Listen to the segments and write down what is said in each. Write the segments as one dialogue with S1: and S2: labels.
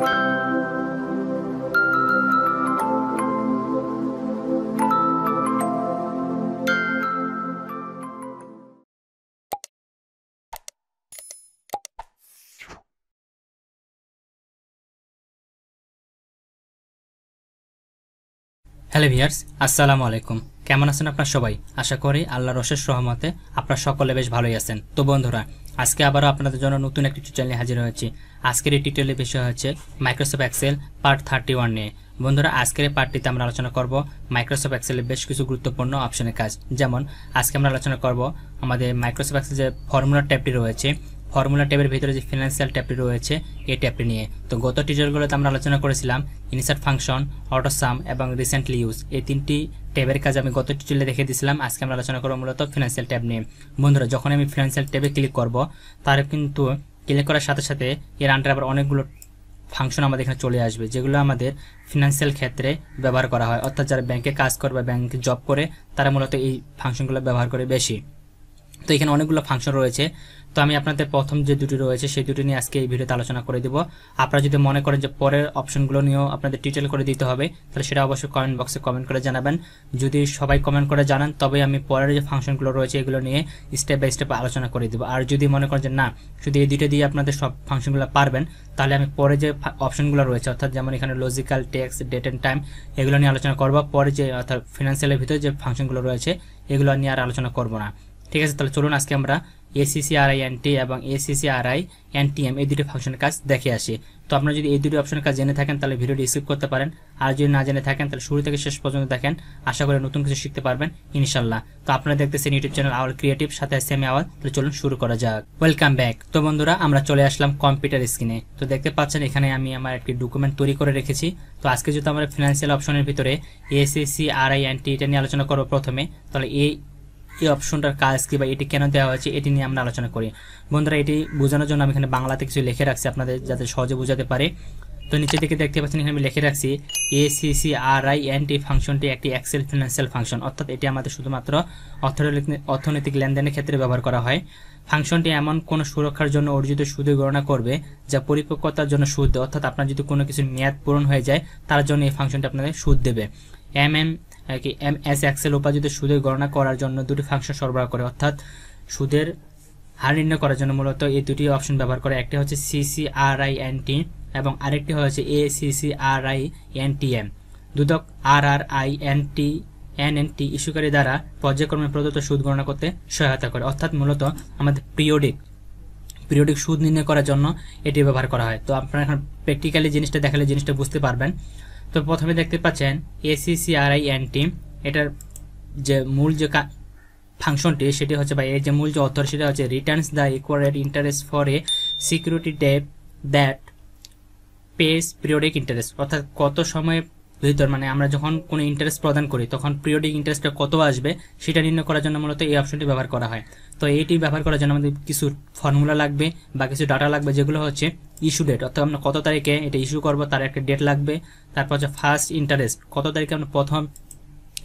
S1: Hello viewers আসসালামু আলাইকুম কেমন আছেন আপনার সবাই আশা করি আল্লাহর রশেষ রহমতে আপনারা সকলে বেশ ভালোই আছেন
S2: তো বন্ধুরা আজকে আবারও আপনাদের জন্য নতুন একটি টিউটোরিয়াল নিয়ে হাজির হয়েছি আজকের এই টিউটোরিয়ালের বিষয় হচ্ছে Microsoft Excel part thirty one নিয়ে বন্ধুরা আজকের এই পার্টটিতে আমরা আলোচনা করব মাইক্রোসফট এক্সেলের বেশ কিছু গুরুত্বপূর্ণ অপশনের কাজ যেমন আজকে আমরা আলোচনা করব আমাদের মাইক্রোসফট এক্সেল যে ফর্মুলা ট্যাবটি রয়েছে ফর্মুলা ট্যাবের ভিতরে যে ফিনান্সিয়াল ট্যাবটি রয়েছে এই ট্যাবটি নিয়ে তো গত টিচারগুলোতে আমরা আলোচনা করেছিলাম ইনসার্ট ফাংশন অটোসাম এবং রিসেন্টলি ইউজ এই তিনটি ট্যাবের কাজ আমি গত টিচারে দেখে দিয়েছিলাম আজকে আমরা আলোচনা করবো মূলত ফিনান্সিয়াল ট্যাব নিয়ে বন্ধুরা যখন আমি ফিনান্সিয়াল ট্যাবে ক্লিক করব তার কিন্তু ক্লিক করার সাথে সাথে এর আন্ডারে আবার অনেকগুলো ফাংশন আমাদের এখানে চলে আসবে যেগুলো আমাদের ফিনান্সিয়াল ক্ষেত্রে ব্যবহার করা হয় অর্থাৎ যারা ব্যাংকে কাজ করে বা ব্যাংকে জব করে তারা মূলত এই ফাংশনগুলো ব্যবহার করে বেশি তো এখানে অনেকগুলো ফাংশন রয়েছে তো আমি আপনাদের প্রথম যে দুটি রয়েছে সেই দুটি নিয়ে আজকে এই ভিডিওতে আলোচনা করে দেব আপনারা যদি মনে করেন যে পরের অপশনগুলো নিয়েও আপনাদের ডিটেল করে দিতে হবে তাহলে সেটা অবশ্যই কমেন্ট বক্সে কমেন্ট করে জানাবেন যদি সবাই কমেন্ট করে জানান তবে আমি পরের যে ফাংশনগুলো রয়েছে এগুলো নিয়ে স্টেপ বাই স্টেপ আলোচনা করে দেবো আর যদি মনে করেন যে না শুধু এই দুটো দিয়ে আপনাদের সব ফাংশনগুলো পারবেন তাহলে আমি পরে যে অপশনগুলো রয়েছে অর্থাৎ যেমন এখানে logical text date and time এগুলো নিয়ে আলোচনা করবো পরে যে অর্থাৎ ফিনান্সিয়ালের ভিতরে যে ফাংশনগুলো রয়েছে এগুলো নিয়ে আর আলোচনা করবো না ঠিক আছে তাহলে চলুন আজকে আমরা এসিসিআরআই টি এবং এসিসিআরআই এনটিএম এই দুটি ফাংশনের কাজ দেখে আসি তো আপনারা যদি এই দুটি অপশনের কাজ জেনে থাকেন তাহলে ভিডিওটি স্কিপ করতে পারেন আর যদি না জেনে থাকেন তাহলে শুরু থেকে শেষ পর্যন্ত দেখেন আশা করি নতুন কিছু শিখতে পারবেন ইনশাল্লাহ তো আপনারা দেখতেছেন ইউটিউব চ্যানেল আওয়াল ক্রিয়েটিভ সাথে আসছি আমি আওয়াল তাহলে চলুন শুরু করা যাক ওয়েলকাম ব্যাক তো বন্ধুরা আমরা চলে আসলাম কম্পিউটার স্ক্রিনে তো দেখতে পাচ্ছেন এখানে আমি আমার একটি ডকুমেন্ট তৈরি করে রেখেছি তো আজকে যেহেতু আমরা ফিনান্সিয়াল অপশনের ভিতরে SSC R I N T এটা নিয়ে আলোচনা করবো প্রথমে তাহলে এই এই অপশনটার কাজ কী বা এটি কেন দেওয়া হয়েছে এটি নিয়ে আমরা আলোচনা করি বন্ধুরা এটি বোঝানোর জন্য আমি এখানে বাংলাতে কিছু লিখে রাখছি আপনাদের যাতে সহজে বোঝাতে পারে তো নিচে থেকে দেখতে পাচ্ছেন এখানে আমি লিখে রাখছি এসিসিআরআই অ্যান্ড ফাংশনটি একটি অ্যাক্সেল ফিনান্সিয়াল ফাংশন অর্থাৎ এটি আমাদের শুধুমাত্র অর্থনৈতিক অর্থনৈতিক লেনদেনের ক্ষেত্রে ব্যবহার করা হয় ফাংশনটি এমন কোনো সুরক্ষার জন্য অর্জিত সুদে গণনা করবে যা পরিপক্কতার জন্য সুদ অর্থাৎ আপনার যদি কোনো কিছু মেয়াদ পূরণ হয়ে যায় তার জন্য এই ফাংশনটি আপনাদের সুদ দেবে এম এম হ্যাঁ, কি এম এস এক্সেল উপার্জিত সুদের গণনা করার জন্য দুটি ফাংশন সরবরাহ করে অর্থাৎ সুদের হার নির্ণয় করার জন্য মূলত এই দুটি অপশন ব্যবহার করে একটি হচ্ছে সিসিআরআই এন টি এবং আরেকটি হচ্ছে A CCRI N T M দুদক R R I N T N N T ইস্যুকারী দ্বারা পর্যায়ক্রমে প্রদত্ত সুদ গণনা করতে সহায়তা করে অর্থাৎ মূলত আমাদের পিরিয়ডিক পিরিয়ডিক সুদ নির্ণয় করার জন্য এটি ব্যবহার করা হয় তো আপনারা এখন প্র্যাকটিক্যালি জিনিসটা দেখালে জিনিসটা বুঝতে পারবেন তো প্রথমে দেখতে পাচ্ছেন এসিসিআরআই এন টিম এটার যে মূল যে ফাংশনটি সেটি হচ্ছে বা এর যে মূল যে অর্থ সেটা হচ্ছে returns the accrued interest for a security ডেপ দ্যাট পেস পিরিয়ডিক ইন্টারেস্ট অর্থাৎ কত সময় তোর মানে আমরা যখন কোনো ইন্টারেস্ট প্রদান করি তখন পিরিয়ডিক ইন্টারেস্টটা কত আসবে সেটা নির্ণয় করার জন্য মূলত এই অপশনটি ব্যবহার করা হয় তো এইটি ব্যবহার করার জন্য আমাদের কিছু ফর্মুলা লাগবে বা কিছু ডাটা লাগবে যেগুলো হচ্ছে ইস্যু ডেট অর্থাৎ আমরা কত তারিখে এটা ইস্যু করবো তার একটা ডেট লাগবে তারপর হচ্ছে ফার্স্ট ইন্টারেস্ট কত তারিখে আমরা প্রথম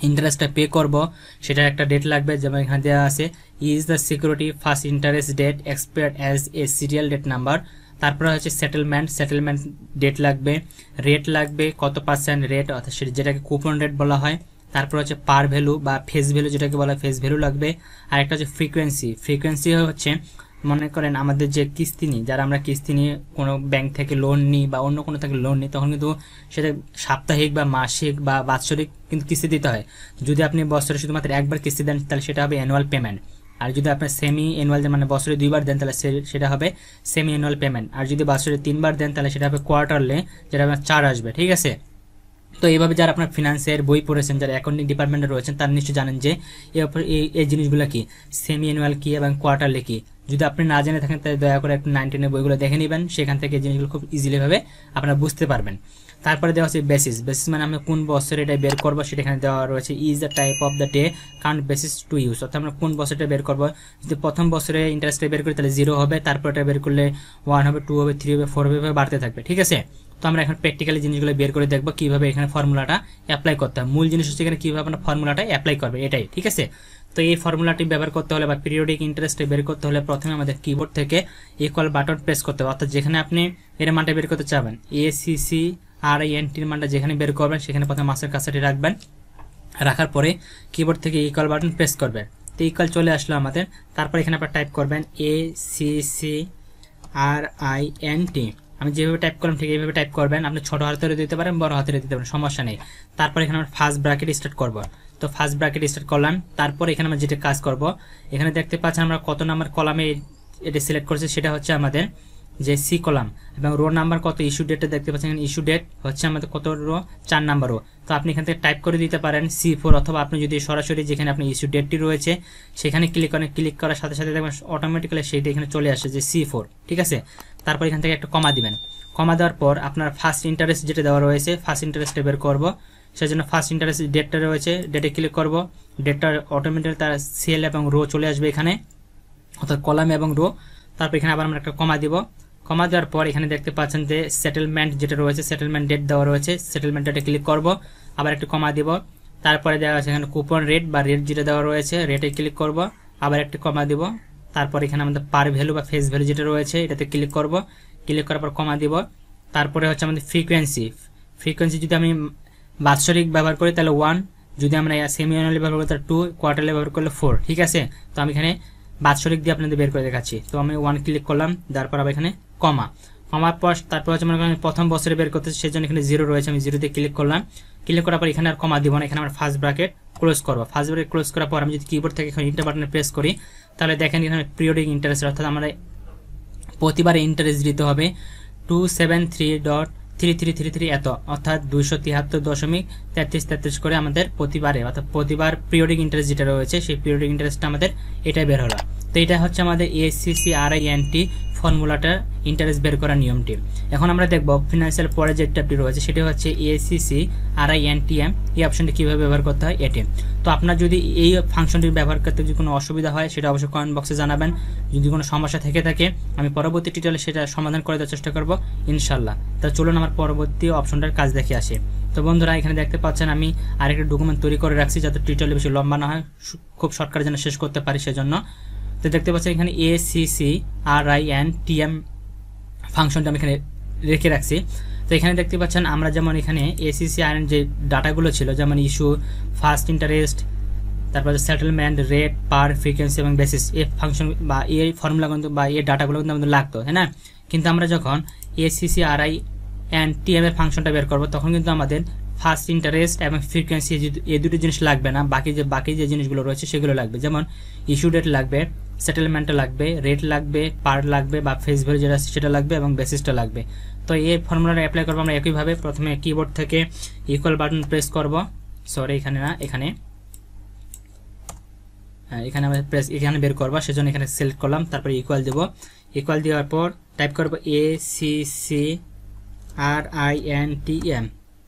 S2: ইন্টারেস্টটা পে করবো সেটা একটা ডেট লাগবে যেমন এখানে দেওয়া আছে is the security first interest date expired as a serial date number তারপরে হচ্ছে সেটেলমেন্ট সেটেলমেন্ট ডেট লাগবে রেট লাগবে কত পার্সেন্ট রেট অর্থাৎ যেটাকে কুপন রেট বলা হয় তারপর হচ্ছে পার ভ্যালু বা ফেস ভ্যালু যেটাকে বলা হয় ফেস ভ্যালু লাগবে আর একটা হচ্ছে ফ্রিকোয়েন্সি ফ্রিকোয়েন্সি হচ্ছে মনে করেন আমাদের যে কিস্তি নিই যারা আমরা কিস্তি নিয়ে কোনো ব্যাংক থেকে লোন নিই বা অন্য কোনো থেকে লোন নিই তখন কিন্তু সেটা সাপ্তাহিক বা মাসিক বা বাৎসরিক কিন্তু কিস্তি দিতে হয় যদি আপনি বছরে শুধুমাত্র একবার কিস্তি দেন তাহলে সেটা হবে অ্যানুয়াল পেমেন্ট আর যদি আপনার সেমি অ্যানুয়াল দেন মানে বছরে দুইবার দেন তাহলে সেটা হবে সেমি অ্যানুয়াল পেমেন্ট আর যদি বছরে তিনবার দেন তাহলে সেটা হবে কোয়ার্টারলে যেটা আপনার চার আসবে ঠিক আছে তো এইভাবে যারা আপনার ফিনান্সের বই পড়েছেন যারা অ্যাকাউন্টিং ডিপার্টমেন্টে রয়েছেন তারা নিশ্চয়ই জানেন যে এই জিনিসগুলো কি সেমি অ্যানুয়াল কী এবং কোয়ার্টারলি কী যদি আপনি না জেনে থাকেন তাহলে দয়া করে একটু নাইনটিনের বইগুলো দেখে নেবেন সেখান থেকে জিনিসগুলো খুব ইজিলিভাবে আপনারা বুঝতে পারবেন তারপরে দেওয়া আছে বেসিস বেসিস মানে আমরা কোন বছর এটা বের করবো সেটা এখানে দেওয়া রয়েছে is the type of the day count basis to use অর্থাৎ আমরা কোন বছরটা বের করবো যদি প্রথম বছরে ইন্টারেস্টটা বের করি তাহলে জিরো হবে এটা বের করলে ওয়ান হবে টু হবে থ্রি হবে ফোর হবে বাড়তে থাকবে ঠিক আছে তো আমরা এখন প্র্যাকটিক্যালি জিনিসগুলো বের করে দেখবো কীভাবে এখানে ফর্মুলাটা অ্যাপ্লাই করতে হবে মূল জিনিস হচ্ছে এখানে কীভাবে আমরা ফর্মুলাটা অ্যাপ্লাই করবে এটাই ঠিক আছে তো এই ফর্মুলাটি ব্যবহার করতে হলে বা পিরিয়ডিক ইন্টারেস্ট বের করতে হলে প্রথমে আমাদের কিবোর্ড থেকে ইকুয়াল বাটন প্রেস করতে হবে অর্থাৎ যেখানে আপনি এর মানটা বের করতে চাবেন এ সি সি আর এই এন্ট্রির মানটা যেখানে বের করবেন সেখানে প্রথমে মাসের কাছাটি রাখবেন রাখার পরে কিবোর্ড থেকে ইকল বাটন প্রেস করবেন তো ইকাল চলে আসলো আমাদের তারপর এখানে আপনার টাইপ করবেন A C C R I N T আমি যেভাবে টাইপ করলাম ঠিক এইভাবে টাইপ করবেন আপনি ছোটো হাতেরও দিতে পারেন বড় হাতেরও দিতে পারেন সমস্যা নেই তারপর এখানে আমরা ফার্স্ট ব্র্যাকেট স্টার্ট করব তো ফার্স্ট ব্র্যাকেট স্টার্ট করলাম তারপর এখানে আমরা যেটা কাজ করব এখানে দেখতে পাচ্ছেন আমরা কত নাম্বার কলামে এটা সিলেক্ট করছি সেটা হচ্ছে আমাদের যে সি কলাম এবং রো নাম্বার কত ইস্যু ডেটটা দেখতে পাচ্ছেন এখানে ইস্যু ডেট হচ্ছে আমাদের কত রো চার নাম্বার রো তো আপনি এখান থেকে টাইপ করে দিতে পারেন সি ফোর অথবা আপনি যদি সরাসরি যেখানে আপনি ইস্যু ডেটটি রয়েছে সেখানে ক্লিক করেন ক্লিক করার সাথে সাথে দেখবেন অটোমেটিক্যালি সেইটা এখানে চলে আসে যে সি ফোর ঠিক আছে তারপর এখান থেকে একটা কমা দিবেন কমা দেওয়ার পর আপনার ফার্স্ট ইন্টারেস্ট যেটা দেওয়া রয়েছে ফার্স্ট ইন্টারেস্টে বের করবো জন্য ফার্স্ট ইন্টারেস্ট ডেটটা রয়েছে ডেটে ক্লিক করব ডেটটা অটোমেটিক তার সেল এবং রো চলে আসবে এখানে অর্থাৎ কলাম এবং রো তারপর এখানে আবার আমরা একটা কমা দিব কমা দেওয়ার পর এখানে দেখতে পাচ্ছেন যে সেটেলমেন্ট যেটা রয়েছে সেটেলমেন্ট ডেট দেওয়া রয়েছে সেটেলমেন্ট ডেটে ক্লিক করব আবার একটু কমা দিব তারপরে দেওয়া আছে এখানে কুপন রেট বা রেট যেটা দেওয়া রয়েছে রেটে ক্লিক করব আবার একটু কমা দিব তারপর এখানে আমাদের পার ভ্যালু বা ফেস ভ্যালু যেটা রয়েছে এটাতে ক্লিক করব ক্লিক করার পর কমা দিব তারপরে হচ্ছে আমাদের ফ্রিকোয়েন্সি ফ্রিকোয়েন্সি যদি আমি বাৎসরিক ব্যবহার করি তাহলে ওয়ান যদি আমরা সেমি অ্যানুয়ালি ব্যবহার করি তাহলে টু কোয়ার্টারলি ব্যবহার করলে ফোর ঠিক আছে তো আমি এখানে বাৎসরিক দিয়ে আপনাদের বের করে দেখাচ্ছি তো আমি ওয়ান ক্লিক করলাম তারপর আবার এখানে কমা কমার পর তারপর হচ্ছে মনে করেন প্রথম বছরে বের করতেছি সেই জন্য এখানে জিরো রয়েছে আমি জিরোতে ক্লিক করলাম ক্লিক করার পর এখানে আর কমা দিব না এখানে আমার ফার্স্ট ব্র্যাকেট ক্লোজ করবো ফার্স্ট ব্র্যাকেট ক্লোজ করার পর আমি যদি কিবোর্ড থেকে এখন ইন্টার বাটনে প্রেস করি তাহলে দেখেন এখানে পিরিয়ডিক ইন্টারেস্ট অর্থাৎ আমার প্রতিবার ইন্টারেস্ট দিতে হবে two seven three dot three three three three এত অর্থাৎ দুইশো তিয়াত্তর দশমিক তেত্রিশ তেত্রিশ করে আমাদের প্রতিবারে অর্থাৎ প্রতিবার পিরিয়ডিক ইন্টারেস্ট যেটা রয়েছে সেই পিরিয়ডিক ইন্টারেস্টটা আমাদের এটা বের হলো তো এটা হচ্ছে আমাদের এসিসি আর আই এন ফর্মুলাটার ইন্টারেস্ট বের করার নিয়মটি এখন আমরা দেখব ফিনান্সিয়াল পরে যে ট্যাপটি রয়েছে সেটা হচ্ছে ACC R I N T M এই অপশনটি কীভাবে ব্যবহার করতে হয় এটি তো আপনার যদি এই ফাংশনটির ব্যবহার করতে যদি কোনো অসুবিধা হয় সেটা অবশ্যই কমেন্ট বক্সে জানাবেন যদি কোনো সমস্যা থেকে থাকে আমি পরবর্তী টিটালে সেটা সমাধান করে দেওয়ার চেষ্টা করব ইনশাল্লাহ তা চলুন আমার পরবর্তী অপশনটার কাজ দেখে আসে তো বন্ধুরা এখানে দেখতে পাচ্ছেন আমি আরেকটা ডকুমেন্ট তৈরি করে রাখছি যাতে টিটালে বেশি লম্বা না হয় খুব সরকার যেন শেষ করতে পারি সেজন্য তো দেখতে পাচ্ছেন এখানে A C C R I N T M ফাংশনটা আমি এখানে রেখে রাখছি তো এখানে দেখতে পাচ্ছেন আমরা যেমন এখানে এসিসি আইনের যে ডাটাগুলো ছিল যেমন ইস্যু ফার্স্ট ইন্টারেস্ট তারপরে সেটেলমেন্ট রেট পার ফ্রিকোয়েন্সি এবং বেসিস এ ফাংশন বা এ ফর্মুলা কিন্তু বা এ ডাটাগুলো কিন্তু আমাদের লাগতো হ্যাঁ না কিন্তু আমরা যখন এসিসি আরআই অ্যান্ড টিএম ফাংশনটা বের করবো তখন কিন্তু আমাদের ফার্স্ট ইন্টারেস্ট এবং ফ্রিকোয়েন্সি এই দুটো জিনিস লাগবে না বাকি যে বাকি যে জিনিসগুলো রয়েছে সেগুলো লাগবে যেমন ইস্যু ডেট লাগবে সেটেলমেন্টটা লাগবে রেট লাগবে পার লাগবে বা ফেস ভ্যালু যেটা সেটা লাগবে এবং বেসিসটা লাগবে তো এই ফর্মুলাটা অ্যাপ্লাই করবো আমরা একইভাবে প্রথমে কিবোর্ড থেকে ইকুয়াল বাটন প্রেস করব সরি এখানে না এখানে হ্যাঁ, এখানে আমরা প্রেস এখানে বের করবো সেজন্য এখানে সিলেক্ট করলাম তারপরে ইকুয়াল দেবো ইকুয়াল দেওয়ার পর টাইপ করবো A C C R I N T M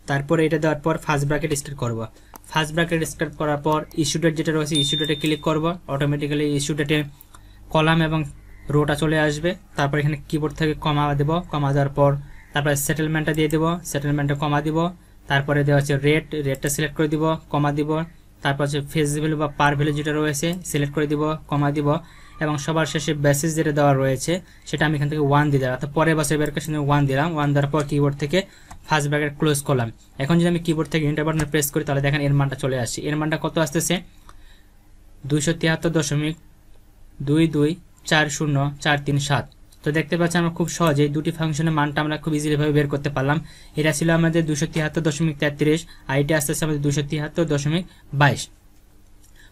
S2: তারপরে এটা দেওয়ার পর ফার্স্ট ব্রাকেট স্টার্ট করব ফার্স্ট ব্রাকেট স্টার্ট করার পর ইস্যু ডেট যেটা রয়েছে ইস্যু ডেটে ক্লিক করবো অটোমেটিক্যালি ইস্যু ডেটে কলাম এবং রোটা চলে আসবে তারপর এখানে কিবোর্ড থেকে কমা দেব কমা দেওয়ার পর তারপরে সেটেলমেন্টটা দিয়ে দেব সেটেলমেন্টটা কমা দিব তারপরে দেওয়া হচ্ছে রেট রেটটা সিলেক্ট করে দিব কমা দিব তারপর হচ্ছে ফেস ভ্যালু বা পার ভ্যালু যেটা রয়েছে সিলেক্ট করে দিব কমা দিব এবং সবার শেষে বেসিস যেটা দেওয়া রয়েছে সেটা আমি এখান থেকে ওয়ান দিয়ে দেওয়া অর্থাৎ পরের বছর বের ওয়ান দিলাম ওয়ান দেওয়ার পর কিবোর্ড থেকে ফার্স্ট ব্যাগের ক্লোজ করলাম এখন যদি আমি কিবোর্ড থেকে ইন্টার বাটনে প্রেস করি তাহলে দেখেন এর মানটা চলে আসছে এর মানটা কত আসতেছে দুইশো তিয়াত্তর দশমিক দুই দুই চার শূন্য চার তিন সাত তো দেখতে পাচ্ছি আমরা খুব সহজে দুটি ফাংশনের মানটা আমরা খুব ইজিলিভাবে বের করতে পারলাম এটা ছিল আমাদের দুশো তিয়াত্তর দশমিক তেত্রিশ আর এটা আসতে আমাদের দুশো তিয়াত্তর দশমিক বাইশ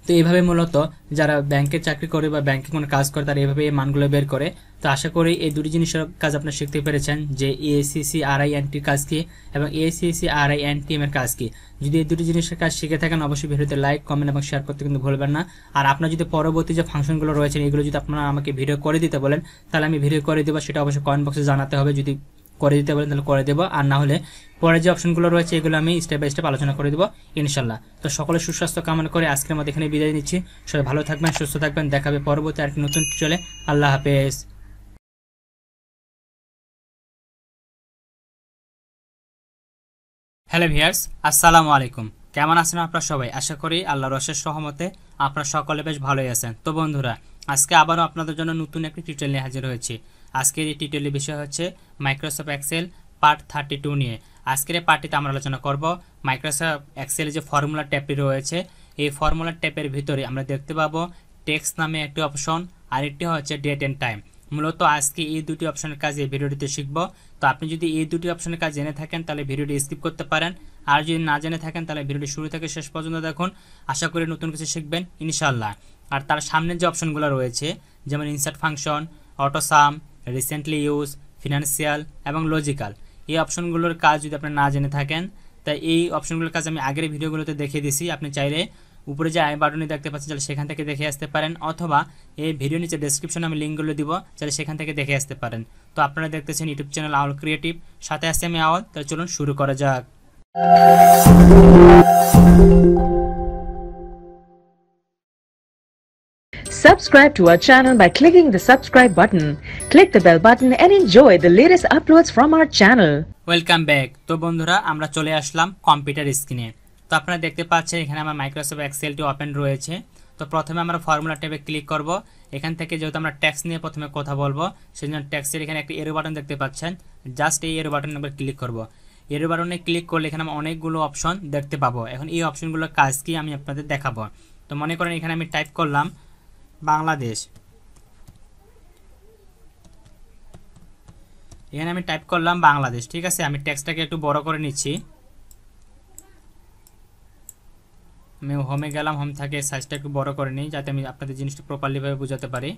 S2: তো এইভাবে মূলত যারা ব্যাংকে চাকরি করে বা ব্যাংকে কোনো কাজ করে তারা এইভাবে এই মানগুলো বের করে তো আশা করি এই দুটি জিনিসের কাজ আপনারা শিখতে পেরেছেন যে এএসিসি আরআইএনটির কাজ কী এবং এএসিসি আরআইএনটিএমের কাজ কী যদি এই দুটি জিনিসের কাজ শিখে থাকেন অবশ্যই ভিডিওতে লাইক কমেন্ট এবং শেয়ার করতে কিন্তু ভুলবেন না আর আপনার যদি পরবর্তী যে ফাংশনগুলো রয়েছে এগুলো যদি আপনারা আমাকে ভিডিও করে দিতে বলেন তাহলে আমি ভিডিও করে দেবো সেটা অবশ্যই কমেন্ট বক্সে জানাতে হবে যদি করে দিতে পারেন তাহলে করে দেবো আর না হলে পরে যে অপশনগুলো রয়েছে এগুলো আমি স্টেপ বাই স্টেপ আলোচনা করে দেবো ইনশাল্লাহ তো সকলে সুস্বাস্থ্য
S1: কামনা করে আজকের মতো এখানে বিদায় নিচ্ছি সবাই ভালো থাকবেন সুস্থ থাকবেন দেখাবে পরবর্তী আর নতুন চলে আল্লাহ হাফেজ হ্যালো ভিয়ার্স আসসালামু আলাইকুম কেমন আছেন আপনারা সবাই আশা করি
S2: আল্লাহ রসের সহমতে আপনারা সকলে বেশ ভালোই আছেন তো বন্ধুরা আজকে আবারও আপনাদের জন্য নতুন একটি টিউটোরিয়াল নিয়ে হাজির হয়েছি আজকের এই টিউটোরিয়ালের বিষয় হচ্ছে Microsoft Excel part thirty two নিয়ে আজকের এই পার্টিতে আমরা আলোচনা করব মাইক্রোসফট এক্সেলে যে ফর্মুলা ট্যাপটি রয়েছে এই ফর্মুলা ট্যাপের ভিতরে আমরা দেখতে পাবো টেক্স নামে একটি অপশন আরেকটি হচ্ছে ডেট অ্যান্ড টাইম মূলত আজকে এই দুটি অপশনের কাজ এই ভিডিওটিতে শিখব তো আপনি যদি এই দুটি অপশনের কাজ জেনে থাকেন তাহলে ভিডিওটি স্কিপ করতে পারেন আর যদি না জেনে থাকেন তাহলে ভিডিওটি শুরু থেকে শেষ পর্যন্ত দেখুন আশা করি নতুন কিছু শিখবেন ইনশাল্লাহ আর তার সামনের যে অপশনগুলো রয়েছে যেমন insert function autosum recently use financial এবং লজিক্যাল এই অপশনগুলোর কাজ যদি আপনারা না জেনে থাকেন তাই এই অপশনগুলোর কাজ আমি আগের ভিডিওগুলোতে দেখিয়ে দিছি আপনি চাইলে উপরে যে আই বাটনে দেখতে পাচ্ছেন তাহলে সেখান থেকে দেখে আসতে পারেন অথবা এই ভিডিও নিচে ডেসক্রিপশনে আমি লিঙ্কগুলো দিব তাহলে সেখান থেকে দেখে আসতে পারেন তো আপনারা দেখতেছেন ইউটিউব চ্যানেল আওয়াল ক্রিয়েটিভ সাথে আসছে আমি আওয়াল তাহলে চলুন শুরু করা যাক
S1: Subscribe to our channel by clicking the subscribe
S2: button. Click the bell button and enjoy the latest uploads from our channel. Welcome back তো বন্ধুরা আমরা চলে আসলাম কম্পিউটার স্ক্রিনে তো আপনারা দেখতে পাচ্ছেন এখানে আমার মাইক্রোসফট এক্সেলটি ওপেন রয়েছে তো প্রথমে আমরা ফর্মুলা ট্যাবে ক্লিক করব এখান থেকে যেহেতু আমরা ট্যাক্স নিয়ে প্রথমে কথা বলবো সেই জন্য ট্যাক্সের এখানে একটা এরো বাটন দেখতে পাচ্ছেন জাস্ট এই এরো বাটনের উপর ক্লিক করব এরো বাটনে ক্লিক করলে এখানে আমরা অনেকগুলো অপশন দেখতে পাবো এখন এই অপশনগুলোর কাজ কি আমি আপনাদের দেখাবো তো মনে করেন এখানে আমি টাইপ করলাম বাংলাদেশ এখানে আমি টাইপ করলাম বাংলাদেশ ঠিক আছে আমি টেক্সটটাকে একটু বড় করে নিচ্ছি আমি হোমে গেলাম হোম থাকে সাইজটা একটু বড় করে নিই যাতে আমি আপনাদের জিনিসটা প্রপারলিভাবে বোঝাতে পারি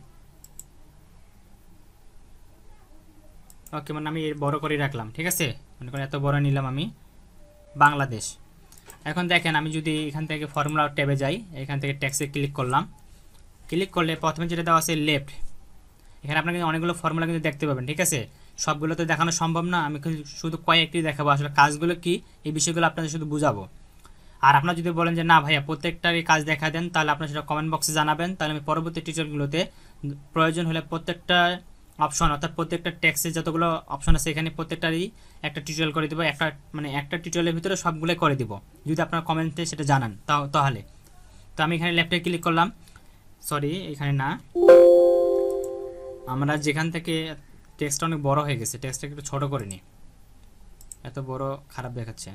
S2: ওকে মানে আমি বড় করে রাখলাম ঠিক আছে মনে করেন এত বড় নিলাম আমি বাংলাদেশ এখন দেখেন আমি যদি এখান থেকে ফর্মুলা ট্যাবে যাই এখান থেকে ট্যাক্সে ক্লিক করলাম ক্লিক করলে প্রথমে যেটা দেওয়া আছে লেফট এখানে আপনাকে অনেকগুলো ফর্মুলা কিন্তু দেখতে পাবেন ঠিক আছে সবগুলো তো দেখানো সম্ভব না আমি শুধু কয়েকটি দেখাবো আসলে কাজগুলো কি এই বিষয়গুলো আপনাদের শুধু বুঝাবো আর আপনারা যদি বলেন যে না ভাইয়া প্রত্যেকটারই কাজ দেখা দেন তাহলে আপনার সেটা কমেন্ট বক্সে জানাবেন তাহলে আমি পরবর্তী টিচারগুলোতে প্রয়োজন হলে প্রত্যেকটা অপশন অর্থাৎ প্রত্যেকটা ট্যাক্সে যতগুলো অপশন আছে এখানে প্রত্যেকটারই একটা টিউটোরিয়াল করে দেবো একটা মানে একটা টিউটোরিয়ালের ভিতরে সবগুলোই করে দেবো যদি আপনার কমেন্টে সেটা জানান তাহলে তো আমি এখানে ল্যাপটপে ক্লিক করলাম সরি এখানে না আমরা যেখান থেকে টেক্সটটা অনেক বড় হয়ে গেছে টেক্সটটা একটু ছোটো করে নিই এত বড় খারাপ দেখাচ্ছে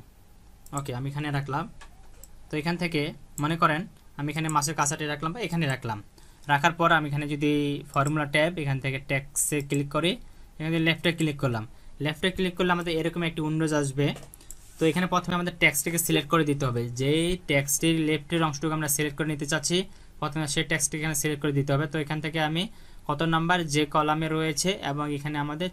S2: ওকে আমি এখানে রাখলাম তো এখান থেকে মনে করেন আমি এখানে মাসের কাছাটি রাখলাম বা এখানে রাখলাম রাখার পর আমি এখানে যদি ফর্মুলা ট্যাব এখান থেকে ট্যাক্সে ক্লিক করি এখানে লেফটে ক্লিক করলাম লেফটে ক্লিক করলে আমাদের এরকম একটি উইন্ডোজ আসবে তো এখানে প্রথমে আমাদের ট্যাক্সটিকে সিলেক্ট করে দিতে হবে যেই ট্যাক্সটির লেফটের অংশটুকু আমরা সিলেক্ট করে নিতে চাচ্ছি প্রথমে সেই ট্যাক্সটি এখানে সিলেক্ট করে দিতে হবে তো এখান থেকে আমি কত নাম্বার যে কলামে রয়েছে এবং এখানে আমাদের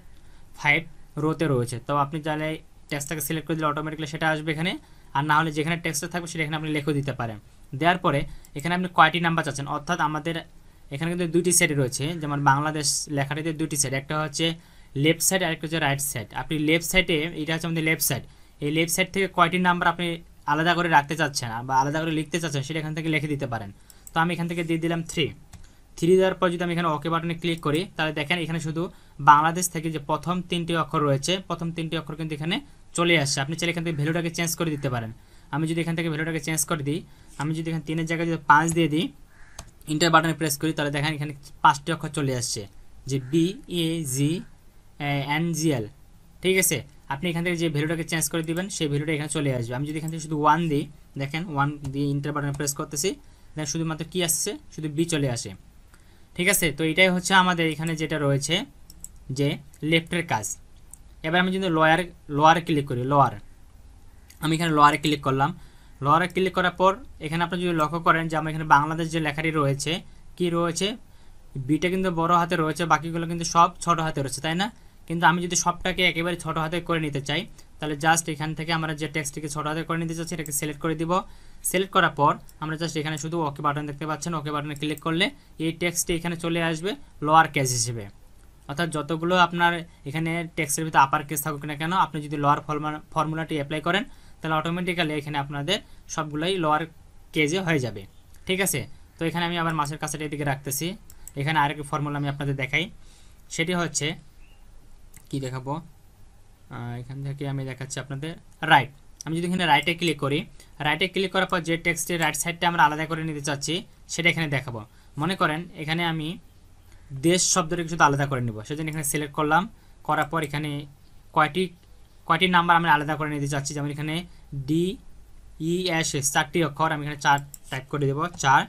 S2: ফাইভ রোতে রয়েছে তো আপনি তাহলে ট্যাক্সটাকে সিলেক্ট করে দিলে অটোমেটিক্যালি সেটা আসবে এখানে আর না হলে যেখানে ট্যাক্সটা থাকবে সেটা এখানে আপনি লেখো দিতে পারেন দেওয়ার পরে এখানে আপনি কয়টি নাম্বার চাচ্ছেন অর্থাৎ আমাদের এখানে কিন্তু দুটি সেট রয়েছে যেমন বাংলাদেশ লেখাটিতে দুটি সেট একটা হচ্ছে লেফট সাইড আরেকটা হচ্ছে রাইট সাইড আপনি লেফট সাইডে এটা হচ্ছে আমাদের লেফট সাইড এই লেফট সাইড থেকে কয়টি নাম্বার আপনি আলাদা করে রাখতে চাচ্ছেন বা আলাদা করে লিখতে চাচ্ছেন সেটা এখান থেকে লিখে দিতে পারেন তো আমি এখান থেকে দিয়ে দিলাম থ্রি থ্রি দেওয়ার পর যদি আমি এখানে ওকে বাটনে ক্লিক করি তাহলে দেখেন এখানে শুধু বাংলাদেশ থেকে যে প্রথম তিনটি অক্ষর রয়েছে প্রথম তিনটি অক্ষর কিন্তু এখানে চলে আসছে আপনি চাইলে এখান থেকে ভ্যালুটাকে চেঞ্জ করে দিতে পারেন আমি যদি এখান থেকে ভ্যালুটাকে চেঞ্জ করে দিই আমি যদি এখানে তিনের জায়গায় যদি পাঁচ দিয়ে দিই ইন্টার বাটনে প্রেস করি তাহলে দেখেন এখানে পাঁচটি অক্ষর চলে আসছে যে B A G N G এল ঠিক আছে আপনি এখান থেকে যে ভ্যালুটাকে চেঞ্জ করে দিবেন সেই ভ্যালুটা এখানে চলে আসবে আমি যদি এখান থেকে শুধু ওয়ান দিই দেখেন ওয়ান দিয়ে ইন্টার বাটনে প্রেস করতেছি শুধুমাত্র কি আসছে শুধু বি চলে আসে ঠিক আছে তো এটাই হচ্ছে আমাদের এখানে যেটা রয়েছে যে লেফটের কাজ এবার আমি যদি লয়ার লোয়ারে ক্লিক করি লোয়ার আমি এখানে লোয়ারে ক্লিক করলাম লোয়ারে ক্লিক করার পর এখানে আপনি যদি লক্ষ্য করেন যে আমার এখানে বাংলাদেশ যে লেখাটি রয়েছে কি রয়েছে বিটা কিন্তু বড় হাতে রয়েছে বাকিগুলো কিন্তু সব ছোট হাতে রয়েছে তাই না কিন্তু আমি যদি সবটাকে একেবারে ছোট হাতে করে নিতে চাই তাহলে জাস্ট এখান থেকে আমরা যে টেক্সটটিকে ছোটাতে করে নিতে চাচ্ছি এটাকে সিলেক্ট করে দিব সিলেক্ট করার পর আমরা জাস্ট এখানে শুধু ওকে বাটন দেখতে পাচ্ছেন ওকে বাটনে ক্লিক করলে এই টেক্সটটি এখানে চলে আসবে লোয়ার কেস হিসেবে অর্থাৎ যতগুলো আপনার এখানে টেক্সটের ভিতরে আপার কেস থাকুক না কেন আপনি যদি লোয়ার ফর্মুলাটি অ্যাপ্লাই করেন তাহলে অটোমেটিক্যালি এখানে আপনাদের সবগুলোই লোয়ার কেজে হয়ে যাবে ঠিক আছে তো এখানে আমি আবার মাছের কাছে এদিকে রাখতেছি এখানে আরেকটি ফর্মুলা আমি আপনাদের দেখাই সেটি হচ্ছে কি দেখাবো এখান থেকে আমি দেখাচ্ছি আপনাদের রাইট আমি যদি এখানে রাইটে ক্লিক করি রাইটে ক্লিক করার পর যে টেক্সটের রাইট সাইডটা আমরা আলাদা করে নিতে চাচ্ছি সেটা এখানে দেখাবো মনে করেন এখানে আমি দেশ শব্দটি শুধু আলাদা করে নেব সেজন্য এখানে সিলেক্ট করলাম করার পর এখানে কয়টি কয়টি নাম্বার আমি আলাদা করে নিতে চাচ্ছি যেমন এখানে ডি ই এস এস চারটি অক্ষর আমি এখানে চার টাইপ করে দেবো চার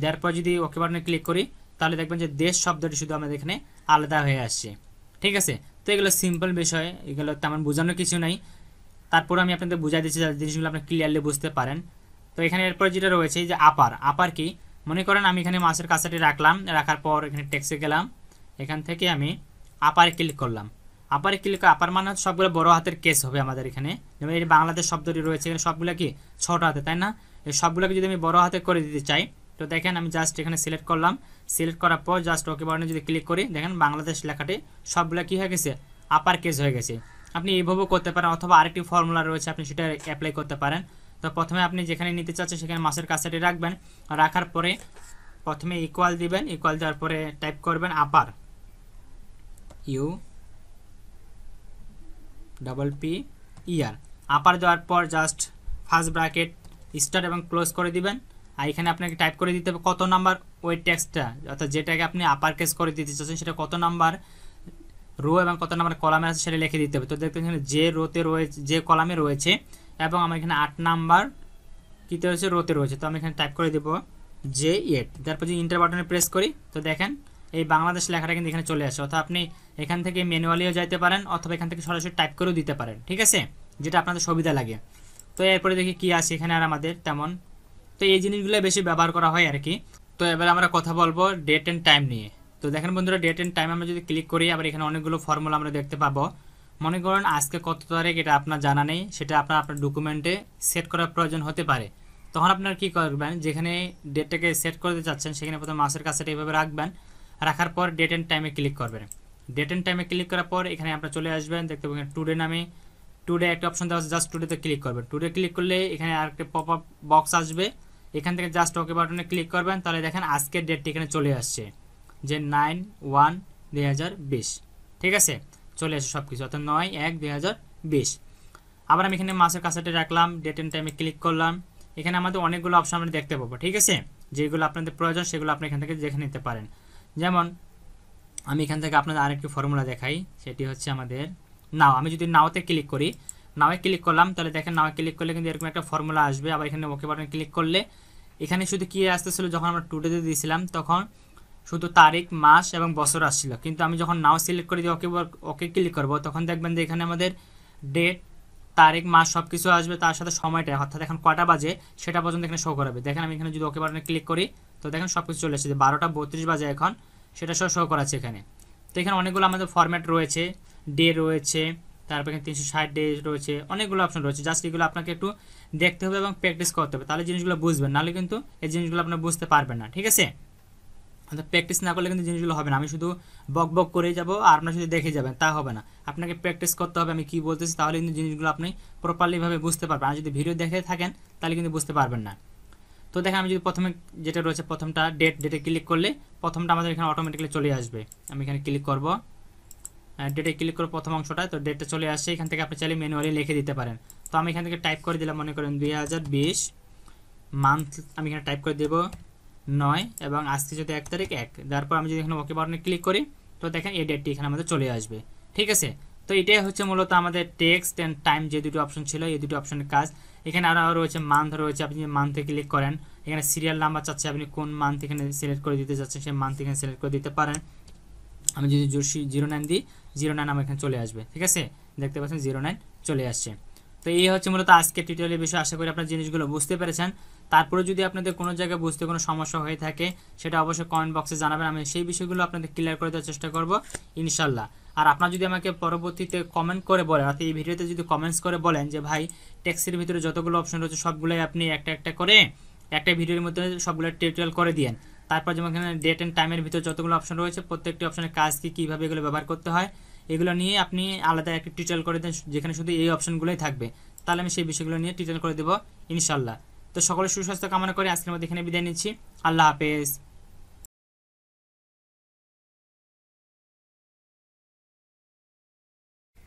S2: দেওয়ার পর যদি ওকে বাটনে ক্লিক করি তাহলে দেখবেন যে দেশ শব্দটি শুধু আমাদের এখানে আলাদা হয়ে আসছে ঠিক আছে তো এগুলো সিম্পল বিষয় এগুলো তেমন বোঝানোর কিছু নাই তারপর আমি আপনাদের বুঝাই দিচ্ছি যাতে জিনিসগুলো আপনি ক্লিয়ারলি বুঝতে পারেন তো এখানে এরপর যেটা রয়েছে যে আপার আপার কি মনে করেন আমি এখানে মাছের কাছাটি রাখলাম রাখার পর এখানে ট্যাক্সে গেলাম এখান থেকে আমি আপারে ক্লিক করলাম আপারে ক্লিক আপার মানে সবগুলো বড় হাতের কেস হবে আমাদের এখানে যেমন এই বাংলাদেশ শব্দটি রয়েছে এখানে সবগুলো কি ছোট হাতে তাই না এই সবগুলোকে যদি আমি বড় হাতে করে দিতে চাই তো দেখেন আমি জাস্ট এখানে সিলেক্ট করলাম সিলেক্ট করার পর জাস্ট ওকে বাটনে যদি ক্লিক করি দেখেন বাংলাদেশ লেখাটি সবগুলো কী হয়ে গেছে আপার কেস হয়ে গেছে আপনি এইভাবেও করতে পারেন অথবা আরেকটি ফর্মুলা রয়েছে আপনি সেটা অ্যাপ্লাই করতে পারেন তো প্রথমে আপনি যেখানে নিতে চাচ্ছেন সেখানে মাছের কাছাটি রাখবেন রাখার পরে প্রথমে ইকুয়াল দিবেন ইকুয়াল দেওয়ার পরে টাইপ করবেন upper U double P E R upper দেওয়ার পর জাস্ট ফার্স্ট ব্র্যাকেট স্টার্ট এবং ক্লোজ করে দিবেন আর এখানে আপনাকে টাইপ করে দিতে হবে কত নাম্বার ওই ট্যাক্সটা অর্থাৎ যেটাকে আপনি আপার কেস করে দিতে চাচ্ছেন সেটা কত নাম্বার রো এবং কত নাম্বার কলামে আছে সেটা লিখে দিতে হবে তো দেখতে এখানে যে রোতে রয়েছে যে কলামে রয়েছে এবং আমার এখানে আট নাম্বার কীতে রয়েছে রোতে রয়েছে তো আমি এখানে টাইপ করে দেবো জে এট তারপর যদি ইন্টার বাটনে প্রেস করি তো দেখেন এই বাংলাদেশ লেখাটা কিন্তু এখানে চলে আসে অর্থাৎ আপনি এখান থেকে ম্যানুয়ালিও যাইতে পারেন অথবা এখান থেকে সরাসরি টাইপ করেও দিতে পারেন ঠিক আছে যেটা আপনাদের সুবিধা লাগে তো এরপরে দেখি কি আছে এখানে আর আমাদের তেমন তো এই জিনিসগুলো বেশি ব্যবহার করা হয় আর কি তো এবার আমরা কথা বলবো ডেট অ্যান্ড টাইম নিয়ে তো দেখেন বন্ধুরা ডেট অ্যান্ড টাইম আমরা যদি ক্লিক করি আবার এখানে অনেকগুলো ফর্মুলা আমরা দেখতে পাবো মনে করেন আজকে কত তারিখ এটা আপনার জানা নেই সেটা আপনার আপনার ডকুমেন্টে সেট করার প্রয়োজন হতে পারে তখন আপনার কি করবেন যেখানে ডেটটাকে সেট করতে চাচ্ছেন সেখানে প্রথমে মাসের কাছে এভাবে রাখবেন রাখার পর ডেট অ্যান্ড টাইমে ক্লিক করবেন ডেট অ্যান্ড টাইমে ক্লিক করার পর এখানে আপনার চলে আসবেন দেখতে পাবেন টুডে নামে টুডে একটা অপশন দেওয়া আছে জাস্ট টুডেতে ক্লিক করবেন টুডে ক্লিক করলে এখানে আরেকটা পপ আপ বক্স আসবে এখান থেকে জাস্ট ওকে বাটনে ক্লিক করবেন তাহলে দেখেন আজকের ডেটটি এখানে চলে আসছে যে নাইন ওয়ান দুই ঠিক আছে চলে আসে সব কিছু অর্থাৎ নয় এক দুই আবার আমি এখানে মাসের কাছাটি রাখলাম ডেট অ্যান্ড টাইমে ক্লিক করলাম এখানে আমাদের অনেকগুলো অপশন আমরা দেখতে পাবো ঠিক আছে যেগুলো আপনাদের প্রয়োজন সেগুলো আপনি এখান থেকে দেখে নিতে পারেন যেমন আমি এখান থেকে আপনাদের আরেকটি ফর্মুলা দেখাই সেটি হচ্ছে আমাদের নাও আমি যদি নাওতে ক্লিক করি নাওয়ে ক্লিক করলাম তাহলে দেখেন নাওয়ে ক্লিক করলে কিন্তু এরকম একটা ফর্মুলা আসবে আবার এখানে ওকে বাটনে ক্লিক করলে এখানে শুধু আসতে আসতেছিল যখন আমরা টুডেতে দিয়েছিলাম তখন শুধু তারিখ মাস এবং বছর আসছিল কিন্তু আমি যখন নাও সিলেক্ট করে দিই ওকে ওকে ক্লিক করবো তখন দেখবেন যে এখানে আমাদের ডেট তারিখ মাস সব কিছু আসবে তার সাথে সময়টা অর্থাৎ এখন কটা বাজে সেটা পর্যন্ত এখানে শো করাবে দেখেন আমি এখানে যদি ওকে বাটনে ক্লিক করি তো দেখেন সব কিছু চলে এসেছে বারোটা বত্রিশ বাজে এখন সেটা সব শো করাচ্ছে এখানে তো এখানে অনেকগুলো আমাদের ফরম্যাট রয়েছে ডে রয়েছে তারপর এখানে তিনশো ষাট ডে রয়েছে অনেকগুলো অপশন রয়েছে জাস্ট এগুলো আপনাকে একটু দেখতে হবে এবং প্র্যাকটিস করতে হবে তাহলে জিনিসগুলো বুঝবেন নাহলে কিন্তু এই জিনিসগুলো আপনার বুঝতে পারবেন না ঠিক আছে অর্থাৎ প্র্যাকটিস না করলে কিন্তু জিনিসগুলো হবে না আমি শুধু বক বক করে যাব আর আপনার শুধু দেখে যাবেন তা হবে না আপনাকে প্র্যাকটিস করতে হবে আমি কী বলতেছি তাহলে কিন্তু জিনিসগুলো আপনি প্রপারলিভাবে বুঝতে পারবেন আর যদি ভিডিও দেখে থাকেন তাহলে কিন্তু বুঝতে পারবেন না তো দেখেন আমি যদি প্রথমে যেটা রয়েছে প্রথমটা ডেট ডেটে ক্লিক করলে প্রথমটা আমাদের এখানে অটোমেটিক্যালি চলে আসবে আমি এখানে ক্লিক করবো ডেটে ক্লিক করে প্রথম অংশটা তো ডেটে চলে আসছে এখান থেকে আপনি চাইলে ম্যানুয়ালি লিখে দিতে পারেন তো আমি এখান থেকে টাইপ করে দিলাম মনে করেন দুই মান্থ আমি এখানে টাইপ করে দেব নয় এবং আজকে যদি এক তারিখ এক তারপর আমি যদি এখানে ওকে বাটনে ক্লিক করি তো দেখেন এই ডেটটি এখানে আমাদের চলে আসবে ঠিক আছে তো এটাই হচ্ছে মূলত আমাদের টেক্সট অ্যান্ড টাইম যে দুটো অপশন ছিল এই দুটো অপশনের কাজ এখানে আরও রয়েছে মান্থ রয়েছে আপনি যদি মান্থে ক্লিক করেন এখানে সিরিয়াল নাম্বার চাচ্ছে আপনি কোন মান্থ এখানে সিলেক্ট করে দিতে চাচ্ছেন সেই মান্থ এখানে সিলেক্ট করে দিতে পারেন আমি যদি জোশি জিরো নাইন দিই জিরো নাইন আমার এখানে চলে আসবে ঠিক আছে দেখতে পাচ্ছেন জিরো নাইন চলে আসছে তো এই হচ্ছে মূলত আজকে টিউটোরিয়ালের বিষয়ে আশা করি আপনার জিনিসগুলো বুঝতে পেরেছেন তারপরে যদি আপনাদের কোনো জায়গায় বুঝতে কোনো সমস্যা হয়ে থাকে সেটা অবশ্যই কমেন্ট বক্সে জানাবেন আমি সেই বিষয়গুলো আপনাদের ক্লিয়ার করে দেওয়ার চেষ্টা করব ইনশাল্লাহ আর আপনার যদি আমাকে পরবর্তীতে কমেন্ট করে বলেন অর্থাৎ এই ভিডিওতে যদি কমেন্টস করে বলেন যে ভাই ট্যাক্সির ভিতরে যতগুলো অপশন রয়েছে সবগুলোই আপনি একটা একটা করে একটা ভিডিওর মধ্যে সবগুলো টিউটোরিয়াল করে দিয়েন তারপর যেমন এখানে ডেট অ্যান্ড টাইমের ভিতর যতগুলো অপশন রয়েছে প্রত্যেকটি অপশনের কাজ কী কীভাবে এগুলো ব্যবহার করতে হয় এগুলো নিয়ে আপনি আলাদা একটি টিউটোরিয়াল করে দেন যেখানে শুধু এই অপশনগুলোই থাকবে তাহলে আমি সেই বিষয়গুলো নিয়ে টিউটোরিয়াল করে দেবো ইনশাল্লাহ তো সকলে সুস্বাস্থ্য কামনা করে আজকের মধ্যে এখানে বিদায়
S1: নিচ্ছি আল্লাহ হাফেজ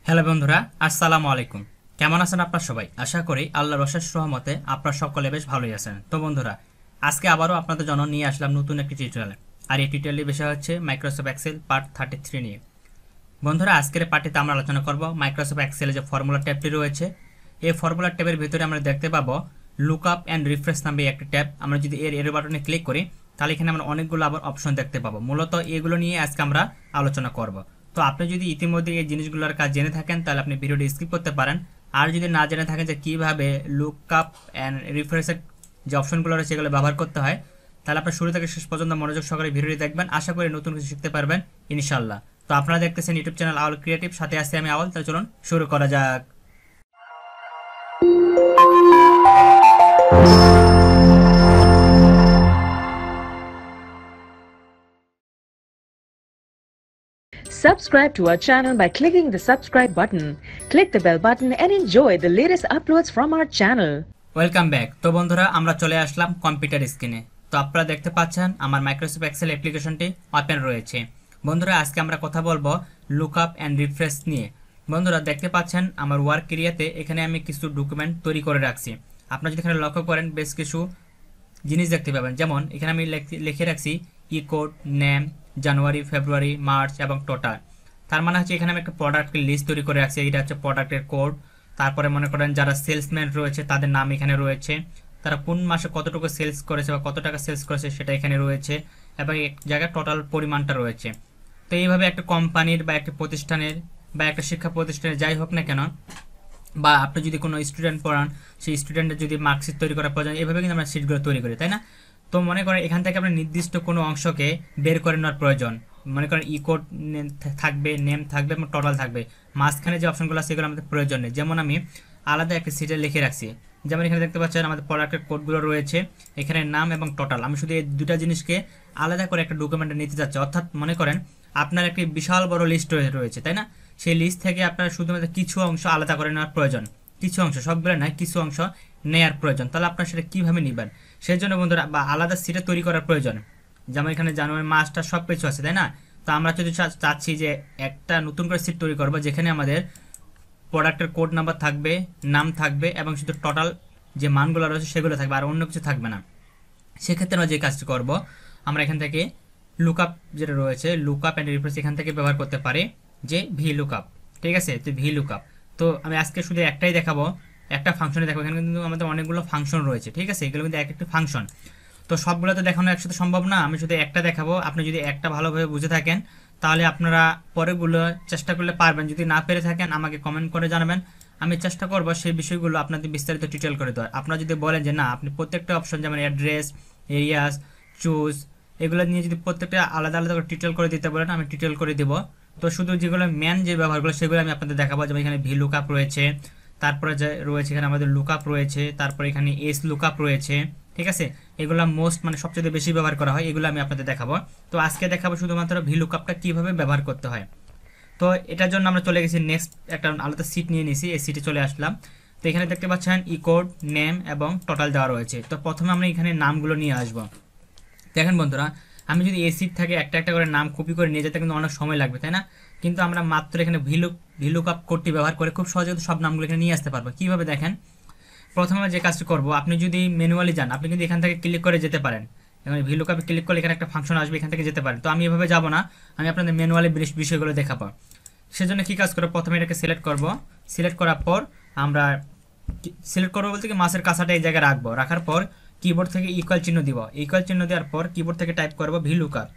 S1: হ্যালো বন্ধুরা আসসালামু আলাইকুম কেমন আছেন
S2: আপনার সবাই আশা করি আল্লাহর অশেষ সহমতে আপনার সকলে বেশ ভালোই আছেন তো বন্ধুরা আজকে আবারও আপনাদের জন্য নিয়ে আসলাম নতুন একটি টিউটোরিয়ালে আর এই টিউটোরিয়ালের বিষয় হচ্ছে Microsoft Excel part thirty three নিয়ে বন্ধুরা আজকের পার্টিতে আমরা আলোচনা করব মাইক্রোসফট এক্সেলের যে ফর্মুলা ট্যাবটি রয়েছে এই ফর্মুলা ট্যাবের ভিতরে আমরা দেখতে পাবো লুক আপ অ্যান্ড রিফ্রেশ নামে একটি ট্যাব আমরা যদি এর এর বাটনে ক্লিক করি তাহলে এখানে আমরা অনেকগুলো আবার অপশন দেখতে পাবো মূলত এগুলো নিয়ে আজকে আমরা আলোচনা করব তো আপনি যদি ইতিমধ্যে এই জিনিসগুলোর কাজ জেনে থাকেন তাহলে আপনি ভিডিওটি স্কিপ করতে পারেন আর যদি না জেনে থাকেন যে কীভাবে লুক আপ অ্যান্ড রিফ্রেশের যে অপশনগুলো রয়েছে এগুলো ব্যবহার করতে হয় তাহলে আপনার শুরু থেকে শেষ পর্যন্ত মনোযোগ সহকারে ভিডিওটি দেখবেন আশা করি নতুন কিছু শিখতে পারবেন ইনশাল্লাহ তো আপনারা দেখতেছেন ইউটিউব চ্যানেল আওয়াল ক্রিয়েটিভ সাথে আসছি আমি আওয়াল তাহলে চলুন শুরু করা যাক
S1: Subscribe to our channel by clicking the subscribe button. Click the bell button and enjoy the
S2: latest uploads from our channel. Welcome back তো বন্ধুরা আমরা চলে আসলাম কম্পিউটার স্ক্রিনে তো আপনারা দেখতে পাচ্ছেন আমার মাইক্রোসফট এক্সেল অ্যাপ্লিকেশনটি ওপেন রয়েছে বন্ধুরা আজকে আমরা কথা বলবো লুক আপ অ্যান্ড রিফ্রেশ নিয়ে বন্ধুরা দেখতে পাচ্ছেন আমার ওয়ার্ক এরিয়াতে এখানে আমি কিছু ডকুমেন্ট তৈরি করে রাখছি আপনারা যদি এখানে লক্ষ্য করেন বেশ কিছু জিনিস দেখতে পাবেন যেমন এখানে আমি লিখে রাখছি E code name January February March এবং টোটাল তার মানে হচ্ছে এখানে আমি একটা প্রোডাক্টের লিস্ট তৈরি করে রাখছি এটা হচ্ছে প্রোডাক্টের কোড তারপরে মনে করেন যারা সেলসম্যান রয়েছে তাদের নাম এখানে রয়েছে তারা কোন মাসে কতটুকু সেলস করেছে বা কত টাকা সেলস করেছে সেটা এখানে রয়েছে এবং এক জায়গায় টোটাল পরিমাণটা রয়েছে তো এইভাবে একটা কোম্পানির বা একটা প্রতিষ্ঠানের বা একটা শিক্ষা প্রতিষ্ঠানের যাই হোক না কেন বা আপনি যদি কোনো স্টুডেন্ট পড়ান সেই স্টুডেন্টের যদি মার্কশিট তৈরি করা প্রয়োজন এভাবে কিন্তু আমরা সিটগুলো তৈরি করি তাই না তো মনে করেন এখান থেকে আপনার নির্দিষ্ট কোনো অংশকে বের করে নেওয়ার প্রয়োজন মনে করেন ইকোড e থাকবে নেম থাকবে এবং টোটাল থাকবে মাঝখানে যে অপশনগুলো আছে সেগুলো আমাদের প্রয়োজন নেই যেমন আমি আলাদা একটা সিটে লিখে রাখছি যেমন এখানে দেখতে পাচ্ছেন আমাদের প্রোডাক্টের কোডগুলো রয়েছে এখানে নাম এবং টোটাল আমি শুধু এই দুটো জিনিসকে আলাদা করে একটা ডকুমেন্টে নিতে চাচ্ছি অর্থাৎ মনে করেন আপনার একটি বিশাল বড় লিস্ট রয়েছে তাই না সেই লিস্ট থেকে আপনার শুধুমাত্র কিছু অংশ আলাদা করে নেওয়ার প্রয়োজন কিছু অংশ সবগুলো নয় কিছু অংশ নেয়ার প্রয়োজন তাহলে আপনার সেটা কীভাবে নেবেন সেই জন্য বন্ধুরা বা আলাদা সিটে তৈরি করার প্রয়োজন যেমন এখানে জানুয়ারি মাসটা সব কিছু আছে তাই না তো আমরা যদি চাচ্ছি যে একটা নতুন করে সিট তৈরি করবো যেখানে আমাদের প্রোডাক্টের কোড নাম্বার থাকবে নাম থাকবে এবং শুধু টোটাল যে মানগুলো রয়েছে সেগুলো থাকবে আর অন্য কিছু থাকবে না সেক্ষেত্রে আমরা যে কাজটি করব আমরা এখান থেকে লুকআপ যেটা রয়েছে লুকআপ অ্যান্ড রিফ্রেস এখান থেকে ব্যবহার করতে পারি যে ভি লুকআপ ঠিক আছে তো ভি লুকআপ তো আমি আজকে শুধু একটাই দেখাবো একটা ফাংশনে দেখাবো এখানে কিন্তু আমাদের অনেকগুলো ফাংশন রয়েছে ঠিক আছে এগুলো কিন্তু এক একটি ফাংশন তো সবগুলো তো দেখানো একসাথে সম্ভব না আমি শুধু একটা দেখাবো আপনি যদি একটা ভালোভাবে বুঝে থাকেন তাহলে আপনারা পরেগুলো চেষ্টা করলে পারবেন যদি না পেরে থাকেন আমাকে কমেন্ট করে জানাবেন আমি চেষ্টা করব সেই বিষয়গুলো আপনাদের বিস্তারিত ডিটেল করে দেওয়ার আপনারা যদি বলেন যে না আপনি প্রত্যেকটা অপশন যেমন অ্যাড্রেস এরিয়াস চুজ এগুলো নিয়ে যদি প্রত্যেকটা আলাদা আলাদা করে ডিটেল করে দিতে বলেন আমি ডিটেল করে দিব তো শুধু যেগুলো ম্যান যে ব্যবহারগুলো সেগুলো আমি আপনাদের দেখাবো যেমন এখানে ভি লুকআপ রয়েছে তারপরে যে রয়েছে এখানে আমাদের লুকআপ রয়েছে তারপরে এখানে এস লুকআপ রয়েছে ঠিক আছে এগুলো মোস্ট মানে সবচেয়ে বেশি ব্যবহার করা হয় এগুলো আমি আপনাদের দেখাবো তো আজকে দেখাবো শুধুমাত্র ভিলুকআপটা কীভাবে ব্যবহার করতে হয় তো এটার জন্য আমরা চলে গেছি নেক্সট একটা আলাদা সিট নিয়ে নিয়েছি এই সিটে চলে আসলাম তো এখানে দেখতে পাচ্ছেন ইকোড নেম এবং টোটাল দেওয়া রয়েছে তো প্রথমে আমরা এখানে নামগুলো নিয়ে আসবো দেখেন বন্ধুরা আমি যদি এই সিট থাকে একটা একটা করে নাম কপি করে নিয়ে যেতে কিন্তু অনেক সময় লাগবে তাই না কিন্তু আমরা মাত্র এখানে ভিলুক ভিলুক আপ কোডটি ব্যবহার করে খুব সহজে সব নামগুলো এখানে নিয়ে আসতে পারবো কীভাবে দেখেন প্রথমে যে কাজটি করব আপনি যদি ম্যানুয়ালি যান আপনি কিন্তু এখান থেকে ক্লিক করে যেতে পারেন এখানে ভিলু লুকআপে ক্লিক করলে এখানে একটা ফাংশন আসবে এখান থেকে যেতে পারেন তো আমি এভাবে যাব না আমি আপনাদের ম্যানুয়ালি বিষয়গুলো দেখাবো সেজন্য কি কাজ করব প্রথমে এটাকে সিলেক্ট করব সিলেক্ট করার পর আমরা সিলেক্ট করবো বলতে কি মাছের কাছাটা এই জায়গায় রাখবো রাখার পর কিবোর্ড থেকে ইকুয়াল চিহ্ন দিব ইকুয়াল চিহ্ন দেওয়ার পর কিবোর্ড থেকে টাইপ করব ভিলু লুকআপ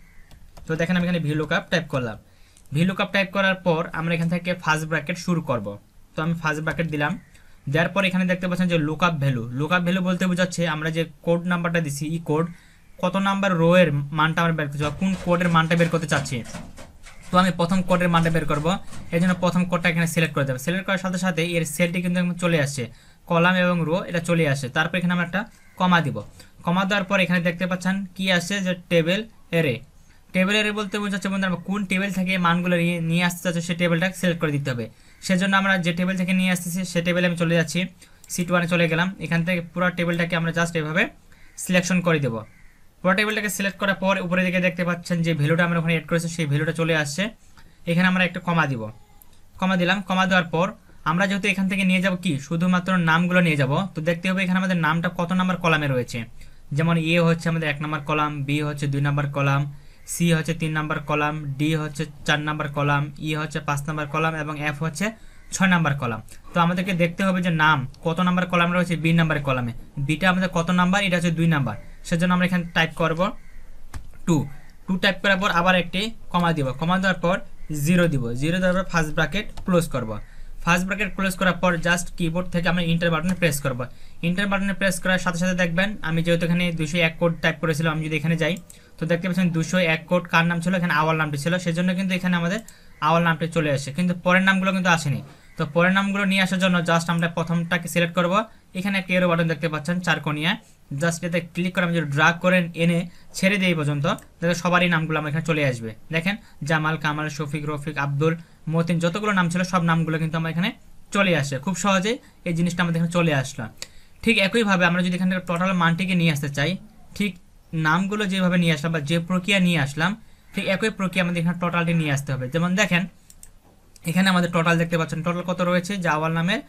S2: তো দেখেন আমি এখানে ভিলু লুকআপ টাইপ করলাম ভিলু লুকআপ টাইপ করার পর আমরা এখান থেকে ফার্স্ট ব্র্যাকেট শুরু করব তো আমি ফার্স্ট ব্র্যাকেট দিলাম দেওয়ার পর এখানে দেখতে পাচ্ছেন যে look up value look up value বলতে বোঝাচ্ছে আমরা যে কোড নাম্বারটা দিছি ই কোড কত নাম্বার রো এর মানটা আমরা বের করছি বা কোন কোডের মানটা বের করতে চাচ্ছি তো আমি প্রথম কোডের মানটা বের করব এর জন্য প্রথম কোডটা এখানে সিলেক্ট করে দেবো সিলেক্ট করার সাথে সাথে এর সেলটি কিন্তু চলে আসছে কলাম এবং রো এটা চলে আসে তারপর এখানে আমরা একটা কমা দিব কমা দেওয়ার পর এখানে দেখতে পাচ্ছেন কি আসছে যে টেবিল এরে টেবিল এরে বলতে বোঝাচ্ছে বন্ধুরা কোন টেবিল থেকে মানগুলো নিয়ে আসতে চাচ্ছে সেই টেবিলটা সিলেক্ট করে দিতে হবে সেজন্য আমরা যে টেবিল থেকে নিয়ে আসতেছি সে টেবিলে আমি চলে যাচ্ছি সিট ওয়ানে চলে গেলাম এখান থেকে পুরো টেবিলটাকে আমরা জাস্ট এভাবে সিলেকশন করে দেবো পুরো টেবিলটাকে সিলেক্ট করার পর উপরে দিকে দেখতে পাচ্ছেন যে ভ্যালুটা আমরা ওখানে এড করেছি সেই ভ্যালুটা চলে আসছে এখানে আমরা একটা কমা দিব কমা দিলাম কমা দেওয়ার পর আমরা যেহেতু এখান থেকে নিয়ে যাব কি শুধুমাত্র নামগুলো নিয়ে যাব তো দেখতে হবে এখানে আমাদের নামটা কত নাম্বার কলামে রয়েছে যেমন এ হচ্ছে আমাদের এক নম্বর কলাম বি হচ্ছে দুই নাম্বার কলাম সি হচ্ছে তিন নম্বর কলাম ডি হচ্ছে চার নম্বর কলাম ই e হচ্ছে পাঁচ নম্বর কলাম এবং এফ হচ্ছে ছয় নম্বর কলাম তো আমাদেরকে দেখতে হবে যে নাম কত নাম্বার কলাম রয়েছে বি নম্বরের কলামে বিটা আমাদের কত নাম্বার এটা e হচ্ছে দুই নাম্বার সেজন্য আমরা এখানে টাইপ করব টু টু টাইপ করার পর আবার একটি কমা দিব কমা দেওয়ার পর জিরো দিব জিরো দেওয়ার পর ফার্স্ট ব্র্যাকেট ক্লোজ করব ফার্স্ট ব্রাকেট ক্লোজ করার পর জাস্ট কিবোর্ড থেকে আমরা ইন্টার বাটনে প্রেস করব ইন্টার বাটনে প্রেস করার সাথে সাথে দেখবেন আমি যেহেতু এখানে দুশো এক কোড টাইপ করেছিলাম আমি যদি এখানে যাই তো দেখতে পাচ্ছেন দুশো এক কোট কার নাম ছিল এখানে আওয়াল নামটি ছিল সেজন্য কিন্তু এখানে আমাদের আওয়াল নামটি চলে আসে কিন্তু পরের নামগুলো কিন্তু আসেনি তো পরের নামগুলো নিয়ে আসার জন্য জাস্ট আমরা প্রথমটাকে সিলেক্ট করব এখানে একটা এরো বাটন দেখতে পাচ্ছেন চারকোনিয়া জাস্ট এতে ক্লিক করে আমি যদি ড্রাগ করেন এনে ছেড়ে দিই পর্যন্ত দেখো সবারই নামগুলো আমার এখানে চলে আসবে দেখেন জামাল কামাল শফিক রফিক আব্দুল মতিন যতগুলো নাম ছিল সব নামগুলো কিন্তু আমার এখানে চলে আসে খুব সহজে এই জিনিসটা আমাদের এখানে চলে আসলো ঠিক একইভাবে আমরা যদি এখানে টোটাল মানটিকে নিয়ে আসতে চাই ঠিক নামগুলো যেভাবে নিয়ে আসলাম বা যে প্রক্রিয়া নিয়ে আসলাম ঠিক একই প্রক্রিয়া আমাদের এখানে টোটালটি নিয়ে আসতে হবে যেমন দেখেন এখানে আমাদের টোটাল দেখতে পাচ্ছেন টোটাল কত রয়েছে জাওয়াল নামের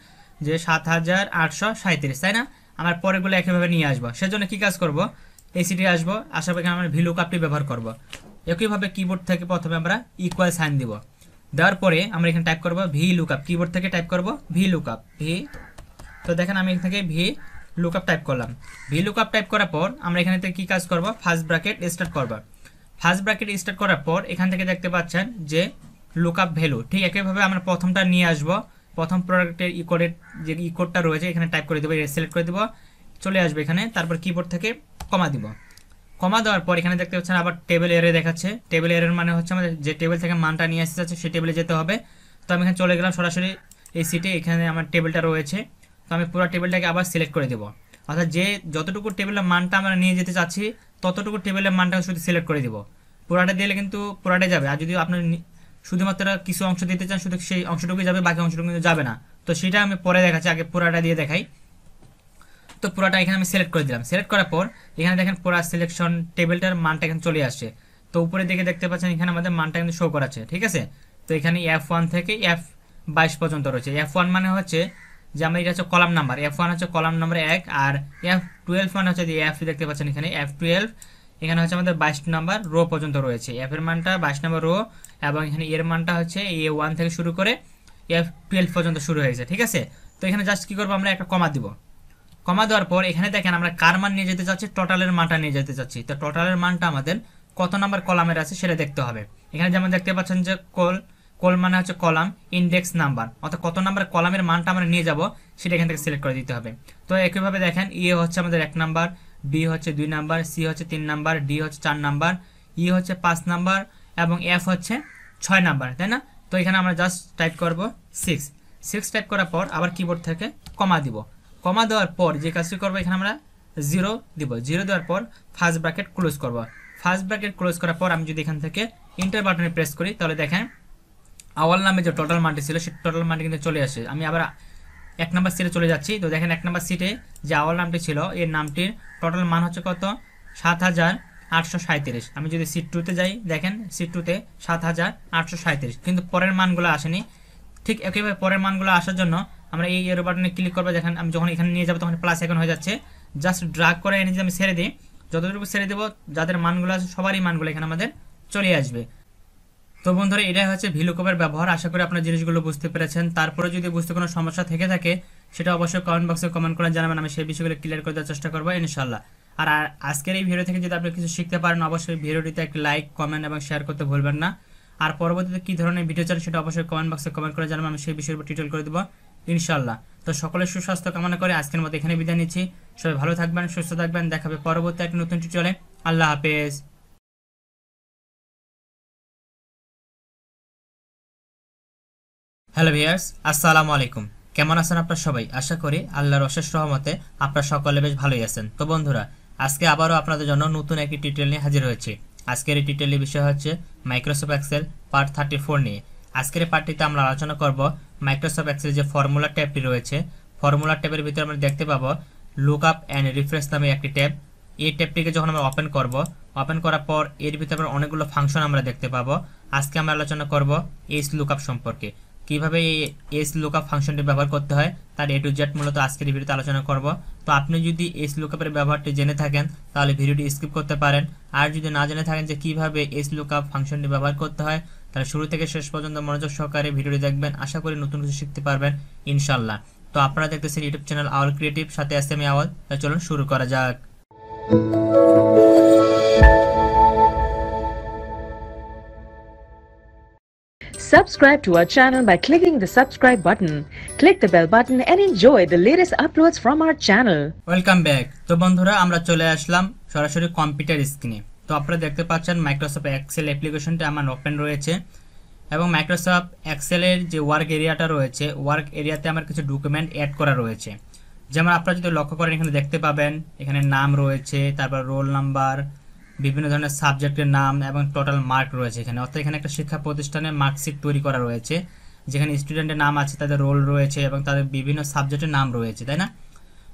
S2: যে সাত হাজার আটশো সাঁত্রিশ তাই না আমার পরেগুলো একইভাবে নিয়ে আসবো সেজন্য কি কাজ করব এসিটি আসবো আসার পরে আমরা ভিলু কাপটি ব্যবহার করব একইভাবে কিবোর্ড থেকে প্রথমে আমরা ইকুয়াল সাইন দিব দেওয়ার পরে আমরা এখানে টাইপ করবো ভি লুকআপ কিবোর্ড থেকে টাইপ করবো ভি লুকআপ ভি তো দেখেন আমি এখান থেকে ভি লুক আপ টাইপ করলাম ভি লুকআপ টাইপ করার পর আমরা এখানে কি কাজ করব ফার্স্ট ব্র্যাকেট স্টার্ট করবা ফার্স্ট ব্র্যাকেট স্টার্ট করার পর এখান থেকে দেখতে পাচ্ছেন যে লুক আপ ভ্যালু ঠিক একইভাবে আমরা প্রথমটা নিয়ে আসব প্রথম প্রোডাক্টের ইকোডের যে ইকোডটা রয়েছে এখানে টাইপ করে দেবো সিলেক্ট করে দেবো চলে আসবে এখানে তারপর কিবোর্ড থেকে কমা দিব কমা দেওয়ার পর এখানে দেখতে পাচ্ছেন আবার টেবিল এরে দেখাচ্ছে টেবিল এরের মানে হচ্ছে আমাদের যে টেবিল থেকে মানটা নিয়ে আসতে যাচ্ছে সেই টেবিলে যেতে হবে তো আমি এখানে চলে গেলাম সরাসরি এই সিটে এখানে আমার টেবিলটা রয়েছে তো আমি পুরো টেবিলটাকে আবার সিলেক্ট করে দেবো অর্থাৎ যে যতটুকু টেবিলের মানটা আমরা নিয়ে যেতে চাচ্ছি ততটুকু টেবিলের মানটা শুধু সিলেক্ট করে দেবো পুরাটা দিলে কিন্তু পুরাটাই যাবে আর যদি আপনার শুধুমাত্র কিছু অংশ দিতে চান শুধু সেই অংশটুকুই যাবে বাকি অংশটুকু কিন্তু যাবে না তো সেটা আমি পরে দেখাচ্ছি আগে পুরাটা দিয়ে দেখাই তো পুরাটা এখানে আমি সিলেক্ট করে দিলাম সিলেক্ট করার পর এখানে দেখেন পুরা সিলেকশন টেবিলটার মানটা এখানে চলে আসছে তো উপরের দিকে দেখতে পাচ্ছেন এখানে আমাদের মানটা কিন্তু শো করাচ্ছে ঠিক আছে তো এখানে এফ ওয়ান থেকে এফ বাইশ পর্যন্ত রয়েছে এফ ওয়ান মানে হচ্ছে যে আমরা এটা হচ্ছে কলাম নাম্বার এফ ওয়ান হচ্ছে কলাম নাম্বার এক আর এফ টুয়েলভ মানে হচ্ছে যে এফ দেখতে পাচ্ছেন এখানে এফ টুয়েলভ এখানে হচ্ছে আমাদের বাইশ নাম্বার রো পর্যন্ত রয়েছে এফ এর মানটা বাইশ নাম্বার রো এবং এখানে এর মানটা হচ্ছে এ ওয়ান থেকে শুরু করে এফ টুয়েলভ পর্যন্ত শুরু হয়েছে ঠিক আছে তো এখানে জাস্ট কী করবো আমরা একটা কমা দিব কমা দেওয়ার পর এখানে দেখেন আমরা কার মান নিয়ে যেতে চাচ্ছি টোটালের মানটা নিয়ে যেতে চাচ্ছি তো টোটালের মানটা আমাদের কত নাম্বার কলামের আছে সেটা দেখতে হবে এখানে যেমন দেখতে পাচ্ছেন যে কল কল মানে হচ্ছে কলাম ইন্ডেক্স নাম্বার অর্থাৎ কত নাম্বার কলামের মানটা আমরা নিয়ে যাব সেটা এখান থেকে সিলেক্ট করে দিতে হবে তো একইভাবে দেখেন এ e হচ্ছে আমাদের এক নাম্বার বি হচ্ছে দুই নাম্বার সি হচ্ছে তিন নাম্বার ডি হচ্ছে চার নাম্বার ই e হচ্ছে পাঁচ নাম্বার এবং এফ হচ্ছে ছয় নাম্বার তাই না তো এখানে আমরা জাস্ট টাইপ করব সিক্স সিক্স টাইপ করার পর আবার কিবোর্ড থেকে কমা দিব কমা দেওয়ার পর যে কাজটি করবো এখানে আমরা জিরো দিব জিরো দেওয়ার পর ফার্স্ট ব্র্যাকেট ক্লোজ করব ফার্স্ট ব্র্যাকেট ক্লোজ করার পর আমি যদি এখান থেকে ইন্টার বাটনে প্রেস করি তাহলে দেখেন আওয়াল নামে যে টোটাল মানটি ছিল সে টোটাল মানটি কিন্তু চলে আসে আমি আবার এক নাম্বার সিটে চলে যাচ্ছি তো দেখেন এক নাম্বার সিটে যে আওয়াল নামটি ছিল এর নামটির টোটাল মান হচ্ছে কত সাত হাজার আটশো সাঁত্রিশ আমি যদি সিট টুতে যাই দেখেন সিট টুতে সাত হাজার আটশো সাঁত্রিশ কিন্তু পরের মানগুলো আসেনি ঠিক একইভাবে পরের মানগুলো আসার জন্য আমরা এই এরো বাটনে ক্লিক করবো দেখেন আমি যখন এখানে নিয়ে যাবো তখন প্লাস এখন হয়ে যাচ্ছে জাস্ট ড্রাগ করে এনে যদি আমি ছেড়ে দিই যতটুকু ছেড়ে দেবো যাদের মানগুলো আছে সবারই মানগুলো এখানে আমাদের চলে আসবে তো বন্ধুরা এটাই হচ্ছে ভিলুকপের ব্যবহার আশা করি আপনার জিনিসগুলো বুঝতে পেরেছেন তারপরে যদি বুঝতে কোনো সমস্যা থেকে থাকে সেটা অবশ্যই কমেন্ট বক্সে কমেন্ট করে জানাবেন আমি সেই বিষয়গুলো ক্লিয়ার করে দেওয়ার চেষ্টা করবো ইনশাল্লাহ আর আজকের এই ভিডিও থেকে যদি আপনি কিছু শিখতে পারেন অবশ্যই ভিডিওটিতে এক লাইক কমেন্ট এবং শেয়ার করতে ভুলবেন না আর পরবর্তীতে কী ধরনের ভিডিও চান সেটা অবশ্যই কমেন্ট বক্সে কমেন্ট করে জানাবেন আমি সেই বিষয়ের উপর টিটেল করে দেবো ইনশাল্লাহ তো সকলের সুস্বাস্থ্য
S1: কামনা করে আজকের মতো এখানে বিদায় নিচ্ছি সবাই ভালো থাকবেন সুস্থ থাকবেন দেখাবে পরবর্তী এক নতুন টিউটোরিয়ালে আল্লাহ হাফেজ হ্যালো ভিয়ার্স আসসালামু আলাইকুম কেমন আছেন আপনার সবাই আশা করি
S2: আল্লাহর অশেষ রহমতে আপনার সকলে বেশ ভালোই আছেন তো বন্ধুরা আজকে আবারও আপনাদের জন্য নতুন একটি টিটেল নিয়ে হাজির হয়েছে আজকের এই টিটেলের বিষয় হচ্ছে Microsoft Excel part thirty four নিয়ে আজকের পার্টিতে আমরা আলোচনা করব মাইক্রোসফট এক্সেল যে ফর্মুলা ট্যাবটি রয়েছে ফর্মুলা ট্যাবের ভিতরে আমরা দেখতে পাবো লুক আপ অ্যান্ড রিফ্রেশ নামে একটি ট্যাব এই ট্যাবটিকে যখন আমরা ওপেন করব ওপেন করার পর এর ভিতরে আমরা অনেকগুলো ফাংশন আমরা দেখতে পাবো আজকে আমরা আলোচনা করব এইস লুক আপ সম্পর্কে কিভাবে এই এস লোকাপ ফাংশনটি ব্যবহার করতে হয় তার এ টু জেড মূলত আজকের ভিডিওতে আলোচনা করব তো আপনি যদি এস লুকআপের ব্যবহারটি জেনে থাকেন তাহলে ভিডিওটি স্কিপ করতে পারেন আর যদি না জেনে থাকেন যে কীভাবে এস লুকআপ ফাংশনটি ব্যবহার করতে হয় তাহলে শুরু থেকে শেষ পর্যন্ত মনোযোগ সহকারে ভিডিওটি দেখবেন আশা করি নতুন কিছু শিখতে পারবেন ইনশাল্লাহ তো আপনারা দেখতেছেন ইউটিউব চ্যানেল আওয়াল ক্রিয়েটিভ সাথে এস এম আওয়াল চলুন শুরু করা যাক Subscribe to our channel by clicking the subscribe button. Click the bell button and enjoy the latest uploads from our channel. Welcome back. তো বন্ধুরা আমরা চলে আসলাম সরাসরি কম্পিউটার স্ক্রিনে তো আপনারা দেখতে পাচ্ছেন মাইক্রোসফট এক্সেল অ্যাপ্লিকেশনটা আমার ওপেন রয়েছে এবং মাইক্রোসফট এক্সেলের যে ওয়ার্ক এরিয়াটা রয়েছে ওয়ার্ক এরিয়াতে আমার কিছু ডকুমেন্ট অ্যাড করা রয়েছে যেমন আপনারা যদি লক্ষ্য করেন এখানে দেখতে পাবেন এখানে নাম রয়েছে তারপর রোল নাম্বার বিভিন্ন ধরনের সাবজেক্টের নাম এবং টোটাল মার্ক রয়েছে এখানে অর্থাৎ এখানে একটা শিক্ষা প্রতিষ্ঠানে মার্কশিট তৈরি করা রয়েছে যেখানে স্টুডেন্টের নাম আছে তাদের রোল রয়েছে এবং তাদের বিভিন্ন সাবজেক্টের নাম রয়েছে তাই না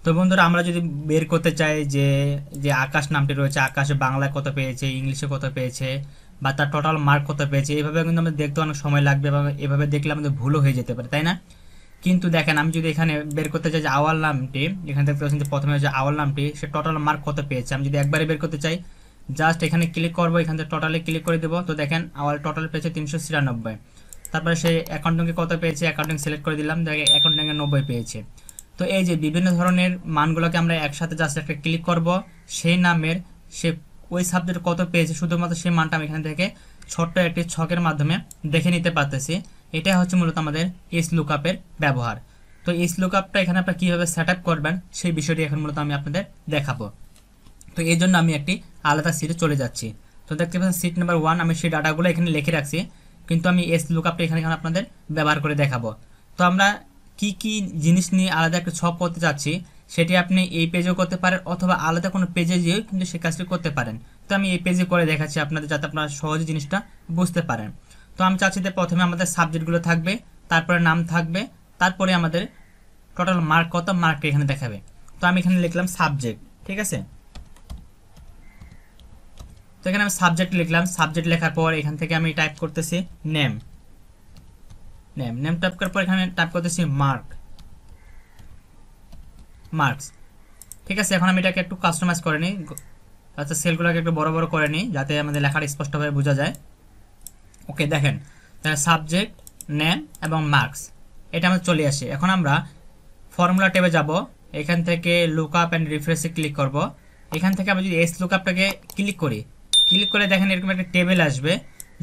S2: তো বন্ধুরা আমরা যদি বের করতে চাই যে যে আকাশ নামটি রয়েছে আকাশে বাংলায় কত পেয়েছে ইংলিশে কত পেয়েছে বা তার টোটাল মার্ক কত পেয়েছে এভাবে কিন্তু আমাদের দেখতে অনেক সময় লাগবে এবং এভাবে দেখলে আমাদের ভুলও হয়ে যেতে পারে তাই না কিন্তু দেখেন আমি যদি এখানে বের করতে চাই যে আওয়াল নামটি এখানে দেখতে পাচ্ছি প্রথমে যে আওয়াল নামটি সে টোটাল মার্ক কত পেয়েছে আমি যদি একবারে বের করতে চাই জাস্ট এখানে ক্লিক করবো এখান থেকে টোটালে ক্লিক করে দেবো তো দেখেন আমার টোটাল পেয়েছে তিনশো ছিয়ানব্বই তারপরে সে অ্যাকাউন্টিংকে কত পেয়েছে অ্যাকাউন্টে সিলেক্ট করে দিলাম দেখে অ্যাকাউন্টিংয়ে নব্বই পেয়েছে তো এই যে বিভিন্ন ধরনের মানগুলোকে আমরা একসাথে জাস্ট একটা ক্লিক করব সেই নামের সে ওই সাবজেক্ট কত পেয়েছে শুধুমাত্র সেই মানটা আমি এখান থেকে ছোট্ট একটি ছকের মাধ্যমে দেখে নিতে পারতেছি এটা হচ্ছে মূলত আমাদের এস লুকআপের ব্যবহার তো এস লুকআপটা এখানে আপনারা কীভাবে সেট করবেন সেই বিষয়টি এখন মূলত আমি আপনাদের দেখাবো তো এই জন্য আমি একটি আলাদা সিটে চলে যাচ্ছি তো দেখতে পাচ্ছেন সিট নাম্বার ওয়ান আমি সেই ডাটাগুলো এখানে লিখে রাখছি কিন্তু আমি এস আপটা এখানে এখানে আপনাদের ব্যবহার করে দেখাবো তো আমরা কি কি জিনিস নিয়ে আলাদা একটা ছপ করতে চাচ্ছি সেটি আপনি এই পেজেও করতে পারেন অথবা আলাদা কোনো পেজে যেয়েও কিন্তু সে কাজটি করতে পারেন তো আমি এই পেজে করে দেখাচ্ছি আপনাদের যাতে আপনারা সহজে জিনিসটা বুঝতে পারেন তো আমি চাচ্ছি যে প্রথমে আমাদের সাবজেক্টগুলো থাকবে তারপরে নাম থাকবে তারপরে আমাদের টোটাল মার্ক কত মার্ক এখানে দেখাবে তো আমি এখানে লিখলাম সাবজেক্ট ঠিক আছে তো এখানে আমি সাবজেক্ট লিখলাম সাবজেক্ট লেখার পর এখান থেকে আমি টাইপ করতেছি নেম নেম নেম টাইপ করার পর এখানে টাইপ করতেছি মার্ক মার্কস ঠিক আছে এখন আমি এটাকে একটু কাস্টমাইজ করে নিই আচ্ছা সেলগুলোকে একটু বড় বড় করে নিই যাতে আমাদের লেখাটা স্পষ্টভাবে বোঝা যায় ওকে দেখেন সাবজেক্ট নেম এবং মার্কস এটা আমাদের চলে আসে এখন আমরা ফর্মুলা ট্যাবে যাব এখান থেকে লুক আপ অ্যান্ড রিফ্রেশে ক্লিক করব এখান থেকে আমি যদি এস লুক আপটাকে ক্লিক করি ক্লিক করে দেখেন এরকম একটা টেবিল আসবে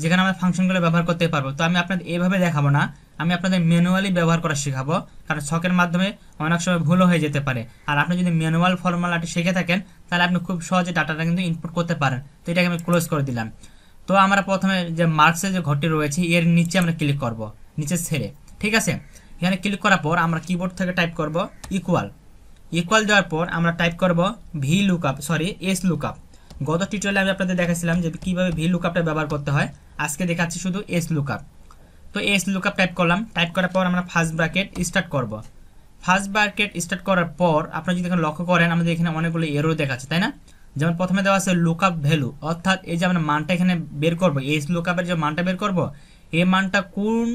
S2: যেখানে আমরা ফাংশনগুলো ব্যবহার করতে পারবো তো আমি আপনাদের এভাবে দেখাবো না আমি আপনাদের ম্যানুয়ালি ব্যবহার করা শেখাবো কারণ ছকের মাধ্যমে অনেক সময় ভুলও হয়ে যেতে পারে আর আপনি যদি ম্যানুয়াল ফর্মুলাটা শিখে থাকেন তাহলে আপনি খুব সহজে ডাটাটা কিন্তু ইনপুট করতে পারেন তো এটাকে আমি ক্লোজ করে দিলাম তো আমরা প্রথমে যে মার্কসের যে ঘরটি রয়েছে এর নিচে আমরা ক্লিক করব নিচে ছেড়ে ঠিক আছে এখানে ক্লিক করার পর আমরা কিবোর্ড থেকে টাইপ করব ইকুয়াল ইকুয়াল দেওয়ার পর আমরা টাইপ করব V up sorry S up গত টিউটোরিয়ালে আমি আপনাদের দেখাছিলাম যে কীভাবে ভি লুকআপটা ব্যবহার করতে হয় আজকে দেখাচ্ছি শুধু এস লুকআপ তো এস লুকআপ টাইপ করলাম টাইপ করার পর আমরা ফার্স্ট ব্র্যাকেট স্টার্ট করব ফার্স্ট ব্র্যাকেট স্টার্ট করার পর আপনারা যদি এখানে লক্ষ্য করেন আমাদের এখানে অনেকগুলো এরও দেখাচ্ছে তাই না যেমন প্রথমে দেওয়া আছে লুকআপ ভ্যালু অর্থাৎ এই যে আমরা মানটা এখানে বের করব এস লুকআপের যে মানটা বের করব এই মানটা কোন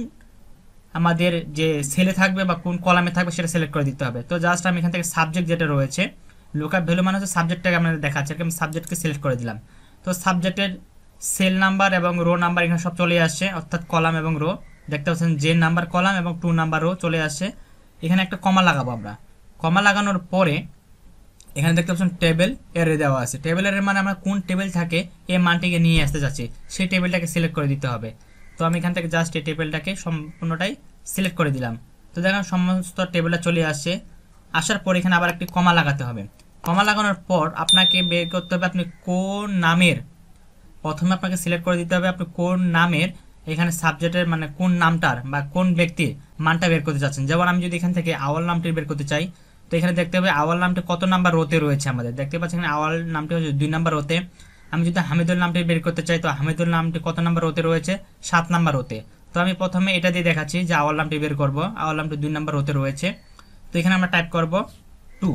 S2: আমাদের যে সেলে থাকবে বা কোন কলামে থাকবে সেটা সিলেক্ট করে দিতে হবে তো জাস্ট আমি এখান থেকে সাবজেক্ট যেটা রয়েছে লোকাল ভ্যালু মানে হচ্ছে সাবজেক্টটাকে আপনাদের দেখাচ্ছে আমি সাবজেক্টকে সিলেক্ট করে দিলাম তো সাবজেক্টের সেল নাম্বার এবং রো নাম্বার এখানে সব চলে আসছে অর্থাৎ কলাম এবং রো দেখতে পাচ্ছেন জে নাম্বার কলাম এবং টু নাম্বার রো চলে আসছে এখানে একটা কমা লাগাবো আমরা কমা লাগানোর পরে এখানে দেখতে পাচ্ছেন টেবিল এরে দেওয়া আছে টেবিল এর মানে আমরা কোন টেবিল থাকে এই মানটিকে নিয়ে আসতে যাচ্ছি সেই টেবিলটাকে সিলেক্ট করে দিতে হবে তো আমি এখান থেকে জাস্ট এই টেবিলটাকে সম্পূর্ণটাই সিলেক্ট করে দিলাম তো দেখেন সমস্ত টেবিলটা চলে আসছে আসার পর এখানে আবার একটি কমা লাগাতে হবে কমা লাগানোর পর আপনাকে বের করতে হবে আপনি কোন নামের প্রথমে আপনাকে সিলেক্ট করে দিতে হবে আপনি কোন নামের এখানে সাবজেক্টের মানে কোন নামটার বা কোন ব্যক্তির মানটা বের করতে চাচ্ছেন যেমন আমি যদি এখান থেকে আওয়াল নামটি বের করতে চাই তো এখানে দেখতে হবে আওয়াল নামটি কত নাম্বার রোতে রয়েছে আমাদের দেখতে পাচ্ছেন এখানে আওয়াল নামটি হচ্ছে দুই নাম্বার রোতে আমি যদি হামিদুল নামটি বের করতে চাই তো হামিদুল নামটি কত নাম্বার রোতে রয়েছে সাত নাম্বার রোতে তো আমি প্রথমে এটা দিয়ে দেখাচ্ছি যে আওয়াল নামটি বের করবো আওয়াল নামটি দুই নাম্বার রোতে রয়েছে তো এখানে আমরা টাইপ করব টু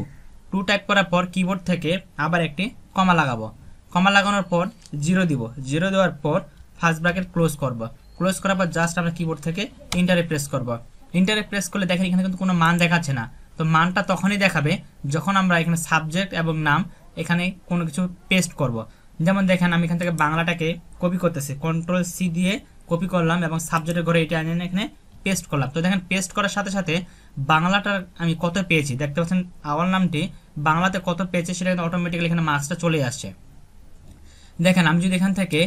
S2: টু টাইপ করার পর কিবোর্ড থেকে আবার একটি কমা লাগাবো কমা লাগানোর পর জিরো দিব জিরো দেওয়ার পর ফার্স্ট ব্র্যাকেট ক্লোজ করব ক্লোজ করার পর জাস্ট আমরা কিবোর্ড থেকে ইন্টারে প্রেস করব ইন্টারে প্রেস করলে দেখেন এখানে কিন্তু কোনো মান দেখাচ্ছে না তো মানটা তখনই দেখাবে যখন আমরা এখানে সাবজেক্ট এবং নাম এখানে কোনো কিছু পেস্ট করব। যেমন দেখেন আমি এখান থেকে বাংলাটাকে কপি করতেছি কন্ট্রোল সি দিয়ে কপি করলাম এবং সাবজেক্টের ঘরে এটা আনেন এখানে পেস্ট করলাম তো দেখেন পেস্ট করার সাথে সাথে বাংলাটার আমি কত পেয়েছি দেখতে পাচ্ছেন আমার নামটি বাংলাতে কত পেয়েছে সেটা কিন্তু অটোমেটিক্যালি এখানে মার্কসটা চলে আসছে দেখেন আমি যদি এখান থেকে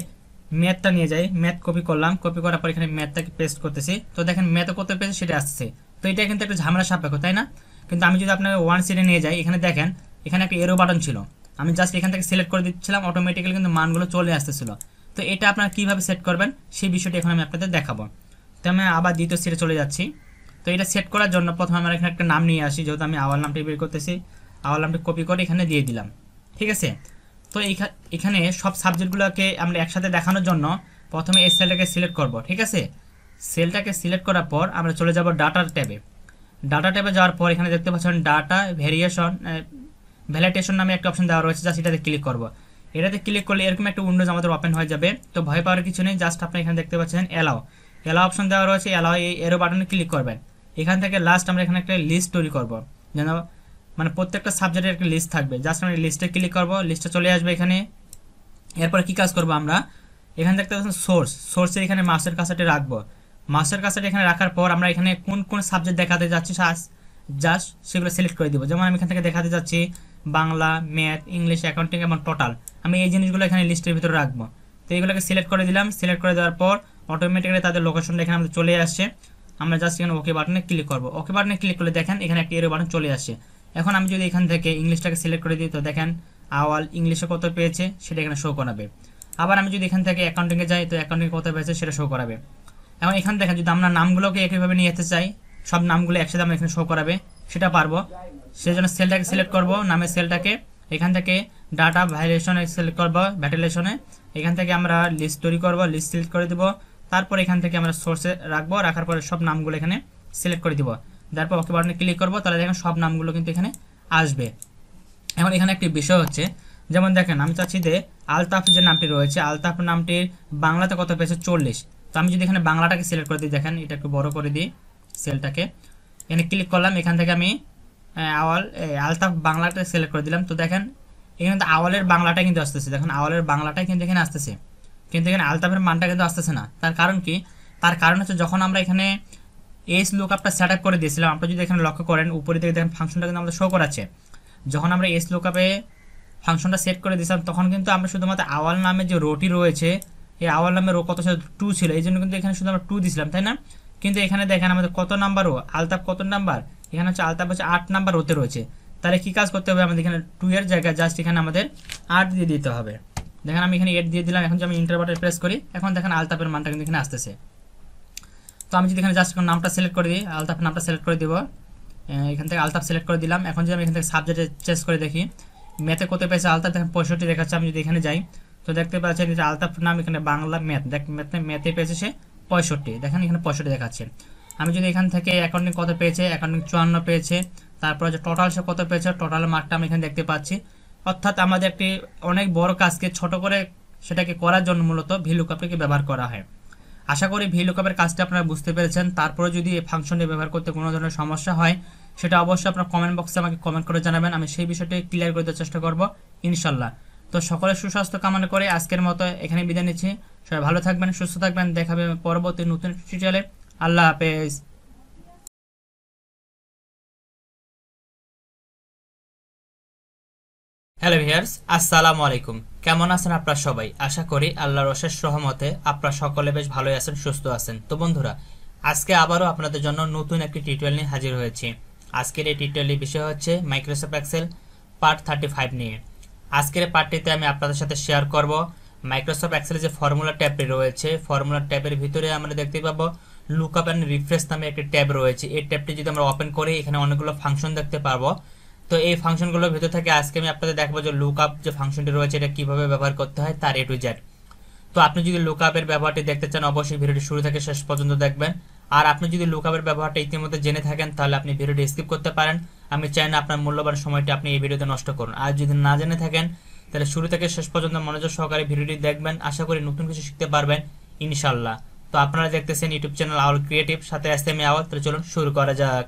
S2: ম্যাথটা নিয়ে যাই ম্যাথ কপি করলাম কপি করার পর এখানে ম্যাথটাকে পেস্ট করতেছি তো দেখেন ম্যাথে কত পেয়েছে সেটা আসছে তো এটা কিন্তু একটা ঝামেলা সাপেক্ষ তাই না কিন্তু আমি যদি আপনাকে ওয়ান সিটে নিয়ে যাই এখানে দেখেন এখানে একটা এরো বাটন ছিল আমি জাস্ট এখান থেকে সিলেক্ট করে দিচ্ছিলাম অটোমেটিক্যালি কিন্তু মানগুলো চলে আসতেছিল তো এটা আপনারা কীভাবে সেট করবেন সেই বিষয়টি এখন আমি আপনাদের দেখাবো তো আমি আবার দ্বিতীয় সেটে চলে যাচ্ছি তো এটা সেট করার জন্য প্রথমে আমার এখানে একটা নাম নিয়ে আসি যেহেতু আমি আওয়ার নামটি বের করতেছি আওয়ার নামটি কপি করে এখানে দিয়ে দিলাম ঠিক আছে তো এখানে সব সাবজেক্টগুলোকে আমরা একসাথে দেখানোর জন্য প্রথমে এই সেলটাকে সিলেক্ট করব ঠিক আছে সেলটাকে সিলেক্ট করার পর আমরা চলে যাব ডাটা ট্যাবে ডাটা ট্যাবে যাওয়ার পর এখানে দেখতে পাচ্ছেন ডাটা ভেরিয়েশন ভ্যালিটেশন নামে একটা অপশন দেওয়া রয়েছে জাস্ট এটাতে ক্লিক করব এটাতে ক্লিক করলে এরকম একটা উইন্ডোজ আমাদের ওপেন হয়ে যাবে তো ভয় পাওয়ার কিছু নেই জাস্ট আপনি এখানে দেখতে পাচ্ছেন অ্যালাও এলা অপশন দেওয়া রয়েছে এলা এই এরো বাটনে ক্লিক করবেন এখান থেকে লাস্ট আমরা এখানে একটা লিস্ট তৈরি করব যেন মানে প্রত্যেকটা সাবজেক্টের একটা লিস্ট থাকবে জাস্ট আমরা লিস্টে ক্লিক করব লিস্টে চলে আসবে এখানে এরপর কি কাজ করব আমরা এখানে দেখতে পাচ্ছেন সোর্স সোর্সের এখানে মাস্টার কাসাটি রাখবো মাস্টার কাসাটি এখানে রাখার পর আমরা এখানে কোন কোন সাবজেক্ট দেখাতে যাচ্ছি জাস্ট সেগুলো সিলেক্ট করে দিব যেমন আমি এখান থেকে দেখাতে যাচ্ছি বাংলা ম্যাথ ইংলিশ অ্যাকাউন্টিং এবং টোটাল আমি এই জিনিসগুলো এখানে লিস্টের ভিতরে রাখবো তো এইগুলোকে সিলেক্ট করে দিলাম সিলেক্ট করে দেওয়ার পর অটোমেটিক্যালি তাদের লোকেশনটা এখানে আমাদের চলে আসছে আমরা জাস্ট এখানে ওকে বাটনে ক্লিক করব ওকে বাটনে ক্লিক করলে দেখেন এখানে একটি এরো বাটন চলে আসছে এখন আমি যদি এখান থেকে ইংলিশটাকে সিলেক্ট করে দিই তো দেখেন আওয়াল ইংলিশে কত পেয়েছে সেটা এখানে শো করাবে আবার আমি যদি এখান থেকে অ্যাকাউন্টিংয়ে যাই তো অ্যাকাউন্টিং কত পেয়েছে সেটা শো করাবে এখন এখান থেকে যদি আমরা নামগুলোকে একইভাবে নিয়ে যেতে চাই সব নামগুলো একসাথে আমরা এখানে শো করাবে সেটা পারবো সেই জন্য সেলটাকে সিলেক্ট করব নামের সেলটাকে এখান থেকে ডাটা ভ্যালিডেশনে সিলেক্ট করবো ভ্যাটিলেশনে এখান থেকে আমরা লিস্ট তৈরি করবো লিস্ট সিলেক্ট করে দেবো তারপর এখান থেকে আমরা সোর্সে রাখবো রাখার পরে সব নামগুলো এখানে সিলেক্ট করে দিব তারপর ওকে বাটনে ক্লিক করবো তাহলে দেখেন সব নামগুলো কিন্তু এখানে আসবে এখন এখানে একটি বিষয় হচ্ছে যেমন দেখেন আমি চাচ্ছি যে আলতাফ যে নামটি রয়েছে আলতাফ নামটির বাংলাতে কত পেয়েছে চল্লিশ তো আমি যদি এখানে বাংলাটাকে সিলেক্ট করে দিই দেখেন এটা একটু বড় করে দিই সেলটাকে এখানে ক্লিক করলাম এখান থেকে আমি আওয়াল আলতাফ বাংলাটা সিলেক্ট করে দিলাম তো দেখেন এখানে তো আওয়ালের বাংলাটা কিন্তু আসতেছে দেখেন আওয়ালের বাংলাটাই কিন্তু এখানে আসতেছে কিন্তু এখানে আলতাফের মানটা কিন্তু আসতেছে না তার কারণ কি তার কারণ হচ্ছে যখন আমরা এখানে এস লুক আপটা সেট আপ করে দিয়েছিলাম আপনি যদি এখানে লক্ষ্য করেন উপরে থেকে দেখেন ফাংশনটা কিন্তু আমাদের শো করাচ্ছে যখন আমরা এস লুক আপে ফাংশনটা সেট করে দিয়েছিলাম তখন কিন্তু আমরা শুধুমাত্র আওয়াল নামে যে রোটি রয়েছে এই আওয়াল নামে রো কত টু ছিল এই জন্য কিন্তু এখানে শুধু আমরা টু দিছিলাম তাই না কিন্তু এখানে দেখেন আমাদের কত নাম্বার ও আলতাফ কত নাম্বার এখানে হচ্ছে আলতাফ হচ্ছে আট নাম্বার রোতে রয়েছে তাহলে কী কাজ করতে হবে আমাদের এখানে টু এর জায়গায় জাস্ট এখানে আমাদের আট দিয়ে দিতে হবে দেখেন আমি এখানে এড দিয়ে দিলাম এখন যদি আমি ইন্টার প্রেস করি এখন দেখেন আলতাপের মানটা কিন্তু এখানে আসতেছে তো আমি যদি এখানে জাস্ট নামটা সিলেক্ট করে দিই আলতাপের নামটা সিলেক্ট করে দেবো এখান থেকে আলতাপ সিলেক্ট করে দিলাম এখন যদি আমি এখান থেকে সাবজেক্টে চেস করে দেখি ম্যাথে কত পেয়েছে আলতাপ দেখেন পঁয়ষট্টি দেখাচ্ছে আমি যদি এখানে যাই তো দেখতে পাচ্ছেন এটা আলতাপ নাম এখানে বাংলা ম্যাথ দেখ ম্যাথে ম্যাথে পেয়েছে সে পঁয়ষট্টি দেখেন এখানে পঁয়ষট্টি দেখাচ্ছে আমি যদি এখান থেকে অ্যাকাউন্টিং কত পেয়েছে অ্যাকাউন্টিং চুয়ান্ন পেয়েছে তারপরে যে টোটাল সে কত পেয়েছে টোটাল মার্কটা আমি এখানে দেখতে পাচ্ছি অর্থাৎ আমাদের একটি অনেক বড় কাজকে ছোট করে সেটাকে করার জন্য মূলত ভিলুকআপটিকে ব্যবহার করা হয় আশা করি ভিলুকআপের কাজটা আপনারা বুঝতে পেরেছেন তারপরে যদি এই ফাংশনটি ব্যবহার করতে কোনো ধরনের সমস্যা হয় সেটা অবশ্যই আপনার কমেন্ট বক্সে আমাকে কমেন্ট করে জানাবেন আমি সেই বিষয়টি ক্লিয়ার করে দেওয়ার চেষ্টা করব ইনশাল্লাহ তো সকলের সুস্বাস্থ্য কামনা করে আজকের
S1: মতো এখানে বিদায় নিচ্ছি সবাই ভালো থাকবেন সুস্থ থাকবেন দেখাবে পরবর্তী নতুন টিউটোরিয়ালে আল্লাহ হাফেজ হ্যালো ভিয়ার্স আসসালামু আলাইকুম কেমন আছেন আপনারা সবাই
S2: আশা করি আল্লাহর অশেষ রহমতে আপনারা সকলে বেশ ভালোই আছেন সুস্থ আছেন তো বন্ধুরা আজকে আবারও আপনাদের জন্য নতুন একটি টিউটোরিয়াল নিয়ে হাজির হয়েছি আজকের এই টিউটোরিয়ালের বিষয় হচ্ছে Microsoft Excel part thirty five নিয়ে আজকের পার্টটিতে আমি আপনাদের সাথে শেয়ার করব মাইক্রোসফট এক্সেলের যে ফর্মুলা ট্যাবটি রয়েছে ফর্মুলা ট্যাবের ভিতরে আমরা দেখতে পাবো লুকআপ অ্যান্ড রিফ্রেশ নামে একটি ট্যাব রয়েছে এই ট্যাবটি যদি আমরা ওপেন করি এখানে অনেকগুলো ফাংশন দেখতে পারবো তো এই ফাংশনগুলোর ভেতর থেকে আজকে আমি আপনাদের দেখাবো যে লুক আপ যে ফাংশনটি রয়েছে এটা কীভাবে ব্যবহার করতে হয় তার এ টু জেড তো আপনি যদি লুক আপের ব্যবহারটি দেখতে চান অবশ্যই ভিডিওটি শুরু থেকে শেষ পর্যন্ত দেখবেন আর আপনি যদি লুক আপের ব্যবহারটা ইতিমধ্যে জেনে থাকেন তাহলে আপনি ভিডিওটি স্কিপ করতে পারেন আমি চাই না আপনার মূল্যবান সময়টি আপনি এই ভিডিওতে নষ্ট করুন আর যদি না জেনে থাকেন তাহলে শুরু থেকে শেষ পর্যন্ত মনোযোগ সহকারে ভিডিওটি দেখবেন আশা করি নতুন কিছু শিখতে পারবেন ইনশাল্লাহ তো আপনারা দেখতেছেন ইউটিউব চ্যানেল আউল ক্রিয়েটিভ সাথে আসতে আমি আওয়াজ তাহলে চলুন শুরু করা যাক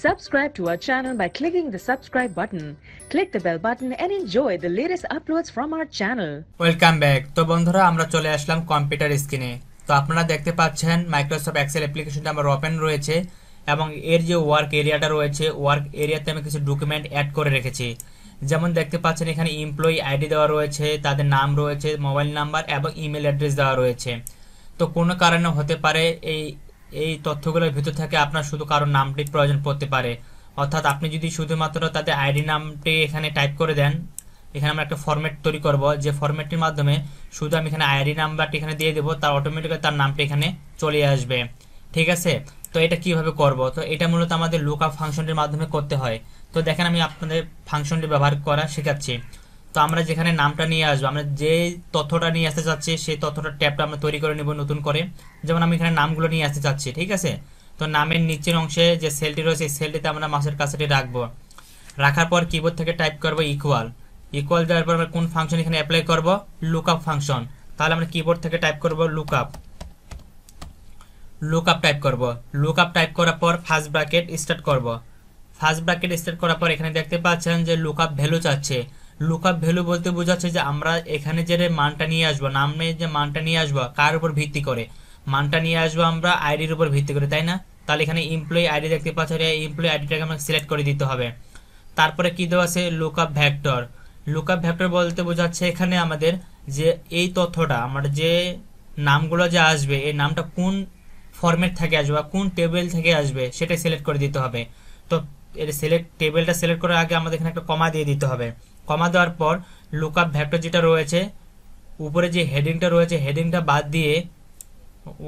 S1: Subscribe to our channel
S2: by clicking the subscribe button. Click the bell button and enjoy the latest uploads from our channel. Welcome back তো বন্ধুরা আমরা চলে আসলাম কম্পিউটার স্ক্রিনে তো আপনারা দেখতে পাচ্ছেন মাইক্রোসফট এক্সেল অ্যাপ্লিকেশনটা আমার ওপেন রয়েছে এবং এর যে ওয়ার্ক এরিয়াটা রয়েছে ওয়ার্ক এরিয়াতে আমি কিছু ডকুমেন্ট অ্যাড করে রেখেছি যেমন দেখতে পাচ্ছেন এখানে এমপ্লয়ি আইডি দেওয়া রয়েছে তাদের নাম রয়েছে মোবাইল নাম্বার এবং ইমেল অ্যাড্রেস দেওয়া রয়েছে তো কোনো কারণে হতে পারে এই এই তথ্যগুলোর ভিতর থেকে আপনার শুধু কারোর নামটি প্রয়োজন পড়তে পারে অর্থাৎ আপনি যদি শুধুমাত্র তাদের আইডি নামটি এখানে টাইপ করে দেন এখানে আমরা একটা ফর্ম্যাট তৈরি করব যে ফর্ম্যাটটির মাধ্যমে শুধু আমি এখানে আইডি নাম্বারটি এখানে দিয়ে দেবো তার অটোমেটিক্যালি তার নামটি এখানে চলে আসবে ঠিক আছে তো এটা কিভাবে করব তো এটা মূলত আমাদের লুকআপ ফাংশনটির মাধ্যমে করতে হয় তো দেখেন আমি আপনাদের ফাংশনটি ব্যবহার করা শেখাচ্ছি তো আমরা যেখানে নামটা নিয়ে আসবো আমরা যে তথ্যটা নিয়ে আসতে চাচ্ছি সেই তথ্যটা ট্যাবটা আমরা তৈরি করে নেব নতুন করে যেমন আমি এখানে নামগুলো নিয়ে আসতে চাচ্ছি ঠিক আছে তো নামের নিচের অংশে যে সেলটি রয়েছে সেই সেলটিতে আমরা মাসের কাছেটি রাখবো রাখার পর কিবোর্ড থেকে টাইপ করবো ইকুয়াল ইকুয়াল দেওয়ার পর আমরা কোন ফাংশন এখানে অ্যাপ্লাই করবো লুক আপ ফাংশন তাহলে আমরা কিবোর্ড থেকে টাইপ করবো look up look up type করবো লুক আপ টাইপ করার পর ফার্স্ট ব্র্যাকেট স্টার্ট করবো ফার্স্ট ব্র্যাকেট স্টার্ট করার পর এখানে দেখতে পাচ্ছেন যে লুক আপ ভ্যালু চাচ্ছে লুক আপ ভ্যালু বলতে বোঝাচ্ছে যে আমরা এখানে যে মানটা নিয়ে আসবো নামে যে মানটা নিয়ে আসবো কার উপর ভিত্তি করে মানটা নিয়ে আসবো আমরা আইডির উপর ভিত্তি করে তাই না তাহলে এখানে এমপ্লয়ি আইডি দেখতে পাচ্ছ এমপ্লয়ি আইডিটাকে আমাকে সিলেক্ট করে দিতে হবে তারপরে কি দেওয়া আছে look up vector look up vector বলতে বোঝাচ্ছে এখানে আমাদের যে এই তথ্যটা আমার যে নামগুলো যে আসবে এই নামটা কোন ফর্মেট থেকে আসবে বা কোন টেবিল থেকে আসবে সেটা সিলেক্ট করে দিতে হবে তো এর সিলেক্ট টেবিলটা সিলেক্ট করার আগে আমাদের এখানে একটা কমা দিয়ে দিতে হবে কমা দেওয়ার পর লুকআপ ভ্যাপটা যেটা রয়েছে উপরে যে হেডিংটা রয়েছে হেডিংটা বাদ দিয়ে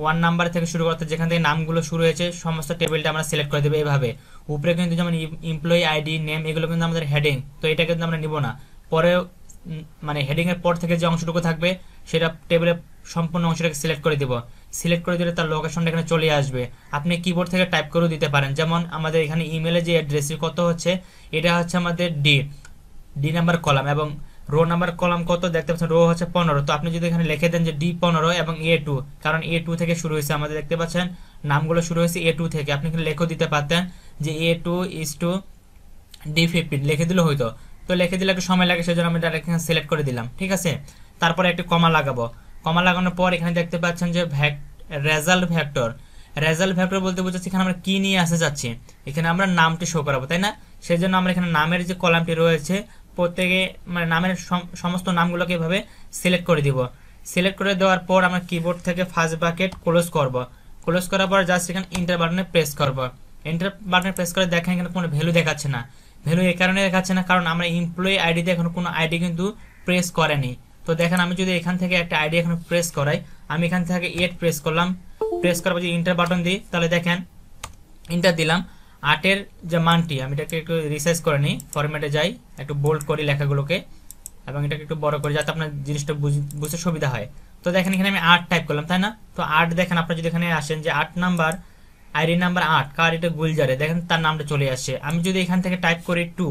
S2: ওয়ান নাম্বার থেকে শুরু করতে যেখান থেকে নামগুলো শুরু হয়েছে সমস্ত টেবিলটা আমরা সিলেক্ট করে দেবো এইভাবে উপরে কিন্তু যেমন এমপ্লয়ি আইডি নেম এগুলো কিন্তু আমাদের হেডিং তো এটা কিন্তু আমরা নিব না পরে মানে হেডিংয়ের পর থেকে যে অংশটুকু থাকবে সেটা টেবিলের সম্পূর্ণ অংশটাকে সিলেক্ট করে দিব সিলেক্ট করে দিলে তার লোকেশনটা এখানে চলে আসবে আপনি কিবোর্ড থেকে টাইপ করেও দিতে পারেন যেমন আমাদের এখানে ইমেলে যে অ্যাড্রেসটি কত হচ্ছে এটা হচ্ছে আমাদের ডি ডি নাম্বার কলাম এবং রো নাম্বার কলাম কত দেখতে পাচ্ছেন রো হচ্ছে পনেরো তো আপনি যদি এখানে লিখে দেন যে ডি পনেরো এবং এ টু কারণ এ টু থেকে শুরু হয়েছে আমাদের দেখতে পাচ্ছেন নামগুলো শুরু হয়েছে এ টু থেকে আপনি এখানে লেখো দিতে পারতেন যে A two is to D fifteen লিখে দিলে হয়তো তো লিখে দিলে একটু সময় লাগে সেজন্য আমি ডাইরেক্ট এখানে সিলেক্ট করে দিলাম ঠিক আছে তারপরে একটি কমা লাগাবো কমা লাগানোর পর এখানে দেখতে পাচ্ছেন যে ভ্যাক রেজাল্ট ভ্যাক্টর রেজাল্ট ভ্যাক্টর বলতে বুঝাচ্ছি এখানে আমরা কী নিয়ে আসে যাচ্ছি এখানে আমরা নামটি শো করাবো তাই না সেই জন্য আমরা এখানে নামের যে কলামটি রয়েছে প্রত্যেকে মানে নামের সমস্ত নামগুলোকে এভাবে সিলেক্ট করে দিব সিলেক্ট করে দেওয়ার পর আমরা কিবোর্ড থেকে ফার্স্ট বাকেট ক্লোজ করব ক্লোজ করার পর জাস্ট এখানে ইন্টার বাটনে প্রেস করব ইন্টার বাটনে প্রেস করে দেখেন এখানে কোনো ভ্যালু দেখাচ্ছে না ভ্যালু এ কারণে দেখাচ্ছে না কারণ আমরা এমপ্লয়ি দিয়ে এখন কোনো আইডি কিন্তু প্রেস করেনি তো দেখেন আমি যদি এখান থেকে একটা আইডি এখন প্রেস করাই আমি এখান থেকে এড প্রেস করলাম প্রেস করার পর যদি ইন্টার বাটন দিই তাহলে দেখেন ইন্টার দিলাম আটের যে মানটি আমি এটাকে একটু রিসাইজ করে নিই ফরম্যাটে যাই একটু বোল্ড করি লেখাগুলোকে এবং এটাকে একটু বড় করি যাতে আপনার জিনিসটা বুঝতে সুবিধা হয় তো দেখেন এখানে আমি আট টাইপ করলাম তাই না তো আট দেখেন আপনার যদি এখানে আসেন যে আট নাম্বার আইডি নাম্বার আট কার এটা গুলজারে দেখেন তার নামটা চলে আসে আমি যদি এখান থেকে টাইপ করি টু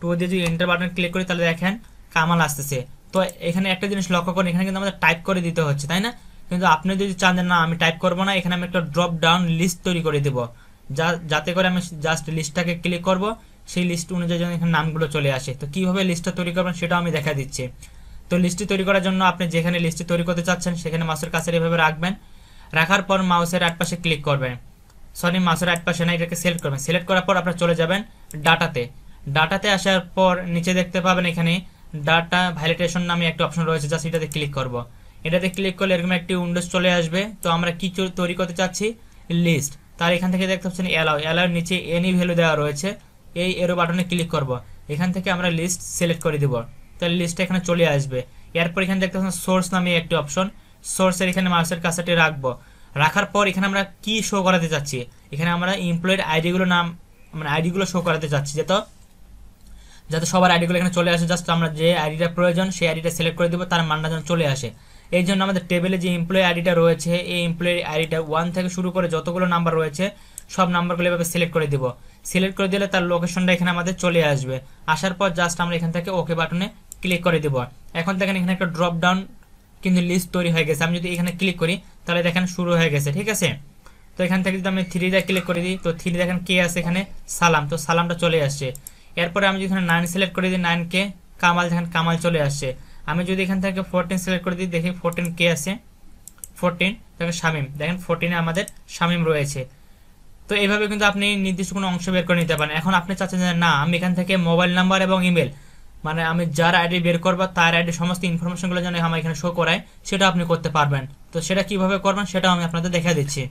S2: টু দিয়ে যদি এন্টার বাটন ক্লিক করি তাহলে দেখেন কামাল আসতেছে তো এখানে একটা জিনিস লক্ষ্য করেন এখানে কিন্তু আমাদের টাইপ করে দিতে হচ্ছে তাই না কিন্তু আপনি যদি চান না আমি টাইপ করবো না এখানে আমি একটা ড্রপ ডাউন লিস্ট তৈরি করে দেবো যা যাতে করে আমি জাস্ট লিস্টটাকে ক্লিক করব সেই লিস্ট অনুযায়ী যেন এখানে নামগুলো চলে আসে তো কীভাবে লিস্টটা তৈরি করবেন সেটাও আমি দেখা দিচ্ছি তো লিস্টটি তৈরি করার জন্য আপনি যেখানে লিস্টটি তৈরি করতে চাচ্ছেন সেখানে মাউসের কাছে এভাবে রাখবেন রাখার পর মাউসের আট পাশে ক্লিক করবেন সরি মাসের আট পাশে না এটাকে সিলেক্ট করবেন সিলেক্ট করার পর আপনারা চলে যাবেন ডাটাতে ডাটাতে আসার পর নিচে দেখতে পাবেন এখানে ডাটা ভ্যালিডেশন নামে একটা অপশন রয়েছে জাস্ট এটাতে ক্লিক করব এটাতে ক্লিক করলে এরকম একটি উইন্ডোজ চলে আসবে তো আমরা কি তৈরি করতে চাচ্ছি লিস্ট তার এখান থেকে দেখতে পাচ্ছেন অ্যালাউ অ্যালাউর নিচে এনি ভ্যালু দেওয়া রয়েছে এই এরো বাটনে ক্লিক করব এখান থেকে আমরা লিস্ট সিলেক্ট করে দেব তাহলে লিস্টটা এখানে চলে আসবে এরপর এখানে দেখতে পাচ্ছেন সোর্স নামে একটি অপশন সোর্সের এখানে মাউসের কাছাটি রাখবো রাখার পর এখানে আমরা কি শো করাতে চাচ্ছি এখানে আমরা এমপ্লয়েড আইডিগুলো নাম মানে আইডিগুলো শো করাতে চাচ্ছি যেত যাতে সবার আইডিগুলো এখানে চলে আসে জাস্ট আমরা যে আইডিটা প্রয়োজন সেই আইডিটা সিলেক্ট করে দেবো তার মানটা যেন চলে আসে এই জন্য আমাদের টেবিলে যে এমপ্লয়ি আইডিটা রয়েছে এই এমপ্লয়ি আইডিটা ওয়ান থেকে শুরু করে যতগুলো নাম্বার রয়েছে সব নাম্বারগুলো এভাবে সিলেক্ট করে দিব সিলেক্ট করে দিলে তার লোকেশনটা এখানে আমাদের চলে আসবে আসার পর জাস্ট আমরা এখান থেকে ওকে বাটনে ক্লিক করে দিব এখন দেখেন এখানে একটা ড্রপ ডাউন কিন্তু লিস্ট তৈরি হয়ে গেছে আমি যদি এখানে ক্লিক করি তাহলে দেখেন শুরু হয়ে গেছে ঠিক আছে তো এখান থেকে যদি আমি থ্রি দেখ ক্লিক করে দিই তো থ্রি দেখেন কে আছে এখানে সালাম তো সালামটা চলে আসছে এরপরে আমি যদি এখানে নাইন সিলেক্ট করে দিই নাইন কে কামাল দেখেন কামাল চলে আসছে আমি যদি এখান থেকে ফোরটিন সিলেক্ট করে দিই দেখি ফোরটিন কে আছে ফোরটিন তারপরে শামিম দেখেন ফোরটিনে আমাদের শামিম রয়েছে তো এইভাবে কিন্তু আপনি নির্দিষ্ট কোনো অংশ বের করে নিতে পারেন এখন আপনি চাচ্ছেন যে না আমি এখান থেকে মোবাইল নাম্বার এবং ইমেল মানে আমি যার আইডি বের করবো তার আইডি সমস্ত ইনফরমেশনগুলো যেন আমার এখানে শো করায় সেটা আপনি করতে পারবেন তো সেটা কিভাবে করবেন সেটাও আমি আপনাদের দেখা দিচ্ছি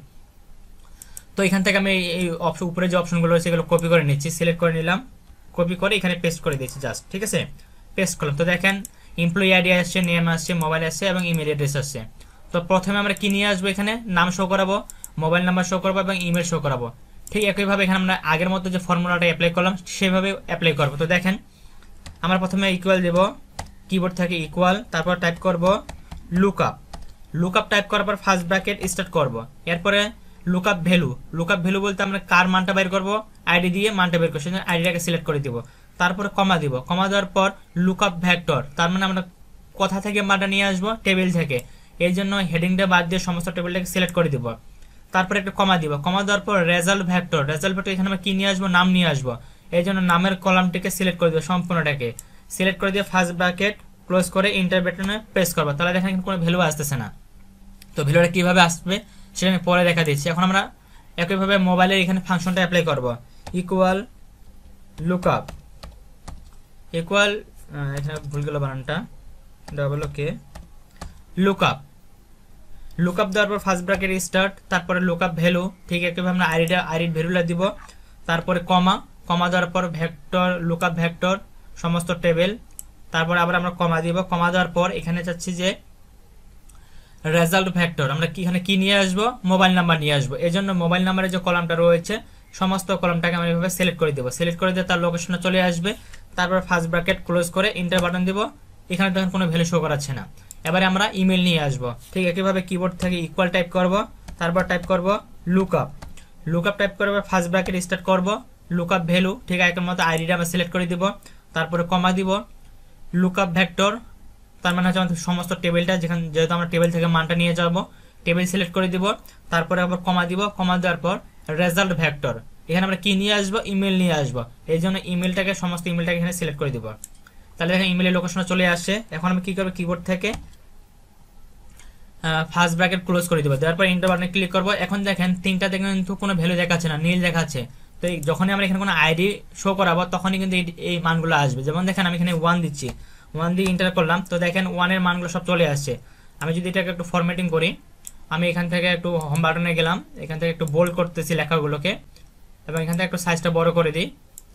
S2: তো এখান থেকে আমি এই অপশন উপরে যে অপশনগুলো রয়েছে এগুলো কপি করে নিচ্ছি সিলেক্ট করে নিলাম কপি করে এখানে পেস্ট করে দিচ্ছি জাস্ট ঠিক আছে পেস্ট করলাম তো দেখেন এমপ্লয়ি আইডি আসছে নেম আসছে মোবাইল আসছে এবং ইমেল অ্যাড্রেস আসছে তো প্রথমে আমরা কি নিয়ে আসবো এখানে নাম শো করাবো মোবাইল নাম্বার শো করাবো এবং ইমেল শো করাবো ঠিক একইভাবে এখানে আমরা আগের মতো যে ফর্মুলাটা অ্যাপ্লাই করলাম সেভাবে অ্যাপ্লাই করবো তো দেখেন আমরা প্রথমে ইকুয়াল দেব কিবোর্ড থেকে ইকুয়াল তারপর টাইপ করব লুক আপ টাইপ করার পর ফার্স্ট ব্র্যাকেট স্টার্ট করব এরপরে look up value look up value বলতে আমরা কার মানটা বের করব আইডি দিয়ে মানটা বের করছি আইডিটাকে সিলেক্ট করে দেবো তারপরে কমা দিব কমা দেওয়ার পর লুক আপ ভ্যাক্টর তার মানে আমরা কোথা থেকে মাটা নিয়ে আসবো টেবিল থেকে এই জন্য হেডিংটা বাদ দিয়ে সমস্ত টেবিলটাকে সিলেক্ট করে দিব তারপরে একটা কমা দিব কমা দেওয়ার পর রেজাল্ট ভ্যাক্টর রেজাল্ট ভ্যাক্টর এখানে আমরা কী নিয়ে আসবো নাম নিয়ে আসবো এই জন্য নামের কলামটিকে সিলেক্ট করে দেবো সম্পূর্ণটাকে সিলেক্ট করে দিয়ে ফার্স্ট ব্র্যাকেট ক্লোজ করে ইন্টার বাটনে প্রেস করবো তাহলে দেখেন কোনো ভ্যালু আসতেছে না তো ভ্যালুটা কীভাবে আসবে সেটা আমি পরে দেখা দিচ্ছি এখন আমরা একইভাবে মোবাইলের এখানে ফাংশনটা অ্যাপ্লাই করব ইকুয়াল লুকআপ ইকুয়াল এখানে ভুল গেল বানানটা দেওয়া হলো কে লুকআপ লুকআপ দেওয়ার পর ফার্স্ট ব্র্যাকেট স্টার্ট তারপরে লুকআপ ভ্যালু ঠিক একইভাবে আমরা আইডিটা আইডির ভ্যালুটা দিব তারপরে কমা কমা দেওয়ার পর ভেক্টর লুকআপ ভেক্টর সমস্ত টেবিল তারপরে আবার আমরা কমা দিব কমা দেওয়ার পর এখানে চাচ্ছি যে রেজাল্ট ভেক্টর আমরা কি এখানে কি নিয়ে আসবো মোবাইল নাম্বার নিয়ে আসবো এই জন্য মোবাইল নাম্বারের যে কলামটা রয়েছে সমস্ত কলামটাকে আমি এভাবে সিলেক্ট করে দেবো সিলেক্ট করে দিয়ে তার লোকেশনে চলে আসবে তারপর ফার্স্ট ব্র্যাকেট ক্লোজ করে ইন্টার বাটন দিব এখানে তখন কোনো ভ্যালু শো করাচ্ছে না এবারে আমরা ইমেল নিয়ে আসব ঠিক একইভাবে কিবোর্ড থেকে ইকুয়াল টাইপ করব তারপর টাইপ করব লুকআপ লুকআপ টাইপ করে ফার্স্ট ব্র্যাকেট স্টার্ট করব লুকআপ ভ্যালু ঠিক আগের মতো আইডিটা আমরা সিলেক্ট করে দিব তারপরে কমা দিব লুকআপ ভেক্টর তার মানে হচ্ছে আমাদের সমস্ত টেবিলটা যেখানে যেহেতু আমরা টেবিল থেকে মানটা নিয়ে যাব টেবিল সিলেক্ট করে দিব তারপরে আবার কমা দিব কমা দেওয়ার পর রেজাল্ট ভেক্টর এখানে আমরা কি নিয়ে আসবো ইমেল নিয়ে আসবো এই জন্য ইমেলটাকে সমস্ত ইমেলটাকে এখানে সিলেক্ট করে দিব তাহলে দেখেন ইমেলের লোকেশনে চলে আসে এখন আমি কি করবো কিবোর্ড থেকে ফার্স্ট ব্র্যাকেট ক্লোজ করে দেবো তারপর ইন্টার বাটনে ক্লিক করবো এখন দেখেন তিনটাতে কিন্তু কোনো ভ্যালু দেখাচ্ছে না নীল দেখাচ্ছে তো যখনই আমরা এখানে কোনো আইডি শো করাবো তখনই কিন্তু এই মানগুলো আসবে যেমন দেখেন আমি এখানে ওয়ান দিচ্ছি ওয়ান দিয়ে ইন্টার করলাম তো দেখেন ওয়ানের মানগুলো সব চলে আসছে আমি যদি এটাকে একটু ফরম্যাটিং করি আমি এখান থেকে একটু হোম বাটনে গেলাম এখান থেকে একটু বোল্ড করতেছি লেখাগুলোকে এবং এখান থেকে একটু সাইজটা বড় করে দিই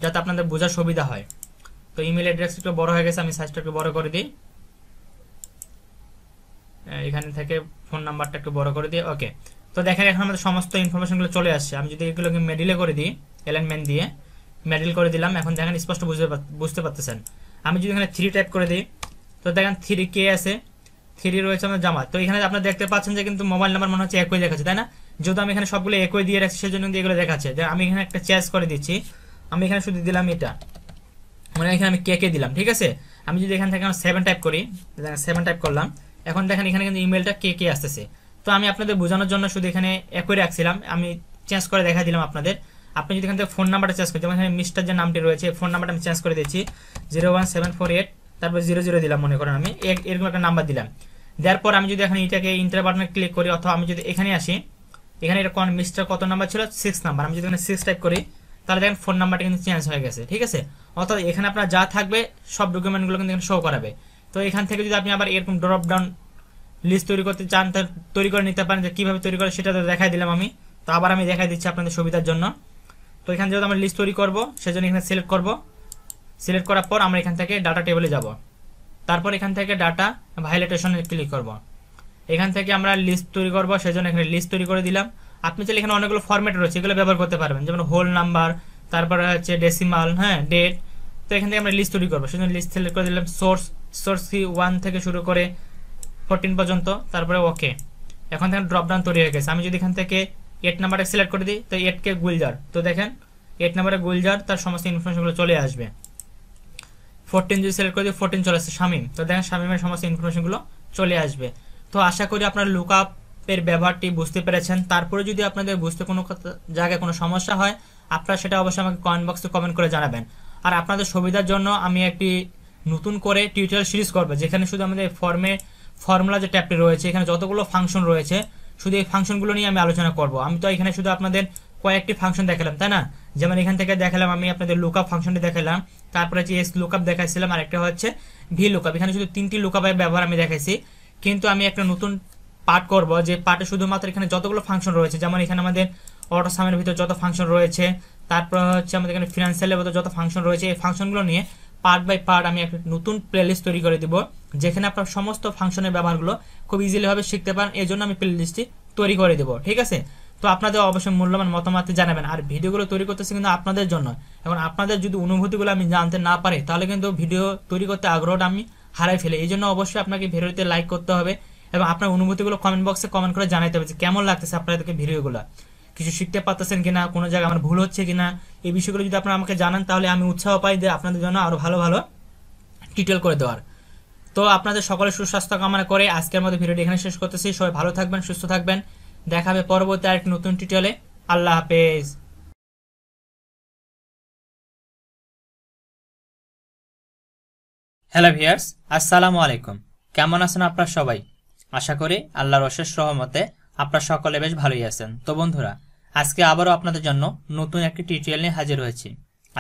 S2: যাতে আপনাদের বোঝার সুবিধা হয় তো ইমেল অ্যাড্রেস একটু বড় হয়ে গেছে আমি সাইজটা একটু বড় করে দিই এখান থেকে ফোন নাম্বারটা একটু বড় করে দিই ওকে তো দেখেন এখন আমাদের সমস্ত ইনফরমেশনগুলো চলে আসছে আমি যদি এগুলোকে মেডিলে করে দিই অ্যালাইনমেন্ট দিয়ে মেডিল করে দিলাম এখন দেখেন স্পষ্ট বুঝতে বুঝতে পারতেছেন আমি যদি এখানে থ্রি টাইপ করে দিই তো দেখেন থ্রি কে আছে থ্রি রয়েছে আমার জামা তো এখানে আপনারা দেখতে পাচ্ছেন যে কিন্তু মোবাইল নাম্বার মনে হচ্ছে একই দেখাচ্ছে তাই না যেহেতু আমি এখানে সবগুলো একই দিয়ে রাখছি সেজন্য কিন্তু এগুলো দেখাচ্ছে আমি এখানে একটা চেস করে দিচ্ছি আমি এখানে শুধু দিলাম এটা মানে এখানে আমি কেকে দিলাম ঠিক আছে আমি যদি এখান থেকে সেভেন টাইপ করি সেভেন টাইপ করলাম এখন দেখেন এখানে কিন্তু ইমেলটা কে কে আসতেছে তো আমি আপনাদের বোঝানোর জন্য শুধু এখানে একই রাখছিলাম আমি চেঞ্জ করে দেখা দিলাম আপনাদের আপনি যদি এখান থেকে ফোন নাম্বারটা চেঞ্জ করেন যেমন এখানে মিস্টার যে নামটি রয়েছে ফোন নাম্বারটা আমি চেঞ্জ করে দিচ্ছি zero one seven four eight তারপর জিরো জিরো দিলাম মনে করেন আমি এরকম একটা নাম্বার দিলাম দেওয়ার পর আমি যদি এখানে এটাকে ইন্টার বাটনে ক্লিক করি অথবা আমি যদি এখানে আসি এখানে এটা কোন মিস্টার কত নাম্বার ছিল সিক্স নাম্বার আমি যদি এখানে সিক্স টাইপ করি তাহলে দেখেন ফোন নাম্বারটা কিন্তু চেঞ্জ হয়ে গেছে ঠিক আছে অর্থাৎ এখানে আপনার যা থাকবে সব ডকুমেন্টগুলো কিন্তু এখানে শো করাবে তো এখান থেকে যদি আপনি আবার এরকম ড্রপ ডাউন লিস্ট তৈরি করতে চান তাহলে তৈরি করে নিতে পারেন যে কীভাবে তৈরি করে সেটা দেখাই দিলাম আমি তো আবার আমি দেখাই দিচ্ছি আপনাদের সুবিধার জন্য তো এখানে যেহেতু আমরা লিস্ট তৈরি করবো সেজন্য এখানে সিলেক্ট করব সিলেক্ট করার পর আমরা এখান থেকে ডাটা টেবিলে যাব তারপর এখান থেকে ডাটা ভাইলেটেশনে ক্লিক করবো এখান থেকে আমরা লিস্ট তৈরি করবো সেজন্য এখানে লিস্ট তৈরি করে দিলাম আপনি চাইলে এখানে অনেকগুলো ফর্মেট রয়েছে এগুলো ব্যবহার করতে পারবেন যেমন হোল নাম্বার তারপরে হচ্ছে ডেসিমাল হ্যাঁ ডেট তো এখান থেকে আমরা লিস্ট তৈরি করবো সেজন্য লিস্ট সিলেক্ট করে দিলাম সোর্স সোর্স কি ওয়ান থেকে শুরু করে ফোরটিন পর্যন্ত তারপরে ওকে এখন থেকে ড্রপডাউন তৈরি হয়ে গেছে আমি যদি এখান থেকে এট নাম্বারটা সিলেক্ট করে দিই তো এটকে গুলজার তো দেখেন এট নাম্বারে গুলজার তার সমস্ত ইনফরমেশনগুলো চলে আসবে ফোরটিন যদি সিলেক্ট করে দিই ফোরটিন চলে আসছে শামিম তো দেখেন শামিমের সমস্ত ইনফরমেশনগুলো চলে আসবে তো আশা করি আপনার লুক আপের ব্যবহারটি বুঝতে পেরেছেন তারপরে যদি আপনাদের বুঝতে কোনো জায়গায় কোনো সমস্যা হয় আপনারা সেটা অবশ্যই আমাকে কমেন্ট বক্সে কমেন্ট করে জানাবেন আর আপনাদের সুবিধার জন্য আমি একটি নতুন করে টিউটোরিয়াল সিরিজ করবো যেখানে শুধু আমাদের ফর্মে ফর্মুলা যে ট্যাপটি রয়েছে এখানে যতগুলো ফাংশন রয়েছে শুধু এই ফাংশনগুলো নিয়ে আমি আলোচনা করব আমি তো এখানে শুধু আপনাদের কয়েকটি ফাংশন দেখালাম তাই না যেমন এখান থেকে দেখালাম আমি আপনাদের আপ ফাংশনটি দেখালাম তারপরে যে এস আপ দেখাইছিলাম আরেকটা হচ্ছে ভি আপ এখানে শুধু তিনটি আপের ব্যবহার আমি দেখাইছি কিন্তু আমি একটা নতুন পার্ট করব যে পার্টে শুধুমাত্র এখানে যতগুলো ফাংশন রয়েছে যেমন এখানে আমাদের অটো সামের ভিতর যত ফাংশন রয়েছে তারপর হচ্ছে আমাদের এখানে ফিনান্সিয়ালের ভিতর যত ফাংশন রয়েছে এই ফাংশনগুলো নিয়ে পার্ট বাই পার্ট আমি একটা নতুন প্লেলিস্ট তৈরি করে দিব যেখানে আপনার সমস্ত ফাংশনের ব্যবহারগুলো খুব ইজিলিভাবে শিখতে পারেন এই জন্য আমি প্লেলিস্টটি তৈরি করে দেবো ঠিক আছে তো আপনাদের অবশ্যই মূল্যবান মতামত জানাবেন আর ভিডিওগুলো তৈরি করতেছে কিন্তু আপনাদের জন্য এখন আপনাদের যদি অনুভূতিগুলো আমি জানতে না পারি তাহলে কিন্তু ভিডিও তৈরি করতে আগ্রহটা আমি হারাই ফেলে এই জন্য অবশ্যই আপনাকে ভিডিওতে লাইক করতে হবে এবং আপনার অনুভূতিগুলো কমেন্ট বক্সে কমেন্ট করে জানাইতে হবে যে কেমন লাগতেছে আপনাদেরকে ভিডিওগুলো কিছু শিখতে পারতেছেন কিনা কোনো জায়গায় আমার ভুল হচ্ছে কিনা এই বিষয়গুলো যদি আপনারা আমাকে জানান তাহলে আমি উৎসাহ পাই যে আপনাদের জন্য আরও ভালো ভালো টিটেল করে দেওয়ার তো আপনাদের সকলে সুস্বাস্থ্য কামনা করে আজকের মতো ভিডিওটি এখানে শেষ করতেছি সবাই ভালো থাকবেন সুস্থ থাকবেন দেখাবে পরবর্তী আরেক নতুন
S1: টিটেলে আল্লাহ হাফেজ হ্যালো ভিয়ার্স আসসালামু আলাইকুম কেমন
S2: আছেন আপনার সবাই আশা করি আল্লাহর অশেষ সহমতে আপনার সকলে বেশ ভালোই আছেন তো বন্ধুরা আজকে আবারও আপনাদের জন্য নতুন একটি টিউটোরিয়াল নিয়ে হাজির হয়েছি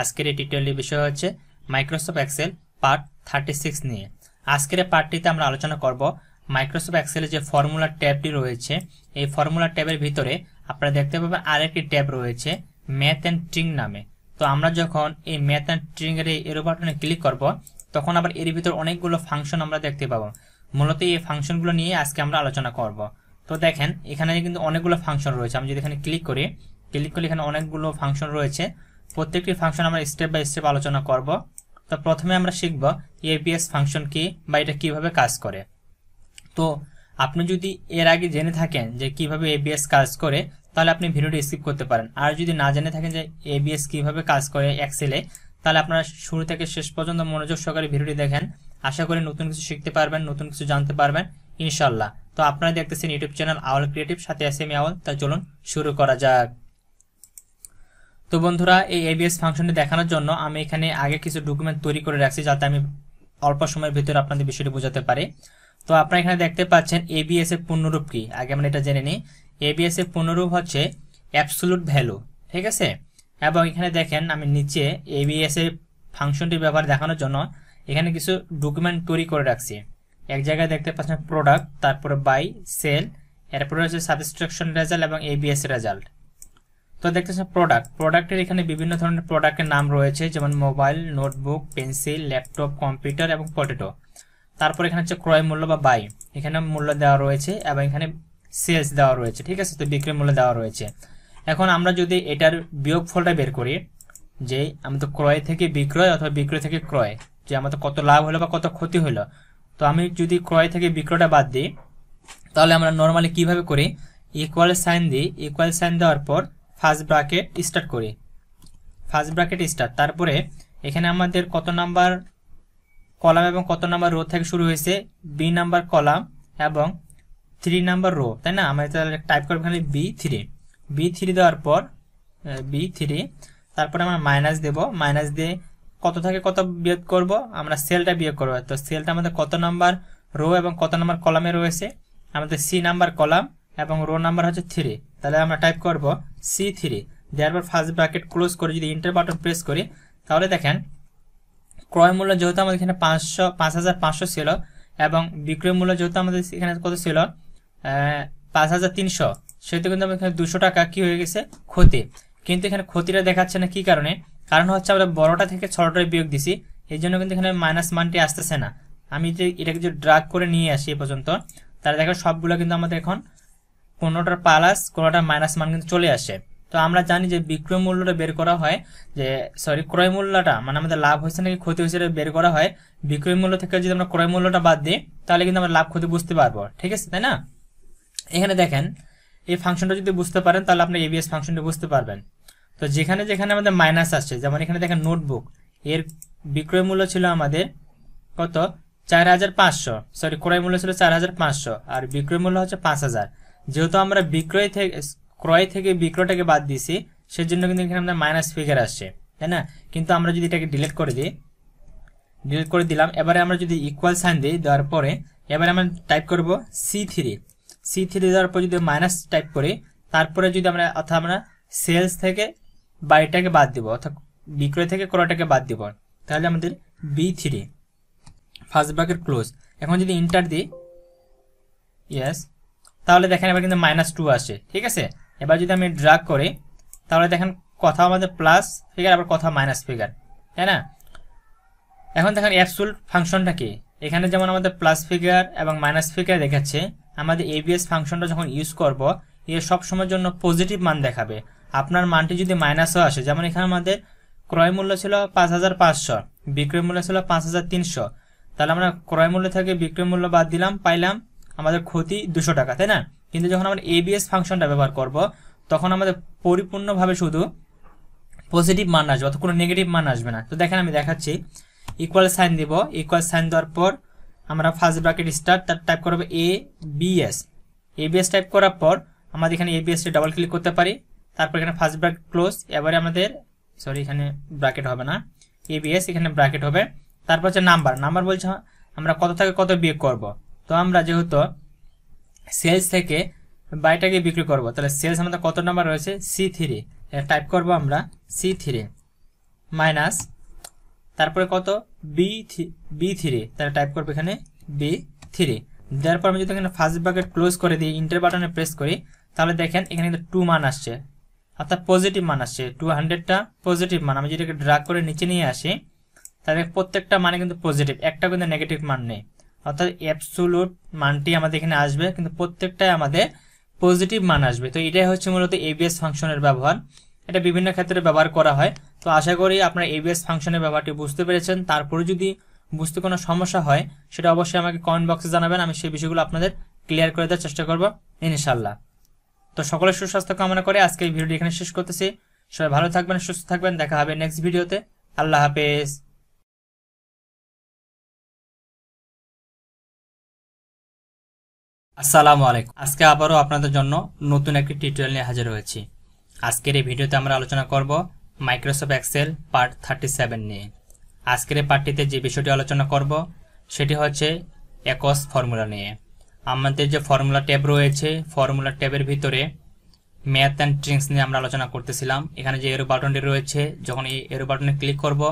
S2: আজকের এই টিউটোরিয়ালটির বিষয় হচ্ছে Microsoft Excel part thirty six নিয়ে আজকের এই পার্টটিতে আমরা আলোচনা করব মাইক্রোসফট এক্সেলের যে ফর্মুলা ট্যাবটি রয়েছে এই ফর্মুলা ট্যাবের ভিতরে আপনারা দেখতে পাবেন আরেকটি ট্যাব রয়েছে ম্যাথ অ্যান্ড ট্রিং নামে তো আমরা যখন এই ম্যাথ অ্যান্ড ট্রিংয়ের এই এরো বাটনে ক্লিক করব তখন আবার এর ভিতর অনেকগুলো ফাংশন আমরা দেখতে পাবো মূলত এই ফাংশনগুলো নিয়ে আজকে আমরা আলোচনা করব তো দেখেন এখানে কিন্তু অনেকগুলো ফাংশন রয়েছে আমি যদি এখানে ক্লিক করি ক্লিক করলে এখানে অনেকগুলো ফাংশন রয়েছে প্রত্যেকটি ফাংশন আমরা স্টেপ বাই স্টেপ আলোচনা করব তো প্রথমে আমরা শিখব এপিএস ফাংশন কি বা এটা কীভাবে কাজ করে তো আপনি যদি এর আগে জেনে থাকেন যে কিভাবে এবিএস কাজ করে তাহলে আপনি ভিডিওটি স্কিপ করতে পারেন আর যদি না জেনে থাকেন যে এবিএস কিভাবে কাজ করে এক্সেলে তাহলে আপনারা শুরু থেকে শেষ পর্যন্ত মনোযোগ সহকারে ভিডিওটি দেখেন আশা করি নতুন কিছু শিখতে পারবেন নতুন কিছু জানতে পারবেন ইনশাল্লাহ তো আপনারা দেখতেছেন ইউটিউব চ্যানেল আওয়াল ক্রিয়েটিভ সাথে আছে আমি আওয়াল তা চলুন শুরু করা যাক তো বন্ধুরা এই এবিএস ফাংশনটি দেখানোর জন্য আমি এখানে আগে কিছু ডকুমেন্ট তৈরি করে রাখছি যাতে আমি অল্প সময়ের ভিতরে আপনাদের বিষয়টি বোঝাতে পারি তো আপনারা এখানে দেখতে পাচ্ছেন এবিএস এর পূর্ণরূপ কি আগে আমরা এটা জেনে নিই এবিএস এর পূর্ণরূপ হচ্ছে অ্যাবসলুট ভ্যালু ঠিক আছে এবং এখানে দেখেন আমি নিচে এবিএস এর ফাংশনটির ব্যবহার দেখানোর জন্য এখানে কিছু ডকুমেন্ট তৈরি করে রাখছি এক জায়গায় দেখতে পাচ্ছেন প্রোডাক্ট তারপরে বাই সেল এরপরে হচ্ছে সাবস্ট্রাকশন রেজাল্ট এবং এবিএস রেজাল্ট তো দেখতে পাচ্ছেন প্রোডাক্ট প্রোডাক্টের এখানে বিভিন্ন ধরনের প্রোডাক্টের নাম রয়েছে যেমন mobile notebook pencil laptop computer এবং পটেটো তারপর এখানে হচ্ছে ক্রয় মূল্য বা বাই এখানে মূল্য দেওয়া রয়েছে এবং এখানে সেলস দেওয়া রয়েছে ঠিক আছে তো বিক্রি মূল্য দেওয়া রয়েছে এখন আমরা যদি এটার বিয়োগ ফলটা বের করি যে আমাদের ক্রয় থেকে বিক্রয় অথবা বিক্রয় থেকে ক্রয় যে আমাদের কত লাভ হলো বা কত ক্ষতি হলো তো আমি যদি ক্রয় থেকে বিক্রয়টা বাদ দিই তাহলে আমরা নর্মালি কিভাবে করি ইকুয়াল সাইন দিই ইকুয়াল সাইন দেওয়ার পর ফার্স্ট ব্রাকেট স্টার্ট করি ফার্স্ট ব্রাকেট স্টার্ট তারপরে এখানে আমাদের কত নাম্বার কলাম এবং কত নাম্বার রো থেকে শুরু হয়েছে বি নাম্বার কলাম এবং থ্রি নাম্বার রো তাই না আমাদের তাহলে টাইপ করবো এখানে বি থ্রি বি থ্রি দেওয়ার পর বি থ্রি তারপরে আমরা মাইনাস দেব মাইনাস দিয়ে কত থেকে কত বিয়োগ করব আমরা সেলটা বিয়োগ করবো তো সেলটা আমাদের কত নাম্বার রো এবং কত নাম্বার কলামে রয়েছে আমাদের সি নাম্বার কলাম এবং রো নাম্বার হচ্ছে থ্রি তাহলে আমরা টাইপ করব সি থ্রি দেওয়ার পর ফার্স্ট ব্র্যাকেট ক্লোজ করে যদি ইন্টার বাটন প্রেস করি তাহলে দেখেন ক্রয় মূল্য যেহেতু আমাদের এখানে পাঁচশো পাঁচ হাজার পাঁচশো ছিল এবং বিক্রয় মূল্য যেহেতু আমাদের এখানে কত ছিল পাঁচ হাজার তিনশো সেহেতু কিন্তু আমাদের এখানে দুশো টাকা কি হয়ে গেছে ক্ষতি কিন্তু এখানে ক্ষতিটা দেখাচ্ছে না কি কারণে কারণ হচ্ছে আমরা বড়টা থেকে ছটায় বিয়োগ দিছি এই জন্য কিন্তু এখানে মাইনাস মানটি আসতেছে না আমি যে এটাকে যদি ড্রাগ করে নিয়ে আসি এ পর্যন্ত তাহলে দেখো সবগুলো কিন্তু আমাদের এখন কোনোটার প্লাস কোনোটার মাইনাস মান কিন্তু চলে আসে তো আমরা জানি যে বিক্রয় মূল্যটা বের করা হয় যে সরি ক্রয় মূল্যটা মানে আমাদের লাভ হয়েছে নাকি ক্ষতি হয়েছে এটা বের করা হয় বিক্রয় মূল্য থেকে যদি আমরা ক্রয় মূল্যটা বাদ দিই তাহলে কিন্তু আমরা লাভ ক্ষতি বুঝতে পারবো ঠিক আছে তাই না এখানে দেখেন এই ফাংশনটা যদি বুঝতে পারেন তাহলে আপনি এবিএস ফাংশনটা বুঝতে পারবেন তো যেখানে যেখানে আমাদের মাইনাস আসছে যেমন এখানে দেখেন নোটবুক এর বিক্রয় মূল্য ছিল আমাদের কত চার হাজার পাঁচশো সরি ক্রয় মূল্য ছিল চার হাজার পাঁচশো আর বিক্রয় মূল্য হচ্ছে পাঁচ হাজার যেহেতু আমরা বিক্রয় থেকে ক্রয় থেকে বিক্রয়টাকে বাদ দিয়েছি সেজন্য কিন্তু এখানে আমাদের মাইনাস ফিগার আসছে তাই না কিন্তু আমরা যদি এটাকে ডিলিট করে দিই ডিলিট করে দিলাম এবারে আমরা যদি ইকুয়াল সাইন দিই দেওয়ার পরে এবারে আমরা টাইপ করব সি থ্রি সি থ্রি দেওয়ার পর যদি মাইনাস টাইপ করি তারপরে যদি আমরা অর্থাৎ আমরা সেলস থেকে বাড়িটাকে বাদ দিব অর্থাৎ বিক্রয় থেকে ক্রয়টাকে বাদ দিব তাহলে আমাদের B three first bracket close এখন যদি ইন্টার দিই ইয়েস তাহলে দেখেন এবার কিন্তু মাইনাস টু আসে ঠিক আছে এবার যদি আমি ড্রাগ করি তাহলে দেখেন কথা আমাদের প্লাস ফিগার আবার কথা মাইনাস ফিগার তাই না এখন দেখেন অ্যাপসুল ফাংশনটা কি এখানে যেমন আমাদের প্লাস ফিগার এবং মাইনাস ফিগার দেখাচ্ছে আমাদের এবিএস ফাংশনটা যখন ইউজ করব সব সময়ের জন্য পজিটিভ মান দেখাবে আপনার মানটি যদি মাইনাসও আসে যেমন এখানে আমাদের ক্রয় মূল্য ছিল পাঁচ হাজার পাঁচশো বিক্রয় মূল্য ছিল পাঁচ হাজার তিনশো তাহলে আমরা ক্রয় মূল্য থেকে বিক্রয় মূল্য বাদ দিলাম পাইলাম আমাদের ক্ষতি দুশো টাকা তাই না কিন্তু যখন আমরা এবিএস ফাংশনটা ব্যবহার করব তখন আমাদের পরিপূর্ণভাবে শুধু পজিটিভ মান আসবে অথবা কোনো নেগেটিভ মান আসবে না তো দেখেন আমি দেখাচ্ছি ইকুয়াল সাইন দিব ইকুয়াল সাইন দেওয়ার পর আমরা ফার্স্ট ব্রাকেট স্টার তার type B S A BS ABS type করার পর আমাদের এখানে এবিএসটি ডাবল ক্লিক করতে পারি তারপর এখানে ফার্স্ট ব্রাকেট ক্লোজ এবারে আমাদের সরি এখানে ব্রাকেট হবে না এবিএস এখানে ব্রাকেট হবে তারপর হচ্ছে নাম্বার নাম্বার বলছে আমরা কত থেকে কত বিয়োগ করব তো আমরা যেহেতু সেলস থেকে বাড়িটাকে বিক্রি করব তাহলে সেলস আমাদের কত নাম্বার রয়েছে সি থ্রি টাইপ করব আমরা সি থ্রি মাইনাস তারপরে কত বি বি থ্রি তারা টাইপ করবে এখানে বি থ্রি দেওয়ার পর আমি যদি এখানে ফার্স্ট ব্র্যাকেট ক্লোজ করে দিই ইন্টার বাটনে প্রেস করি তাহলে দেখেন এখানে কিন্তু টু মান আসছে অর্থাৎ পজিটিভ মান আসছে টু হান্ড্রেডটা পজিটিভ মান আমি যদি ড্রাগ করে নিচে নিয়ে আসি তাহলে প্রত্যেকটা মানে কিন্তু পজিটিভ একটা কিন্তু নেগেটিভ মান নেই অর্থাৎ অ্যাপসুলুট মানটি আমাদের এখানে আসবে কিন্তু প্রত্যেকটাই আমাদের পজিটিভ মান আসবে তো এটাই হচ্ছে মূলত এবিএস ফাংশনের ব্যবহার এটা বিভিন্ন ক্ষেত্রে ব্যবহার করা হয় তো আশা করি আপনার এবিএস ফাংশনের ব্যাপারটি বুঝতে পেরেছেন তারপরে যদি বুঝতে কোনো সমস্যা হয় সেটা অবশ্যই আমাকে কমেন্ট বক্সে জানাবেন আমি সেই বিষয়গুলো আপনাদের ক্লিয়ার করে দেওয়ার চেষ্টা করব ইনশাল্লাহ তো সকলের সুস্বাস্থ্য কামনা করে
S1: আজকে এই ভিডিওটি এখানে শেষ করতেছি সবাই ভালো থাকবেন সুস্থ থাকবেন দেখা হবে নেক্সট ভিডিওতে আল্লাহ হাফেজ আসসালামু আলাইকুম আজকে আবারও আপনাদের জন্য নতুন একটি টিউটোরিয়াল নিয়ে হাজির হয়েছি
S2: আজকের এই ভিডিওতে আমরা আলোচনা করব Microsoft Excel part thirty seven নিয়ে আজকের এই পার্টটিতে যে বিষয়টি আলোচনা করব সেটি হচ্ছে একস ফর্মুলা নিয়ে আমাদের যে ফর্মুলা ট্যাব রয়েছে ফর্মুলা ট্যাবের ভিতরে ম্যাথ অ্যান্ড ট্রিক্স নিয়ে আমরা আলোচনা করতেছিলাম এখানে যে এরো বাটনটি রয়েছে যখন এই এরো বাটনে ক্লিক করব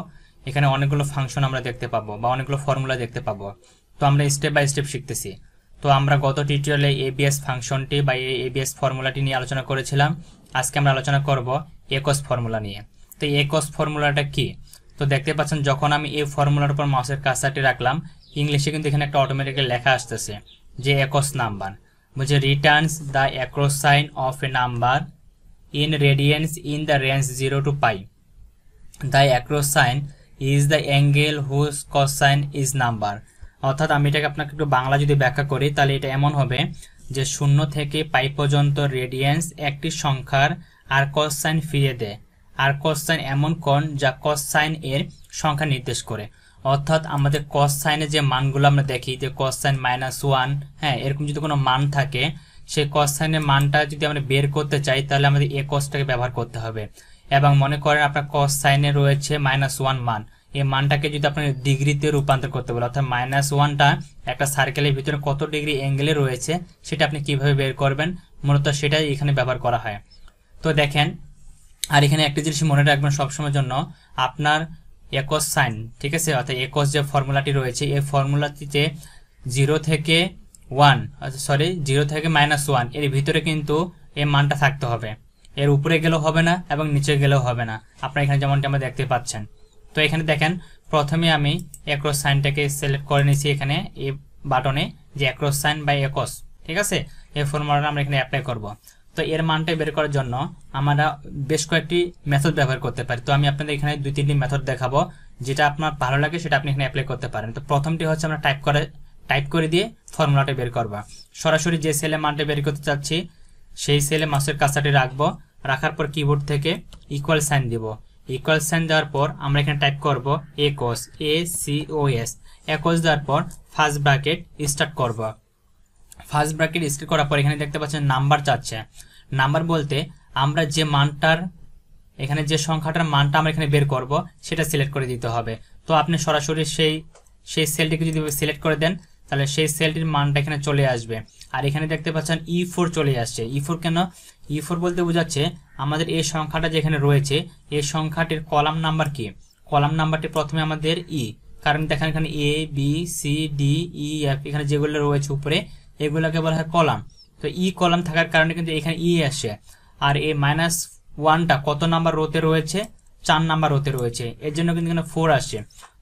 S2: এখানে অনেকগুলো ফাংশন আমরা দেখতে পাবো বা অনেকগুলো ফর্মুলা দেখতে পাবো তো আমরা স্টেপ বাই স্টেপ শিখতেছি তো আমরা গত টিউটোরিয়ালে এবিএস ফাংশনটি বা এবিএস ফর্মুলাটি নিয়ে আলোচনা করেছিলাম আজকে আমরা আলোচনা করব একস ফর্মুলা নিয়ে তো একস ফর্মুলাটা কি তো দেখতে পাচ্ছেন যখন আমি এই ফর্মুলার উপর মাউসের কাজটি রাখলাম ইংলিশে কিন্তু এখানে একটা অটোমেটিক্যালি লেখা আসতেছে যে একস নাম্বার বলছে returns the arccosine of a number in radians in the range zero to pi the arccosine is the angle whose cosine is number অর্থাৎ আমি এটাকে আপনাকে একটু বাংলা যদি ব্যাখ্যা করি তাহলে এটা এমন হবে যে শূন্য থেকে পাই পর্যন্ত রেডিয়েন্স একটি সংখ্যার আর সাইন ফিরিয়ে দেয় আর সাইন এমন কোণ যা কসাইন এর সংখ্যা নির্দেশ করে অর্থাৎ আমাদের সাইনে যে মানগুলো আমরা দেখি যে সাইন মাইনাস ওয়ান হ্যাঁ এরকম যদি কোনো মান থাকে সেই সাইনের মানটা যদি আমরা বের করতে চাই তাহলে আমাদের এ কসটাকে ব্যবহার করতে হবে এবং মনে করেন আপনার সাইনে রয়েছে মাইনাস ওয়ান মান এই মানটাকে যদি আপনি ডিগ্রিতে রূপান্তর করতে বলে অর্থাৎ মাইনাস ওয়ানটা একটা সার্কেলের ভিতরে কত ডিগ্রি অ্যাঙ্গেলে রয়েছে সেটা আপনি কিভাবে বের করবেন মূলত সেটাই এখানে ব্যবহার করা হয় তো দেখেন আর এখানে একটা জিনিস মনে রাখবেন সবসময়ের জন্য আপনার একস সাইন ঠিক আছে অর্থাৎ একস যে ফর্মুলাটি রয়েছে এই ফর্মুলাটিতে জিরো থেকে ওয়ান সরি জিরো থেকে মাইনাস ওয়ান এর ভিতরে কিন্তু এই মানটা থাকতে হবে এর উপরে গেলেও হবে না এবং নিচে গেলেও হবে না আপনার এখানে যেমনটি আমরা দেখতে পাচ্ছেন তো এখানে দেখেন প্রথমে আমি অ্যাক্রস সাইনটাকে সিলেক্ট করে নিয়েছি এখানে এই বাটনে যে অ্যাক্রস সাইন বা একস ঠিক আছে এই ফর্মুলাটা আমরা এখানে অ্যাপ্লাই করব তো এর মানটা বের করার জন্য আমরা বেশ কয়েকটি মেথড ব্যবহার করতে পারি তো আমি আপনাদের এখানে দুই তিনটি মেথড দেখাবো যেটা আপনার ভালো লাগে সেটা আপনি এখানে অ্যাপ্লাই করতে পারেন তো প্রথমটি হচ্ছে আমরা টাইপ করে টাইপ করে দিয়ে ফর্মুলাটা বের করবা সরাসরি যে সেলে মানটা বের করতে চাচ্ছি সেই সেলে মাসের কাছাটি রাখবো রাখার পর কিবোর্ড থেকে ইকুয়াল সাইন দিব ইকুয়াল সাইন দেওয়ার পর আমরা এখানে টাইপ করব একোস A C O S ACOS দেওয়ার পর ফার্স্ট ব্র্যাকেট স্টার্ট করব ফার্স্ট ব্র্যাকেট স্টার্ট করার পর এখানে দেখতে পাচ্ছেন নাম্বার চাচ্ছে নাম্বার বলতে আমরা যে মানটার এখানে যে সংখ্যাটার মানটা আমরা এখানে বের করব সেটা সিলেক্ট করে দিতে হবে তো আপনি সরাসরি সেই সেই সেলটিকে যদি সিলেক্ট করে দেন তাহলে সেই সেলটির মানটা এখানে চলে আসবে আর এখানে দেখতে পাচ্ছেন ই e ফোর চলে আসছে ই e ফোর কেন ই ফোর বলতে বোঝাচ্ছে আমাদের এই সংখ্যাটা যেখানে রয়েছে এই সংখ্যাটির কলাম নাম্বার কি কলাম নাম্বারটি প্রথমে আমাদের ই কারণ দেখেন এখানে A B C D E F এখানে যেগুলো রয়েছে উপরে এগুলোকে বলা হয় কলাম তো ই কলাম থাকার কারণে কিন্তু এখানে ই আসে আর এ মাইনাস ওয়ানটা কত নাম্বার রোতে রয়েছে চার নাম্বার রোতে রয়েছে এর জন্য কিন্তু এখানে ফোর আসছে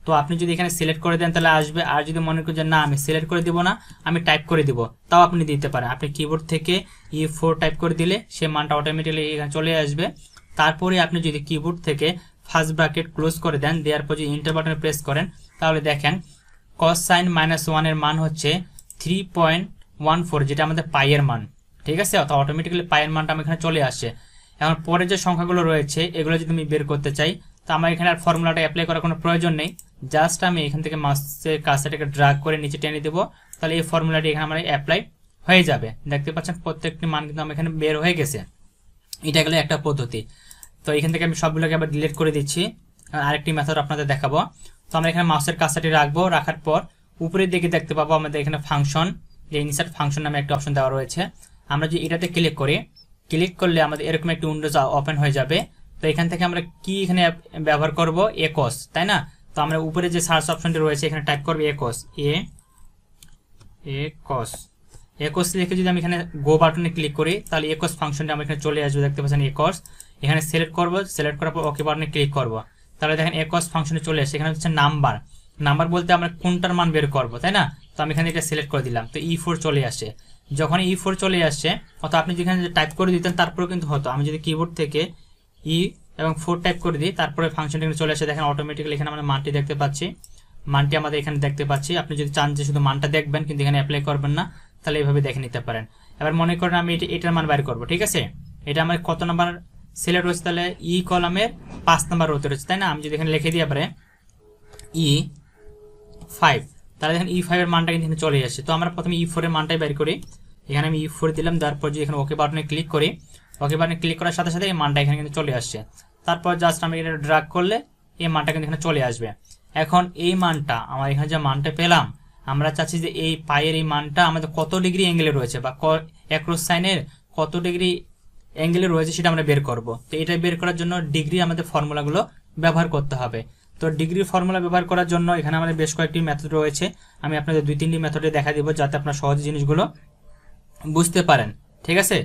S2: তো আপনি যদি এখানে সিলেক্ট করে দেন তাহলে আসবে আর যদি মনে করেন যে না আমি সিলেক্ট করে দিব না আমি টাইপ করে দিব তাও আপনি দিতে পারেন আপনি কিবোর্ড থেকে ই ফোর টাইপ করে দিলে সে মানটা অটোমেটিকলি এখানে চলে আসবে তারপরে আপনি যদি কিবোর্ড থেকে ফার্স্ট ব্রাকেট ক্লোজ করে দেন দেওয়ার পর যদি ইন্টার বাটনে প্রেস করেন তাহলে দেখেন কস সাইন মাইনাস ওয়ানের মান হচ্ছে থ্রি পয়েন্ট ওয়ান ফোর যেটা আমাদের পায়ের মান ঠিক আছে অর্থাৎ অটোমেটিক্যালি পায়ের মানটা আমার এখানে চলে আসে এখন পরে যে সংখ্যাগুলো রয়েছে এগুলো যদি আমি বের করতে চাই তো আমার এখানে আর ফর্মুলাটা অ্যাপ্লাই করার কোনো প্রয়োজন নেই জাস্ট আমি এখান থেকে মাছের কাজটাকে ড্রাগ করে নিচে টেনে দেবো তাহলে এই ফর্মুলাটি এখানে আমার অ্যাপ্লাই হয়ে যাবে দেখতে পাচ্ছেন প্রত্যেকটি মান কিন্তু আমার এখানে বের হয়ে গেছে এটা গেলে একটা পদ্ধতি তো এখান থেকে আমি সবগুলোকে আবার ডিলিট করে দিচ্ছি আরেকটি মেথড আপনাদের দেখাবো তো আমরা এখানে মাসের কাজটাটি রাখবো রাখার পর উপরের দিকে দেখতে পাবো আমাদের এখানে ফাংশন যে ইনসার্ট ফাংশন নামে একটা অপশন দেওয়া রয়েছে আমরা যদি এটাতে ক্লিক করি ক্লিক করলে আমাদের এরকম একটি উইন্ডোজ ওপেন হয়ে যাবে তো এখান থেকে আমরা কি এখানে ব্যবহার করব একস তাই না তো আমরা উপরে যে সার্চ অপশনটি রয়েছে এখানে টাইপ করবো একস এ একস একস লিখে যদি আমি এখানে গো বাটনে ক্লিক করি তাহলে একস ফাংশনটা আমরা এখানে চলে আসবো দেখতে পাচ্ছেন একস এখানে সিলেক্ট করব সিলেক্ট করার পর ওকে বাটনে ক্লিক করব তাহলে দেখেন একস ফাংশনে চলে আসে এখানে হচ্ছে নাম্বার নাম্বার বলতে আমরা কোনটার মান বের করব তাই না তো আমি এখানে এটা সিলেক্ট করে দিলাম তো ই e ফোর চলে আসে যখন ই e ফোর চলে আসছে অর্থাৎ আপনি যেখানে টাইপ করে দিতেন তারপরেও কিন্তু হতো আমি যদি কিবোর্ড থেকে ই এবং ফোর টাইপ করে দিই তারপরে ফাংশনটি এখানে চলে আসে দেখেন অটোমেটিক্যালি এখানে আমরা মানটি দেখতে পাচ্ছি মানটি আমাদের এখানে দেখতে পাচ্ছি আপনি যদি চান যে শুধু মানটা দেখবেন কিন্তু এখানে অ্যাপ্লাই করবেন না তাহলে এইভাবে দেখে নিতে পারেন এবার মনে করেন আমি এটার মান বাইর করবো ঠিক আছে এটা আমার কত নাম্বার সিলেক্ট রয়েছে তাহলে ই কলামের পাঁচ নাম্বার রোতে রয়েছে তাই না আমি যদি এখানে লিখে দিই আবার ই ফাইভ তাহলে দেখেন ই ফাইভের মানটা কিন্তু চলে আসে তো আমরা প্রথমে ই ফোরের মানটাই বের করি এখানে আমি ই ফোর দিলাম তারপর যদি এখানে ওকে বাটনে ক্লিক করি ওকে বাটনে ক্লিক করার সাথে সাথে এই মানটা এখানে কিন্তু চলে আসছে তারপর জাস্ট আমি এটা ড্রাগ করলে এই মানটা কিন্তু এখানে চলে আসবে এখন এই মানটা আমার এখানে যে মানটা পেলাম আমরা চাচ্ছি যে এই পায়ের এই মানটা আমাদের কত ডিগ্রি অ্যাঙ্গেলে রয়েছে বা অ্যাক্রোস সাইনের কত ডিগ্রি অ্যাঙ্গেলে রয়েছে সেটা আমরা বের করব তো এটা বের করার জন্য ডিগ্রি আমাদের ফর্মুলাগুলো ব্যবহার করতে হবে তো ডিগ্রি ফর্মুলা ব্যবহার করার জন্য এখানে আমাদের বেশ কয়েকটি মেথড রয়েছে আমি আপনাদের দুই তিনটি মেথডে দেখা দিব যাতে আপনারা সহজ জিনিসগুলো বুঝতে পারেন ঠিক আছে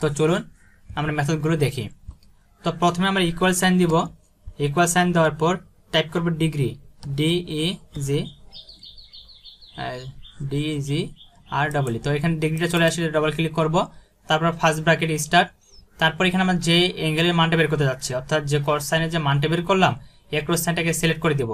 S2: তো চলুন আমরা মেথডগুলো দেখি তো প্রথমে আমরা ইকুয়াল সাইন দিব ইকুয়াল সাইন দেওয়ার পর টাইপ করব degree D E G D G R double তো এখানে ডিগ্রিটা চলে আসলে ডবল ক্লিক করব তারপর ফার্স্ট ব্র্যাকেট স্টার্ট তারপর এখানে আমরা যে অ্যাঙ্গেলের মানটা বের করতে যাচ্ছি অর্থাৎ যে কর সাইনের যে মানটা বের করলাম ক্রস সাইনটাকে সিলেক্ট করে দিব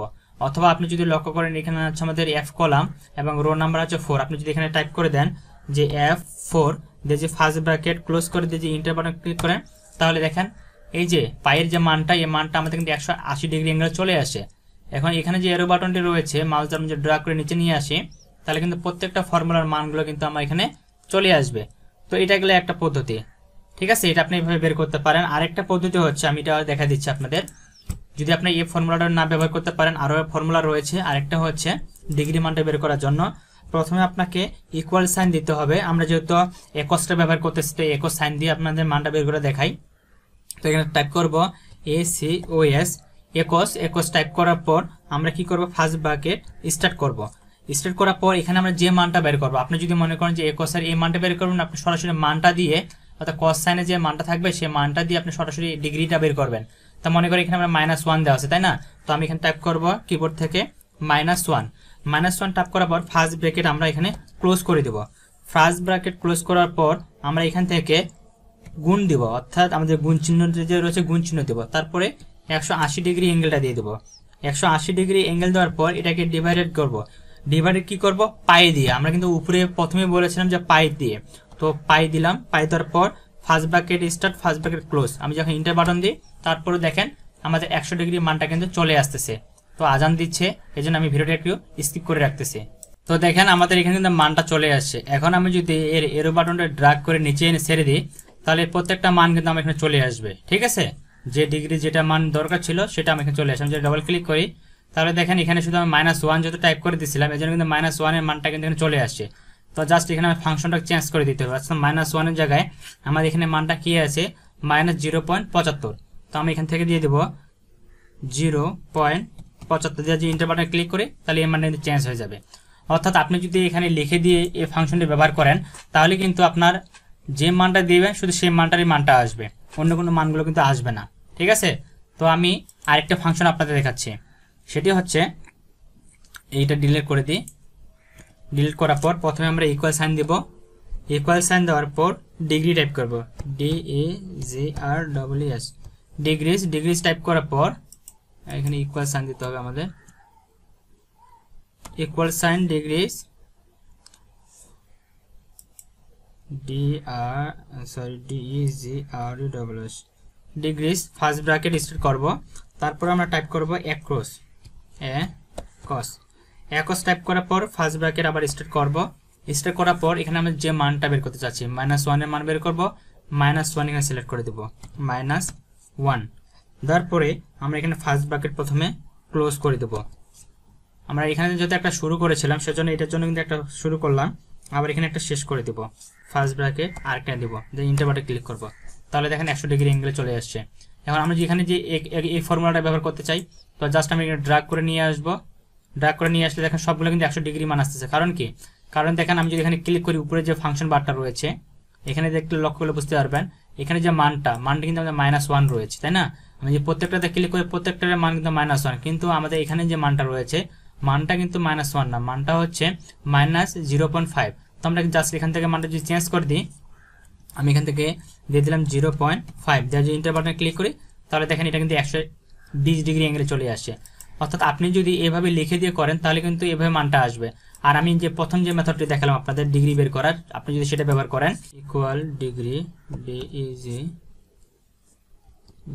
S2: অথবা আপনি যদি লক্ষ্য করেন এখানে হচ্ছে আমাদের এফ কলাম এবং রো নাম্বার হচ্ছে ফোর আপনি যদি এখানে টাইপ করে দেন যে এফ ফোর দিয়ে যে ফার্স্ট ব্র্যাকেট ক্লোজ করে দিয়ে যে ইন্টার বাটন ক্লিক করেন তাহলে দেখেন এই যে পায়ের যে মানটা এই মানটা আমাদের কিন্তু একশো আশি ডিগ্রি অ্যাঙ্গেল চলে আসে এখন এখানে যে এরো বাটনটি রয়েছে মাউস আমি যে ড্রা করে নিচে নিয়ে আসি তাহলে কিন্তু প্রত্যেকটা ফর্মুলার মানগুলো কিন্তু আমার এখানে চলে আসবে তো এটা গেলে একটা পদ্ধতি ঠিক আছে এটা আপনি এভাবে বের করতে পারেন আরেকটা পদ্ধতি হচ্ছে আমি এটা দেখা দিচ্ছি আপনাদের যদি আপনি এই ফর্মুলাটা না ব্যবহার করতে পারেন আরও ফর্মুলা রয়েছে আরেকটা হচ্ছে ডিগ্রি মানটা বের করার জন্য প্রথমে আপনাকে ইকুয়াল সাইন দিতে হবে আমরা যেহেতু একসটা ব্যবহার করতেছি তো একস সাইন দিয়ে আপনাদের মানটা বের করে দেখাই তো এখানে টাইপ করব এ সি ও এস একস একস টাইপ করার পর আমরা কি করব ফার্স্ট বাকেট স্টার্ট করব স্টার্ট করার পর এখানে আমরা যে মানটা বের করবো আপনি যদি মনে করেন যে একসের এই মানটা বের করবেন আপনি সরাসরি মানটা দিয়ে অর্থাৎ কস সাইনে যে মানটা থাকবে সেই মানটা দিয়ে আপনি সরাসরি ডিগ্রিটা বের করবেন তা মনে করি এখানে আমরা মাইনাস ওয়ান দেওয়া আছে তাই না তো আমি এখানে টাইপ করব কিবোর্ড থেকে মাইনাস ওয়ান মাইনাস ওয়ান টাপ করার পর ফার্স্ট ব্র্যাকেট আমরা এখানে ক্লোজ করে দেব ফার্স্ট ব্র্যাকেট ক্লোজ করার পর আমরা এখান থেকে গুণ দিব অর্থাৎ আমাদের গুণ চিহ্ন যে রয়েছে গুণ চিহ্ন দেবো তারপরে একশো আশি ডিগ্রি অ্যাঙ্গেলটা দিয়ে দেবো একশো আশি ডিগ্রি অ্যাঙ্গেল দেওয়ার পর এটাকে ডিভাইডেড করব ডিভাইডেড কি করব পায়ে দিয়ে আমরা কিন্তু উপরে প্রথমে বলেছিলাম যে পায়ে দিয়ে তো পাই দিলাম পায়ে দেওয়ার পর first bracket start first bracket close আমি যখন ইন্টার বাটন দিই তারপরে দেখেন আমাদের একশো ডিগ্রি মানটা কিন্তু চলে আসতেছে তো আজান দিচ্ছে এই জন্য আমি ভিডিওটা একটু স্কিপ করে রাখতেছি তো দেখেন আমাদের এখানে কিন্তু মানটা চলে আসছে এখন আমি যদি এর এরো বাটনটা ড্রাগ করে নিচে এনে ছেড়ে দিই তাহলে প্রত্যেকটা মান কিন্তু আমার এখানে চলে আসবে ঠিক আছে যে ডিগ্রি যেটা মান দরকার ছিল সেটা আমি এখানে চলে আসে আমি যদি ডবল ক্লিক করি তাহলে দেখেন এখানে শুধু আমি মাইনাস ওয়ান যত টাইপ করে দিয়েছিলাম এই জন্য কিন্তু মাইনাস ওয়ানের মানটা কিন্তু এখানে চলে আসছে তো জাস্ট এখানে আমি ফাংশনটা চেঞ্জ করে দিতে হবে আচ্ছা মাইনাস ওয়ানের জায়গায় আমাদের এখানে মানটা কী আছে মাইনাস জিরো পয়েন্ট পঁচাত্তর তো আমি এখান থেকে দিয়ে দেবো জিরো পয়েন্ট পঁচাত্তর দিয়ে যদি ইন্টার বাটনে ক্লিক করে তাহলে এর মানে চেঞ্জ হয়ে যাবে অর্থাৎ আপনি যদি এখানে লিখে দিয়ে এই ফাংশনটি ব্যবহার করেন তাহলে কিন্তু আপনার যে মানটা দিবেন শুধু সেই মানটারই মানটা আসবে অন্য কোনো মানগুলো কিন্তু আসবে না ঠিক আছে তো আমি আরেকটা ফাংশন আপনাদের দেখাচ্ছি সেটি হচ্ছে এইটা ডিলিট করে দিই ডিলিট করার পর প্রথমে আমরা ইকুয়াল সাইন দেব ইকুয়াল সাইন দেওয়ার পর ডিগ্রি টাইপ করব D A J R W S degrees degrees type করার পর এখানে ইকুয়াল সাইন দিতে হবে আমাদের equal sign degrees D R sorry D G R double S first bracket start করব তারপর আমরা টাইপ করব অ্যাক্রস এ কস অ্যাকস টাইপ করার পর ফার্স্ট ব্র্যাকেট আবার স্টার্ট করব স্টার্ট করার পর এখানে আমরা যে মানটা বের করতে চাচ্ছি মাইনাস ওয়ানের মান বের করব মাইনাস ওয়ান এখানে সিলেক্ট করে দেবো মাইনাস ওয়ান দেওয়ার পরে আমরা এখানে ফার্স্ট ব্র্যাকেট প্রথমে ক্লোজ করে দেব আমরা এখানে যেহেতু একটা শুরু করেছিলাম সেজন্য এটার জন্য কিন্তু একটা শুরু করলাম আবার এখানে একটা শেষ করে দেব ফার্স্ট ব্র্যাকেট আর একটা দেবো যে ইন্টারভার্টে ক্লিক করব তাহলে দেখেন একশো ডিগ্রি অ্যাঙ্গেলে চলে আসছে এখন আমরা যেখানে যে এই ফর্মুলাটা ব্যবহার করতে চাই তো জাস্ট আমি এখানে ড্রাগ করে নিয়ে আসবো ড্রাগ করে নিয়ে আসলে দেখেন সবগুলো কিন্তু একশো ডিগ্রি মান আসতেছে কারণ কি কারণ দেখেন আমি যদি এখানে ক্লিক করি উপরে যে ফাংশন বারটা রয়েছে এখানে দেখলে লক্ষ্য করলে বুঝতে পারবেন এখানে যে মানটা মানটা কিন্তু আমাদের মাইনাস ওয়ান রয়েছে তাই না আমি মানে যে প্রত্যেকটাতে ক্লিক করি প্রত্যেকটার মান কিন্তু মাইনাস ওয়ান কিন্তু আমাদের এখানে যে মানটা রয়েছে মানটা কিন্তু মাইনাস ওয়ান না মানটা হচ্ছে মাইনাস জিরো পয়েন্ট ফাইভ তো আমরা জাস্ট এখান থেকে মানটা যদি চেঞ্জ করে দিই আমি এখান থেকে দিয়ে দিলাম জিরো পয়েন্ট ফাইভ দেওয়া যদি ইন্টার বাটনে ক্লিক করি তাহলে দেখেন এটা কিন্তু একশো বিশ ডিগ্রি অ্যাঙ্গেলে চলে আসে অর্থাৎ আপনি যদি এভাবে লিখে দিয়ে করেন তাহলে কিন্তু এভাবে মানটা আসবে আর আমি যে প্রথম যে মেথডটি দেখালাম আপনাদের ডিগ্রি বের করার আপনি যদি সেটা ব্যবহার করেন equal degree D EG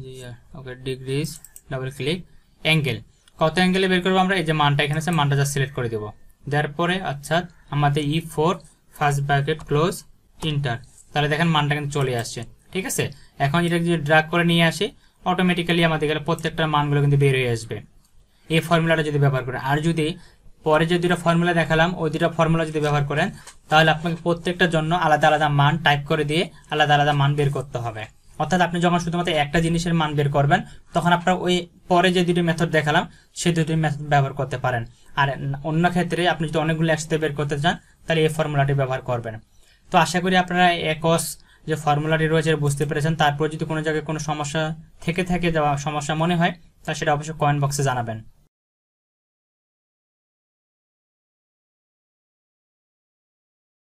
S2: GR okay degrees double click angle কত অ্যাঙ্গেলে বের করবো আমরা এই যে মানটা এখানে আছে মানটা যা সিলেক্ট করে দেবো দেওয়ার পরে অর্থাৎ আচ্ছা, আমাদের E four first bracket close enter তাহলে দেখেন মানটা কিন্তু চলে আসছে ঠিক আছে এখন যেটা যদি ড্রাগ করে নিয়ে আসি অটোমেটিক্যালি আমাদের গেলে প্রত্যেকটা মানগুলো কিন্তু বের হয়ে আসবে এই ফর্মুলাটা যদি ব্যবহার করেন আর যদি পরে যে দুটো ফর্মুলা দেখালাম ওই দুটা ফর্মুলা যদি ব্যবহার করেন তাহলে আপনাকে প্রত্যেকটার জন্য আলাদা আলাদা মান টাইপ করে দিয়ে আলাদা আলাদা মান বের করতে হবে অর্থাৎ আপনি যখন শুধুমাত্র একটা জিনিসের মান বের করবেন তখন আপনার ওই পরে যে দুটি মেথড দেখালাম সেই দুটি মেথড ব্যবহার করতে পারেন আর অন্য ক্ষেত্রে আপনি যদি অনেকগুলো একসাথে বের করতে চান তাহলে এই ফর্মুলাটি ব্যবহার করবেন তো আশা করি আপনারা একস যে ফর্মুলাটি রয়েছে বুঝতে পেরেছেন তারপর যদি কোনো জায়গায় কোনো
S1: সমস্যা থেকে থাকে যাওয়া সমস্যা মনে হয় তা সেটা অবশ্যই কয়েন বক্সে জানাবেন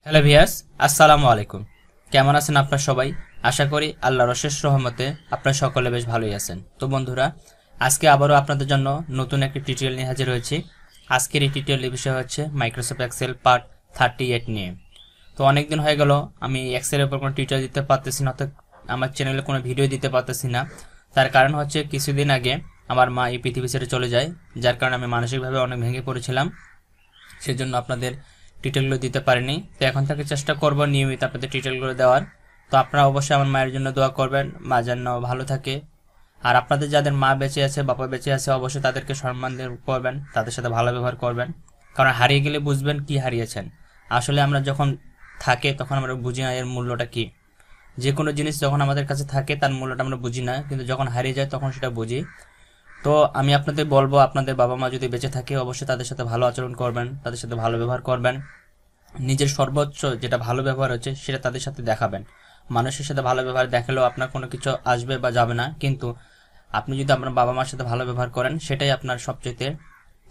S1: হ্যালো ভিয়াস আসসালামু আলাইকুম কেমন আছেন আপনার সবাই আশা করি আল্লাহর অশেষ রহমতে
S2: আপনার সকলে বেশ ভালোই আছেন তো বন্ধুরা আজকে আবারও আপনাদের জন্য নতুন একটি টিউটোরিয়াল নিয়ে হাজির হয়েছি আজকের এই টিউটোরিয়ালের বিষয় হচ্ছে Microsoft Excel part thirty eight নিয়ে তো অনেকদিন হয়ে গেল আমি এক্সেলের উপর কোনো টিউটোরিয়াল দিতে পারতেছি না অর্থাৎ আমার চ্যানেলে কোনো ভিডিও দিতে পারতেছি না তার কারণ হচ্ছে কিছুদিন আগে আমার মা এই পৃথিবী ছেড়ে চলে যায় যার কারণে আমি মানসিকভাবে অনেক ভেঙে পড়েছিলাম সেজন্য আপনাদের টিটেলগুলো দিতে পারিনি তো এখন থেকে চেষ্টা করব নিয়মিত আপনাদের টিটেলগুলো দেওয়ার তো আপনারা অবশ্যই আমার মায়ের জন্য দোয়া করবেন মা যেন ভালো থাকে আর আপনাদের যাদের মা বেঁচে আছে বাবা বেঁচে আছে অবশ্যই তাদেরকে সম্মান করবেন তাদের সাথে ভালো ব্যবহার করবেন কারণ হারিয়ে গেলে বুঝবেন কি হারিয়েছেন আসলে আমরা যখন থাকে তখন আমরা বুঝি না এর মূল্যটা কী যে কোনো জিনিস যখন আমাদের কাছে থাকে তার মূল্যটা আমরা বুঝি না কিন্তু যখন হারিয়ে যায় তখন সেটা বুঝি তো আমি আপনাদের বলবো আপনাদের বাবা মা যদি বেঁচে থাকে অবশ্যই তাদের সাথে ভালো আচরণ করবেন তাদের সাথে ভালো ব্যবহার করবেন নিজের সর্বোচ্চ যেটা ভালো ব্যবহার হচ্ছে সেটা তাদের সাথে দেখাবেন মানুষের সাথে ভালো ব্যবহার দেখালেও আপনার কোনো কিছু আসবে বা যাবে না কিন্তু আপনি যদি আপনার বাবা মার সাথে ভালো ব্যবহার করেন সেটাই আপনার সবচেয়ে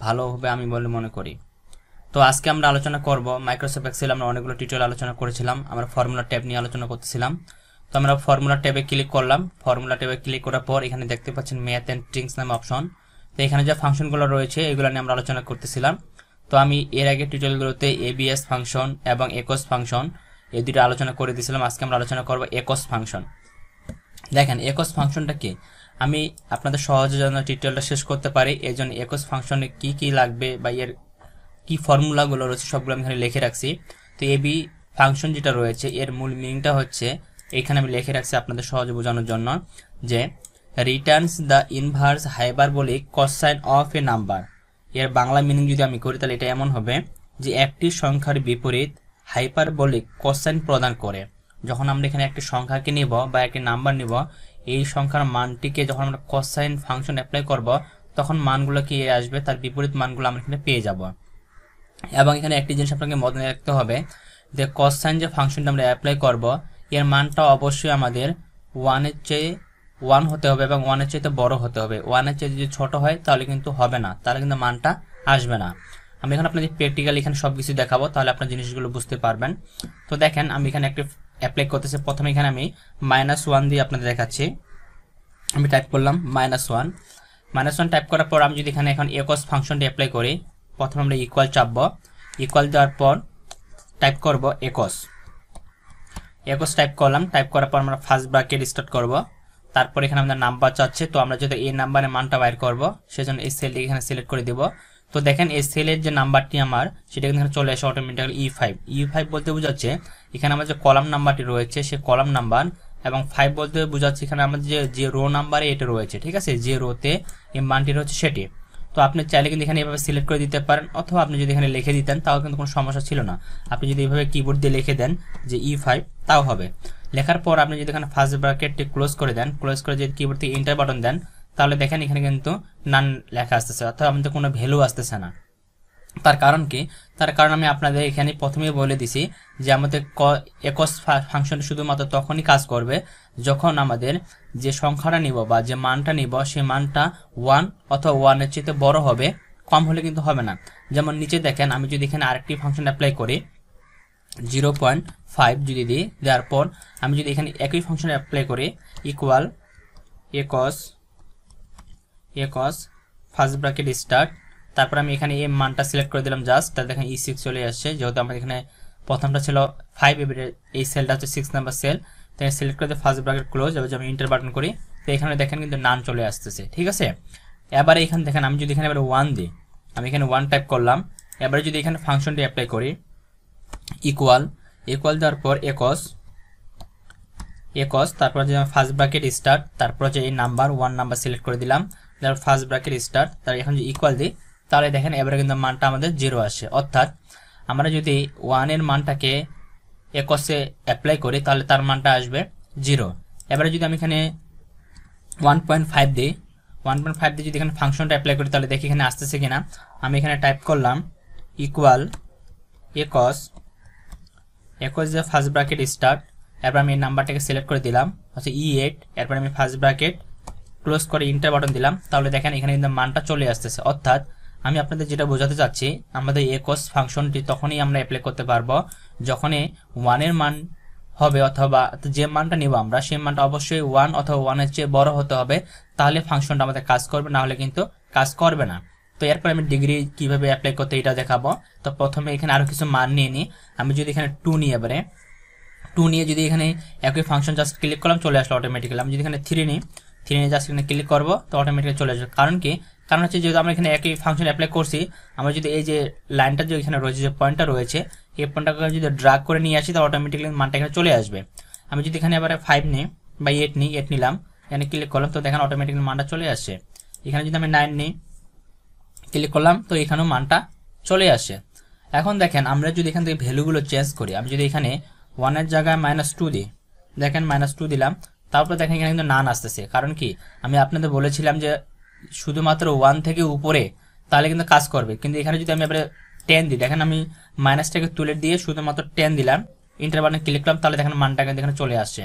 S2: ভালো হবে আমি বলে মনে করি তো আজকে আমরা আলোচনা করব মাইক্রোসফট এক্সেল আমরা অনেকগুলো টিউটোরিয়াল আলোচনা করেছিলাম আমরা ফর্মুলা ট্যাব নিয়ে আলোচনা করতেছিলাম তো আমরা ফর্মুলা ট্যাবে ক্লিক করলাম ফর্মুলা ট্যাবে ক্লিক করার পর এখানে দেখতে পাচ্ছেন ম্যাথ অ্যান্ড ট্রিংস নামে অপশন তো এখানে যে ফাংশনগুলো রয়েছে এগুলো নিয়ে আমরা আলোচনা করতেছিলাম তো আমি এর আগে টিউটোরিয়ালগুলোতে এবিএস ফাংশন এবং একস ফাংশন এই দুটো আলোচনা করে দিয়েছিলাম আজকে আমরা আলোচনা করব একস ফাংশন দেখেন একস ফাংশনটা কি আমি আপনাদের সহজে যেন টিউটোরিয়ালটা শেষ করতে পারি এই জন্য একস ফাংশনে কি কি লাগবে বা এর কি ফর্মুলাগুলো রয়েছে সবগুলো আমি এখানে লিখে রাখছি তো এবি ফাংশন যেটা রয়েছে এর মূল মিনিংটা হচ্ছে এখানে আমি লিখে রাখছি আপনাদের সহজে বোঝানোর জন্য যে returns the inverse hyperbolic cosine of a number এর বাংলা মিনিং যদি আমি করি তাহলে এটা এমন হবে যে একটি সংখ্যার বিপরীত হাইপার হাইপারবলিক সাইন প্রদান করে যখন আমরা এখানে একটি সংখ্যাকে নিব বা একটি নাম্বার নিব এই সংখ্যার মানটিকে যখন আমরা সাইন ফাংশন অ্যাপ্লাই করব তখন মানগুলো কি আসবে তার বিপরীত মানগুলো আমরা এখানে পেয়ে যাব এবং এখানে একটি জিনিস আপনাকে মনে রাখতে হবে যে সাইন যে ফাংশনটা আমরা অ্যাপ্লাই করব এর মানটা অবশ্যই আমাদের ওয়ানের চেয়ে ওয়ান হতে হবে এবং ওয়ানের তো বড় হতে হবে ওয়ানের চেয়ে যদি ছোট হয় তাহলে কিন্তু হবে না তাহলে কিন্তু মানটা আসবে না আমি এখন আপনাদের প্র্যাকটিক্যাল এখানে সব কিছু দেখাবো তাহলে আপনার জিনিসগুলো বুঝতে পারবেন তো দেখেন আমি এখানে একটি অ্যাপ্লাই করতেছি প্রথমে এখানে আমি মাইনাস ওয়ান দিয়ে আপনাদের দেখাচ্ছি আমি টাইপ করলাম minus one minus one type করার পর আমি যদি এখানে এখন একস ফাংশনটি অ্যাপ্লাই করি প্রথমে আমরা ইকুয়াল চাপবো ইকুয়াল দেওয়ার পর টাইপ করব একস একুশ টাইপ করলাম টাইপ করার পর আমরা ফার্স্ট ব্রাকেট স্টার্ট করব তারপর এখানে আমাদের নাম্বার চাচ্ছে তো আমরা যদি এই নাম্বারের মানটা বাইর করব সেজন্য এই সেলটি এখানে সিলেক্ট করে দেবো তো দেখেন এই সেলের যে নাম্বারটি আমার সেটা কিন্তু চলে আসে automatically E five E five বলতে বোঝাচ্ছে এখানে আমার যে কলাম নাম্বারটি রয়েছে সে কলাম নাম্বার এবং ফাইভ বলতে বোঝাচ্ছে এখানে আমাদের যে যে রো নাম্বারে এটা রয়েছে ঠিক আছে যে রোতে এই মানটি রয়েছে সেটি তো আপনি চাইলে কিন্তু এখানে এভাবে সিলেক্ট করে দিতে পারেন অথবা আপনি যদি এখানে লিখে দিতেন তাও কিন্তু কোনো সমস্যা ছিল না আপনি যদি এভাবে কিবোর্ড দিয়ে লিখে দেন যে ই e ফাইভ তাও হবে লেখার পর আপনি যদি এখানে ফার্স্ট ব্র্যাকেটটি ক্লোজ করে দেন ক্লোজ করে যদি কিবোর্ড থেকে এন্টার বাটন দেন তাহলে দেখেন এখানে কিন্তু নান লেখা আসতেছে অর্থাৎ আমাদের কোনো ভ্যালু আসতেছে না তার কারণ কি তার কারণ আমি আপনাদের এখানে প্রথমেই বলে দিছি যে আমাদের ক একস ফাংশন শুধুমাত্র তখনই কাজ করবে যখন আমাদের যে সংখ্যাটা নিব বা যে মানটা নিব সেই মানটা ওয়ান অথবা ওয়ানের চেয়ে বড় হবে কম হলে কিন্তু হবে না যেমন নিচে দেখেন আমি যদি এখানে আরেকটি ফাংশন অ্যাপ্লাই করি জিরো পয়েন্ট ফাইভ যদি দিই দেওয়ার পর আমি যদি এখানে একই ফাংশন অ্যাপ্লাই করি ইকুয়াল একস একস ফার্স্ট ব্র্যাকেট স্টার্ট তারপর আমি এখানে এম মানটা সিলেক্ট করে দিলাম জাস্ট তাহলে দেখেন ই e সিক্স চলে আসছে যেহেতু আমার এখানে প্রথমটা ছিল ফাইভ এবারে এই সেলটা হচ্ছে সিক্স নাম্বার সেল তাই সিলেক্ট করে ফার্স্ট ব্রাকেট ক্লোজ এবার আমি ইন্টার বাটন করি তো এখানে দেখেন কিন্তু নান চলে আসতেছে ঠিক আছে এবারে এখানে দেখেন আমি যদি এখানে এবার ওয়ান দিই আমি এখানে ওয়ান টাইপ করলাম এবারে যদি এখানে ফাংশনটি অ্যাপ্লাই করি ইকুয়াল ইকুয়াল দেওয়ার পর একস একস তারপর যে ফার্স্ট ব্রাকেট স্টার্ট তারপর যে এই নাম্বার ওয়ান নাম্বার সিলেক্ট করে দিলাম তারপর ফার্স্ট ব্রাকেট স্টার্ট তার এখন যে ইকুয়াল দিই তাহলে দেখেন এবারে কিন্তু মানটা আমাদের জিরো আসে অর্থাৎ আমরা যদি ওয়ানের মানটাকে একসে অ্যাপ্লাই করি তাহলে তার মানটা আসবে জিরো এবারে যদি আমি এখানে ওয়ান পয়েন্ট ফাইভ দিই ওয়ান পয়েন্ট ফাইভ দিয়ে যদি এখানে ফাংশনটা অ্যাপ্লাই করি তাহলে দেখি এখানে আসতেছে কিনা আমি এখানে টাইপ করলাম ইকুয়াল একস একস যে ফার্স্ট ব্রাকেট স্টার্ট এরপর আমি এই নাম্বারটাকে সিলেক্ট করে দিলাম হচ্ছে ই e এইট এরপর আমি ফার্স্ট ব্রাকেট ক্লোজ করে ইন্টার বাটন দিলাম তাহলে দেখেন এখানে কিন্তু মানটা চলে আসতেছে অর্থাৎ আমি আপনাদের যেটা বোঝাতে চাচ্ছি আমাদের একস ফাংশনটি তখনই আমরা অ্যাপ্লাই করতে পারবো যখনই ওয়ানের মান হবে অথবা যে মানটা নিব আমরা সেই মানটা অবশ্যই ওয়ান অথবা ওয়ানের চেয়ে বড় হতে হবে তাহলে ফাংশনটা আমাদের কাজ করবে না হলে কিন্তু কাজ করবে না তো এরপর আমি ডিগ্রি কিভাবে অ্যাপ্লাই করতে এটা দেখাবো তো প্রথমে এখানে আরও কিছু মান নিয়ে নিই আমি যদি এখানে টু নিই এবারে টু নিয়ে যদি এখানে একই ফাংশন জাস্ট ক্লিক করলাম চলে আসলো অটোমেটিক্যালি আমি যদি এখানে থ্রি নিই থ্রি নিয়ে জাস্ট এখানে ক্লিক করবো তো অটোমেটিক্যালি চলে আসবে কারণ কি কারণ হচ্ছে যেহেতু আমরা এখানে একই ফাংশন অ্যাপ্লাই করছি আমরা যদি এই যে লাইনটা যে এখানে রয়েছে যে পয়েন্টটা রয়েছে এই পয়েন্টটাকে যদি ড্রাগ করে নিয়ে আসি তাহলে অটোমেটিকলি মানটা এখানে চলে আসবে আমি যদি এখানে এবারে ফাইভ নিই বা এইট নিই এইট নিলাম এখানে ক্লিক করলাম তো দেখেন অটোমেটিকলি মানটা চলে আসছে এখানে যদি আমি নাইন নিই ক্লিক করলাম তো এখানেও মানটা চলে আসে এখন দেখেন আমরা যদি এখান থেকে ভ্যালুগুলো চেঞ্জ করি আমি যদি এখানে ওয়ানের জায়গায় মাইনাস টু দিই দেখেন মাইনাস টু দিলাম তারপর দেখেন এখানে কিন্তু নান আসতেছে কারণ কি আমি আপনাদের বলেছিলাম যে শুধুমাত্র ওয়ান থেকে উপরে তাহলে কিন্তু কাজ করবে কিন্তু এখানে যদি আমি এবারে টেন দিই দেখেন আমি মাইনাসটাকে তুলে দিয়ে শুধুমাত্র টেন দিলাম ইন্টারবার্নে ক্লিক করলাম তাহলে দেখেন মানটা কিন্তু এখানে চলে আসছে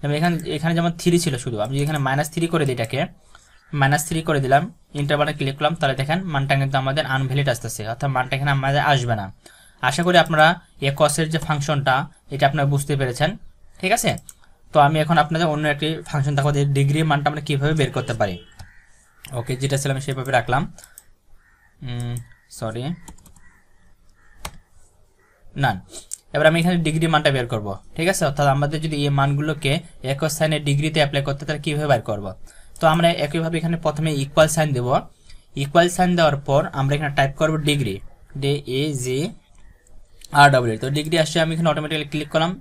S2: যেমন এখানে এখানে যেমন থ্রি ছিল শুধু আমি যদি এখানে মাইনাস থ্রি করে দিই এটাকে মাইনাস থ্রি করে দিলাম ইন্টারবানে ক্লিক করলাম তাহলে দেখেন মানটা কিন্তু আমাদের আনভ্যালিড আসতেছে অর্থাৎ মানটা এখানে আমাদের আসবে না আশা করি আপনারা এ কসের যে ফাংশনটা এটা আপনারা বুঝতে পেরেছেন ঠিক আছে তো আমি এখন আপনাদের অন্য একটি ফাংশন দেখাবো ডিগ্রি মানটা আমরা কীভাবে বের করতে পারি ওকে যেটা ছিল আমি সেভাবে রাখলাম সরি নান এবার আমি এখানে ডিগ্রি মানটা বের করব ঠিক আছে অর্থাৎ আমাদের যদি এই মানগুলোকে এক সাইনের ডিগ্রিতে অ্যাপ্লাই করতে তাহলে কীভাবে বের করব তো আমরা একইভাবে এখানে প্রথমে ইকুয়াল সাইন দেব ইকুয়াল সাইন দেওয়ার পর আমরা এখানে টাইপ করব ডিগ্রি ডে এ জে আর ডাব্লিউ তো ডিগ্রি আসছে আমি এখানে অটোমেটিক্যালি ক্লিক করলাম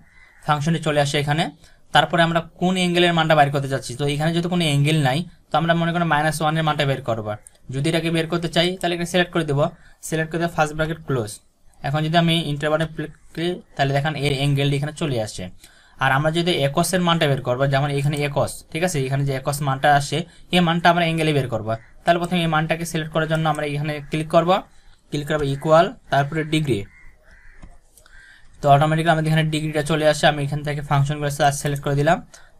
S2: ফাংশনে চলে আসে এখানে তারপরে আমরা কোন অ্যাঙ্গেলের মানটা বের করতে চাচ্ছি তো এখানে যেহেতু কোনো অ্যাঙ্গেল নাই তো আমরা মনে করি মাইনাস ওয়ানের মানটা বের করবো যদি এটাকে বের করতে চাই তাহলে এখানে সিলেক্ট করে দেবো সিলেক্ট করে দেবো ফার্স্ট ব্র্যাকেট ক্লোজ এখন যদি আমি ইন্টারভারে করি তাহলে দেখেন এর অ্যাঙ্গেলটি এখানে চলে আসছে আর আমরা যদি একসের মানটা বের করবো যেমন এখানে একস ঠিক আছে এখানে যে একস মানটা আসে এই মানটা আমরা অ্যাঙ্গেলে বের করবো তাহলে প্রথমে এই মানটাকে সিলেক্ট করার জন্য আমরা এখানে ক্লিক করবো ক্লিক করবো ইকুয়াল তারপরে ডিগ্রি তো অটোমেটিক্যালি আমাদের এখানে ডিগ্রিটা চলে আসে আমি এখান থেকে ফাংশনগুলো সিলেক্ট করে দিলাম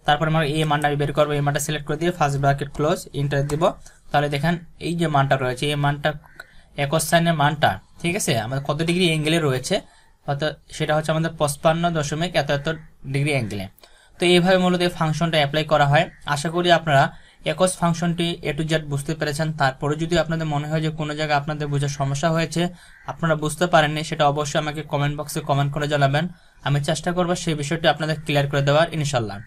S2: তারপর আমার এই মানটা আমি বের করবো এই মানটা সিলেক্ট করে দিয়ে ফার্স্ট ব্র্যাকেট ক্লোজ ইন্টার দিব তাহলে দেখেন এই যে মানটা রয়েছে এই মানটা একশ সাইনের মানটা ঠিক আছে আমাদের কত ডিগ্রি অ্যাঙ্গেলে রয়েছে অর্থাৎ সেটা হচ্ছে আমাদের পঁচপান্ন দশমিক এত এত ডিগ্রি অ্যাঙ্গেলে তো এইভাবে মূলত এই ফাংশনটা অ্যাপ্লাই করা হয় আশা করি আপনারা একস ফাংশনটি এ টু জেড বুঝতে পেরেছেন তারপরে যদি আপনাদের মনে হয় যে কোনো জায়গায় আপনাদের বোঝার সমস্যা হয়েছে আপনারা বুঝতে পারেননি সেটা অবশ্যই আমাকে কমেন্ট বক্সে কমেন্ট করে জানাবেন আমি চেষ্টা করবো সেই বিষয়টি আপনাদের ক্লিয়ার করে দেওয়ার ইনশাল্লাহ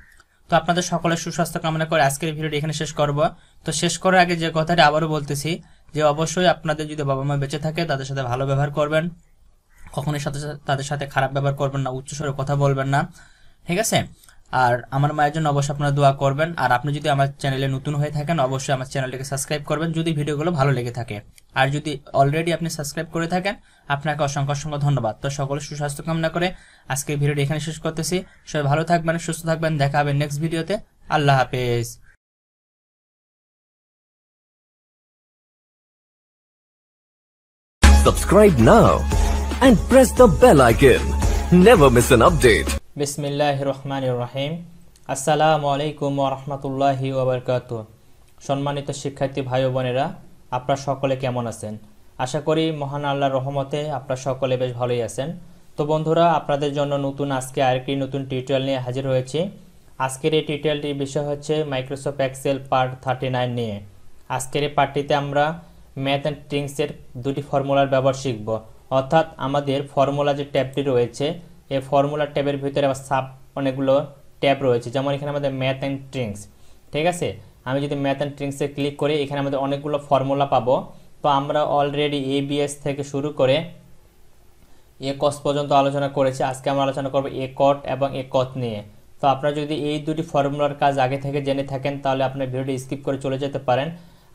S2: তো আপনাদের সকলের সুস্বাস্থ্য কামনা করে আজকের ভিডিওটি এখানে শেষ করব তো শেষ করার আগে যে কথাটি আবারও বলতেছি যে অবশ্যই আপনাদের যদি বাবা মা বেঁচে থাকে তাদের সাথে ভালো ব্যবহার করবেন কখনোই সাথে তাদের সাথে খারাপ ব্যবহার করবেন না উচ্চস্বরে কথা বলবেন না ঠিক আছে আর আমার মায়ের জন্য অবশ্যই আপনারা দোয়া করবেন আর আপনি যদি আমার চ্যানেলে নতুন হয়ে থাকেন অবশ্যই আমার চ্যানেলটাকে সাবস্ক্রাইব করবেন যদি ভিডিওগুলো ভালো লেগে থাকে আর যদি অলরেডি আপনি সাবস্ক্রাইব করে থাকেন আপনাকে অসংখ্য অসংখ্য ধন্যবাদ তো সকলে সুস্বাস্থ্য কামনা করে আজকে ভিডিওটি
S1: এখানে শেষ করতেছি সবাই ভালো থাকবেন সুস্থ থাকবেন দেখা হবে নেক্সট ভিডিওতে আল্লাহ হাফেজ Subscribe now and press the bell icon. Never miss an update.
S2: বিসমিল্লাহ রহমান রহিম আসসালামু আলাইকুম ওরহমতুল্লাহি ওবরকাত সম্মানিত শিক্ষার্থী ভাই বোনেরা আপনারা সকলে কেমন আছেন আশা করি মহান আল্লাহর রহমতে আপনারা সকলে বেশ ভালোই আছেন তো বন্ধুরা আপনাদের জন্য নতুন আজকে আরেকটি নতুন টিউটোরিয়াল নিয়ে হাজির হয়েছি আজকের এই টিউটোরিয়ালটির বিষয় হচ্ছে Microsoft Excel part thirty nine নিয়ে আজকের এই পার্টটিতে আমরা ম্যাথ অ্যান্ড ট্রিংসের দুটি ফর্মুলার ব্যবহার শিখব অর্থাৎ আমাদের ফর্মুলা যে ট্যাবটি রয়েছে এই ফর্মুলা ট্যাবের ভিতরে আবার সাপ অনেকগুলো ট্যাব রয়েছে যেমন এখানে আমাদের ম্যাথ অ্যান্ড ড্রিঙ্কস ঠিক আছে আমি যদি ম্যাথ অ্যান্ড ড্রিঙ্কসে ক্লিক করি এখানে আমাদের অনেকগুলো ফর্মুলা পাবো তো আমরা অলরেডি এবিএস থেকে শুরু করে এ কস পর্যন্ত আলোচনা করেছি আজকে আমরা আলোচনা করবো এ কট এবং এ কথ নিয়ে তো আপনারা যদি এই দুটি ফর্মুলার কাজ আগে থেকে জেনে থাকেন তাহলে আপনার ভিডিওটি স্কিপ করে চলে যেতে পারেন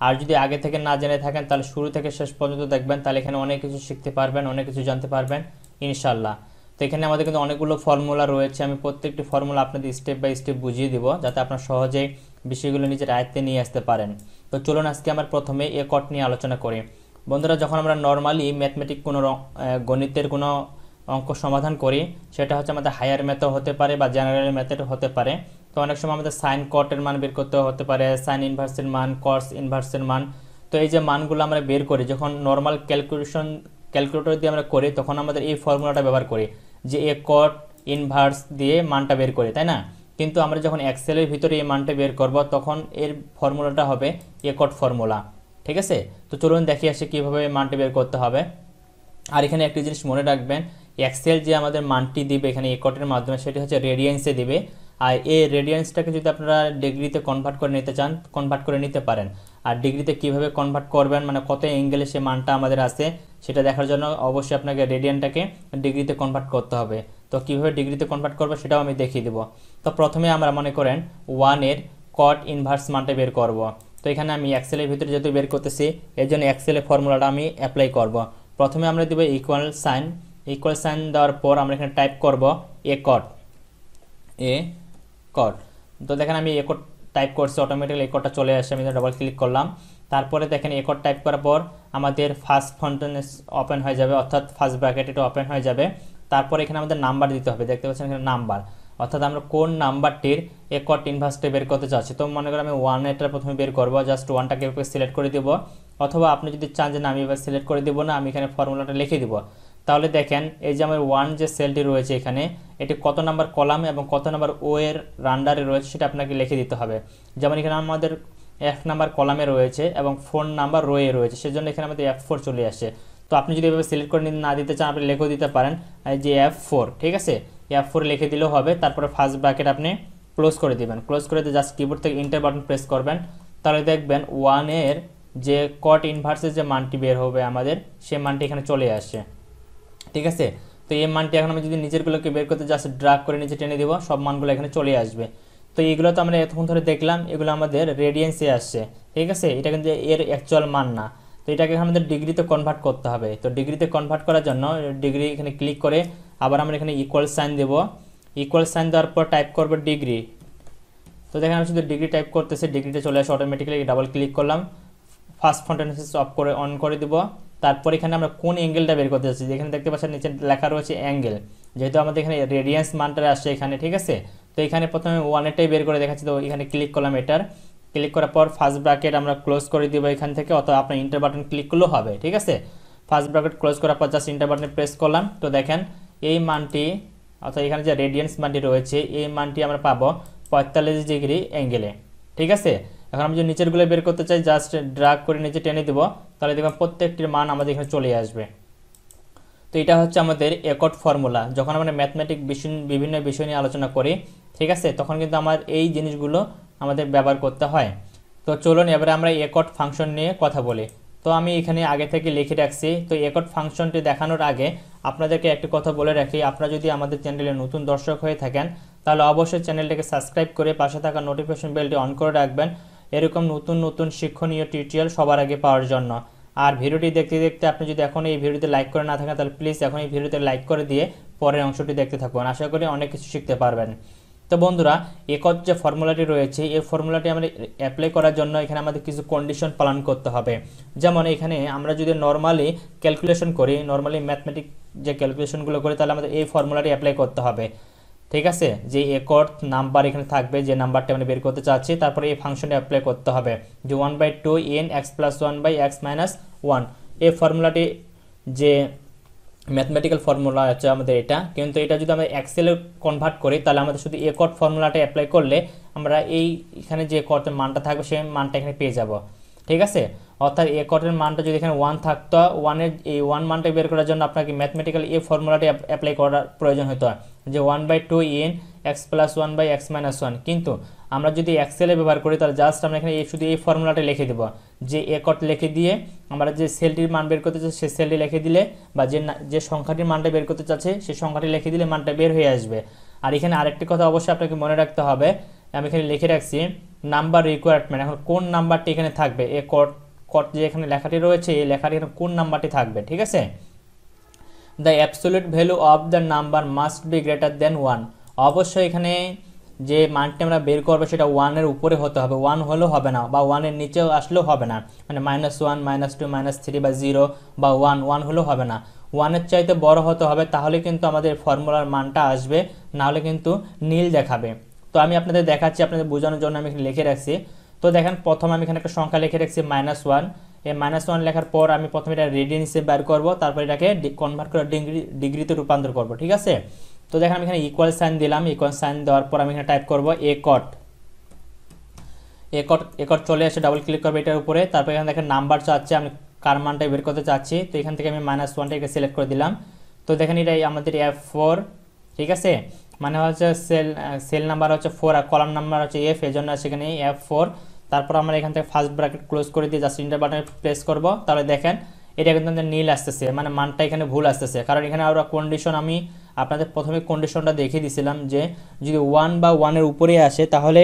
S2: আর যদি আগে থেকে না জেনে থাকেন তাহলে শুরু থেকে শেষ পর্যন্ত দেখবেন তাহলে এখানে অনেক কিছু শিখতে পারবেন অনেক কিছু জানতে পারবেন ইনশাল্লাহ তো এখানে আমাদের কিন্তু অনেকগুলো ফর্মুলা রয়েছে আমি প্রত্যেকটি ফর্মুলা আপনাদের স্টেপ বাই স্টেপ বুঝিয়ে দিব যাতে আপনার সহজেই বিষয়গুলো নিজের আয়ত্তে নিয়ে আসতে পারেন তো চলুন আজকে আমার প্রথমে একট নিয়ে আলোচনা করি বন্ধুরা যখন আমরা নর্মালি ম্যাথমেটিক কোনো গণিতের কোনো অঙ্ক সমাধান করি সেটা হচ্ছে আমাদের হায়ার ম্যাথও হতে পারে বা জেনারেল ম্যাথের হতে পারে তো অনেক সময় আমাদের সাইন কটের মান বের করতে হতে পারে সাইন ইনভার্সের মান কস ইনভার্সের মান তো এই যে মানগুলো আমরা বের করি যখন নর্মাল ক্যালকুলেশন ক্যালকুলেটর দিয়ে আমরা করি তখন আমাদের এই ফর্মুলাটা ব্যবহার করি যে এ কট ইনভার্স দিয়ে মানটা বের করি তাই না কিন্তু আমরা যখন এক্সেলের ভিতরে এই মানটা বের করব তখন এর ফর্মুলাটা হবে এ কট ফর্মুলা ঠিক আছে তো চলুন দেখি আসে কীভাবে মানটি বের করতে হবে আর এখানে একটি জিনিস মনে রাখবেন এক্সেল যে আমাদের মানটি দিবে এখানে একটের মাধ্যমে সেটি হচ্ছে রেডিয়েন্সে দিবে আর এই রেডিয়েন্সটাকে যদি আপনারা ডিগ্রিতে কনভার্ট করে নিতে চান কনভার্ট করে নিতে পারেন আর ডিগ্রিতে কিভাবে কনভার্ট করবেন মানে কত অ্যাঙ্গেলে সে মানটা আমাদের আছে সেটা দেখার জন্য অবশ্যই আপনাকে রেডিয়ানটাকে ডিগ্রিতে কনভার্ট করতে হবে তো কীভাবে ডিগ্রিতে কনভার্ট করবো সেটাও আমি দেখিয়ে দেবো তো প্রথমে আমরা মনে করেন ওয়ানের কট ইনভার্স মানটা বের করব। তো এখানে আমি এক্সেলের ভিতরে যেহেতু বের করতেছি এর জন্য এক্সেলের ফর্মুলাটা আমি অ্যাপ্লাই করব। প্রথমে আমরা দেবো ইকুয়াল সাইন ইকুয়াল সাইন দেওয়ার পর আমরা এখানে টাইপ করব এ কট এ কর তো দেখেন আমি একর টাইপ করছি অটোমেটিক্যালি একরটা চলে আসে আমি ডবল ক্লিক করলাম তারপরে দেখেন একর টাইপ করার পর আমাদের ফার্স্ট ফন্টেন্স ওপেন হয়ে যাবে অর্থাৎ ফার্স্ট ব্র্যাকেট এটা ওপেন হয়ে যাবে তারপরে এখানে আমাদের নাম্বার দিতে হবে দেখতে পাচ্ছেন এখানে নাম্বার অর্থাৎ আমরা কোন নাম্বারটির একট ইনভার্সটা বের করতে চাচ্ছি তো মনে করি আমি ওয়ান এটা প্রথমে বের করবো জাস্ট ওয়ানটাকে সিলেক্ট করে দেবো অথবা আপনি যদি চান যে না আমি এবার সিলেক্ট করে দেবো না আমি এখানে ফর্মুলাটা লিখে দেবো তাহলে দেখেন এই যে আমার ওয়ান যে সেলটি রয়েছে এখানে এটি কত নাম্বার কলাম এবং কত নাম্বার ও এর রান্ডারে রয়েছে সেটা আপনাকে লিখে দিতে হবে যেমন এখানে আমাদের এক নাম্বার কলামে রয়েছে এবং ফোন নাম্বার রোয়ে রয়েছে সেজন্য এখানে আমাদের এফ ফোর চলে আসে তো আপনি যদি এভাবে সিলেক্ট করে না দিতে চান আপনি লিখেও দিতে পারেন যে এফ ফোর ঠিক আছে এফ ফোর লিখে দিলেও হবে তারপরে ফার্স্ট ব্র্যাকেট আপনি ক্লোজ করে দিবেন ক্লোজ করে দিয়ে জাস্ট কিবোর্ড থেকে ইন্টার বাটন প্রেস করবেন তাহলে দেখবেন ওয়ানের যে কট ইনভার্সের যে মানটি বের হবে আমাদের সে মানটি এখানে চলে আসে ঠিক আছে তো এই মানটি এখন আমি যদি নিচেরগুলোকে বের করতে জাস্ট ড্রাগ করে নিচে টেনে দেবো সব মানগুলো এখানে চলে আসবে তো এইগুলো তো আমরা এতক্ষণ ধরে দেখলাম এগুলো আমাদের রেডিয়েন্সে আসছে ঠিক আছে এটা কিন্তু এর অ্যাকচুয়াল মান না তো এটাকে এখন আমাদের ডিগ্রিতে কনভার্ট করতে হবে তো ডিগ্রিতে কনভার্ট করার জন্য ডিগ্রি এখানে ক্লিক করে আবার আমরা এখানে ইকুয়াল সাইন দেব ইকুয়াল সাইন দেওয়ার পর টাইপ করবো ডিগ্রি তো দেখেন আমি শুধু ডিগ্রি টাইপ করতেছি ডিগ্রিটা চলে আসে অটোমেটিক্যালি ডাবল ক্লিক করলাম ফার্স্ট ফন্টেন্সেস অফ করে অন করে দেবো তারপর এখানে আমরা কোন অ্যাঙ্গেলটা বের করতে যাচ্ছি এখানে দেখতে পাচ্ছেন নিচে লেখা রয়েছে অ্যাঙ্গেল যেহেতু আমাদের এখানে রেডিয়েন্স মানটা আসছে এখানে ঠিক আছে তো এখানে প্রথমে ওয়ানেরটাই বের করে দেখাচ্ছি তো এখানে ক্লিক করলাম এটার ক্লিক করার পর ফার্স্ট ব্র্যাকেট আমরা ক্লোজ করে দেবো এখান থেকে অথবা আপনার ইন্টার বাটন ক্লিক করলেও হবে ঠিক আছে ফার্স্ট ব্র্যাকেট ক্লোজ করার পর জাস্ট ইন্টার বাটনে প্রেস করলাম তো দেখেন এই মানটি অর্থাৎ এখানে যে রেডিয়েন্স মানটি রয়েছে এই মানটি আমরা পাবো পঁয়তাল্লিশ ডিগ্রি অ্যাঙ্গেলে ঠিক আছে এখন আমি যদি নিচেরগুলো বের করতে চাই জাস্ট ড্রাগ করে নিচে টেনে দেবো তাহলে দেখবেন প্রত্যেকটির মান আমাদের এখানে চলে আসবে তো এটা হচ্ছে আমাদের একট ফর্মুলা যখন আমরা ম্যাথমেটিক বিভিন্ন বিষয় নিয়ে আলোচনা করি ঠিক আছে তখন কিন্তু আমার এই জিনিসগুলো আমাদের ব্যবহার করতে হয় তো চলুন এবারে আমরা একট ফাংশন নিয়ে কথা বলি তো আমি এখানে আগে থেকে লিখে রাখছি তো একট ফাংশনটি দেখানোর আগে আপনাদেরকে একটি কথা বলে রাখি আপনারা যদি আমাদের চ্যানেলে নতুন দর্শক হয়ে থাকেন তাহলে অবশ্যই চ্যানেলটাকে সাবস্ক্রাইব করে পাশে থাকা নোটিফিকেশন বেলটি অন করে রাখবেন এরকম নতুন নতুন শিক্ষণীয় টিউটোরিয়াল সবার আগে পাওয়ার জন্য আর ভিডিওটি দেখতে দেখতে আপনি যদি এখন এই ভিডিওতে লাইক করে না থাকেন তাহলে প্লিজ এখন এই ভিডিওতে লাইক করে দিয়ে পরের অংশটি দেখতে থাকুন আশা করি অনেক কিছু শিখতে পারবেন তো বন্ধুরা একত যে ফর্মুলাটি রয়েছে এই ফর্মুলাটি আমরা অ্যাপ্লাই করার জন্য এখানে আমাদের কিছু কন্ডিশন পালন করতে হবে যেমন এখানে আমরা যদি নর্মালি ক্যালকুলেশন করি নর্মালি ম্যাথমেটিক যে ক্যালকুলেশনগুলো করি তাহলে আমাদের এই ফর্মুলাটি অ্যাপ্লাই করতে হবে ঠিক আছে যে একর নাম্বার এখানে থাকবে যে নাম্বারটা আমরা বের করতে চাচ্ছি তারপরে এই ফাংশনটি অ্যাপ্লাই করতে হবে যে one by two N X plus one by X minus one এই ফর্মুলাটি যে ম্যাথমেটিক্যাল ফর্মুলা হচ্ছে আমাদের এটা কিন্তু এটা যদি আমরা এক্সেলে কনভার্ট করি তাহলে আমাদের শুধু একট ফর্মুলাটা অ্যাপ্লাই করলে আমরা এইখানে যে কর্তের মানটা থাকবে সেই মানটা এখানে পেয়ে যাব ঠিক আছে অর্থাৎ একটের মানটা যদি এখানে ওয়ান থাকতো ওয়ানের এই ওয়ান মানটা বের করার জন্য আপনাকে ম্যাথমেটিক্যাল এ ফর্মুলাটি অ্যাপ্লাই করার প্রয়োজন হতো যে one by two in X plus one by X minus one কিন্তু আমরা যদি এক্সেলে ব্যবহার করি তাহলে জাস্ট আমরা এখানে এই শুধু এই ফর্মুলাটা লিখে দেবো যে একট লিখে দিয়ে আমরা যে সেলটির মান বের করতে চাচ্ছি সে সেলটি লিখে দিলে বা যে যে সংখ্যাটির মানটা বের করতে চাচ্ছে সেই সংখ্যাটি লিখে দিলে মানটা বের হয়ে আসবে আর এখানে আরেকটি কথা অবশ্যই আপনাকে মনে রাখতে হবে আমি এখানে লিখে রাখছি নাম্বার রিকোয়ারমেন্ট এখন কোন নাম্বারটি এখানে থাকবে একট কট যে এখানে লেখাটি রয়েছে এই লেখাটি এখানে কোন নাম্বারটি থাকবে ঠিক আছে the absolute value of the number must be greater than one অবশ্যই এখানে যে মানটি আমরা বের করবো সেটা ওয়ানের উপরে হতে হবে ওয়ান হলেও হবে না বা ওয়ানের নিচেও আসলেও হবে না মানে minus one minus two minus three বা জিরো বা ওয়ান ওয়ান হলেও হবে না ওয়ানের চাইতে বড় হতে হবে তাহলে কিন্তু আমাদের ফর্মুলার মানটা আসবে নাহলে কিন্তু নীল দেখাবে তো আমি আপনাদের দেখাচ্ছি আপনাদের বোঝানোর জন্য আমি লিখে রাখছি তো দেখেন প্রথমে আমি এখানে একটা সংখ্যা লিখে রাখছি মাইনাস ওয়ান এই মাইনাস ওয়ান লেখার পর আমি প্রথমে এটা রেডিয়ান হিসেবে বের করবো তারপর এটাকে কনভার্ট করে ডিগ্রি ডিগ্রিতে রূপান্তর করব ঠিক আছে তো দেখেন আমি এখানে ইকুয়াল সাইন দিলাম ইকুয়াল সাইন দেওয়ার পর আমি এখানে টাইপ করবো এ কট একট একট চলে আসে ডাবল ক্লিক করবে এটার উপরে তারপর এখানে দেখেন নাম্বার চাচ্ছে আমি কার মানটা বের করতে চাচ্ছি তো এখান থেকে আমি মাইনাস ওয়ানটাকে সিলেক্ট করে দিলাম তো দেখেন এটাই আমাদের এফ ফোর ঠিক আছে মানে হচ্ছে সেল সেল নাম্বার হচ্ছে ফোর আর কলাম নাম্বার হচ্ছে এফ এই জন্য সেখানে এফ ফোর তারপর আমরা এখান থেকে ফার্স্ট ব্র্যাকেট ক্লোজ করে দিয়ে জাস্ট ইন্টার বাটনে প্রেস করবো তাহলে দেখেন এটা কিন্তু আমাদের নীল আসতেছে মানে মানটা এখানে ভুল আসতেছে কারণ এখানে আমরা কন্ডিশন আমি আপনাদের প্রথমে কন্ডিশনটা দেখিয়ে দিছিলাম যে যদি ওয়ান বা ওয়ানের উপরে আসে তাহলে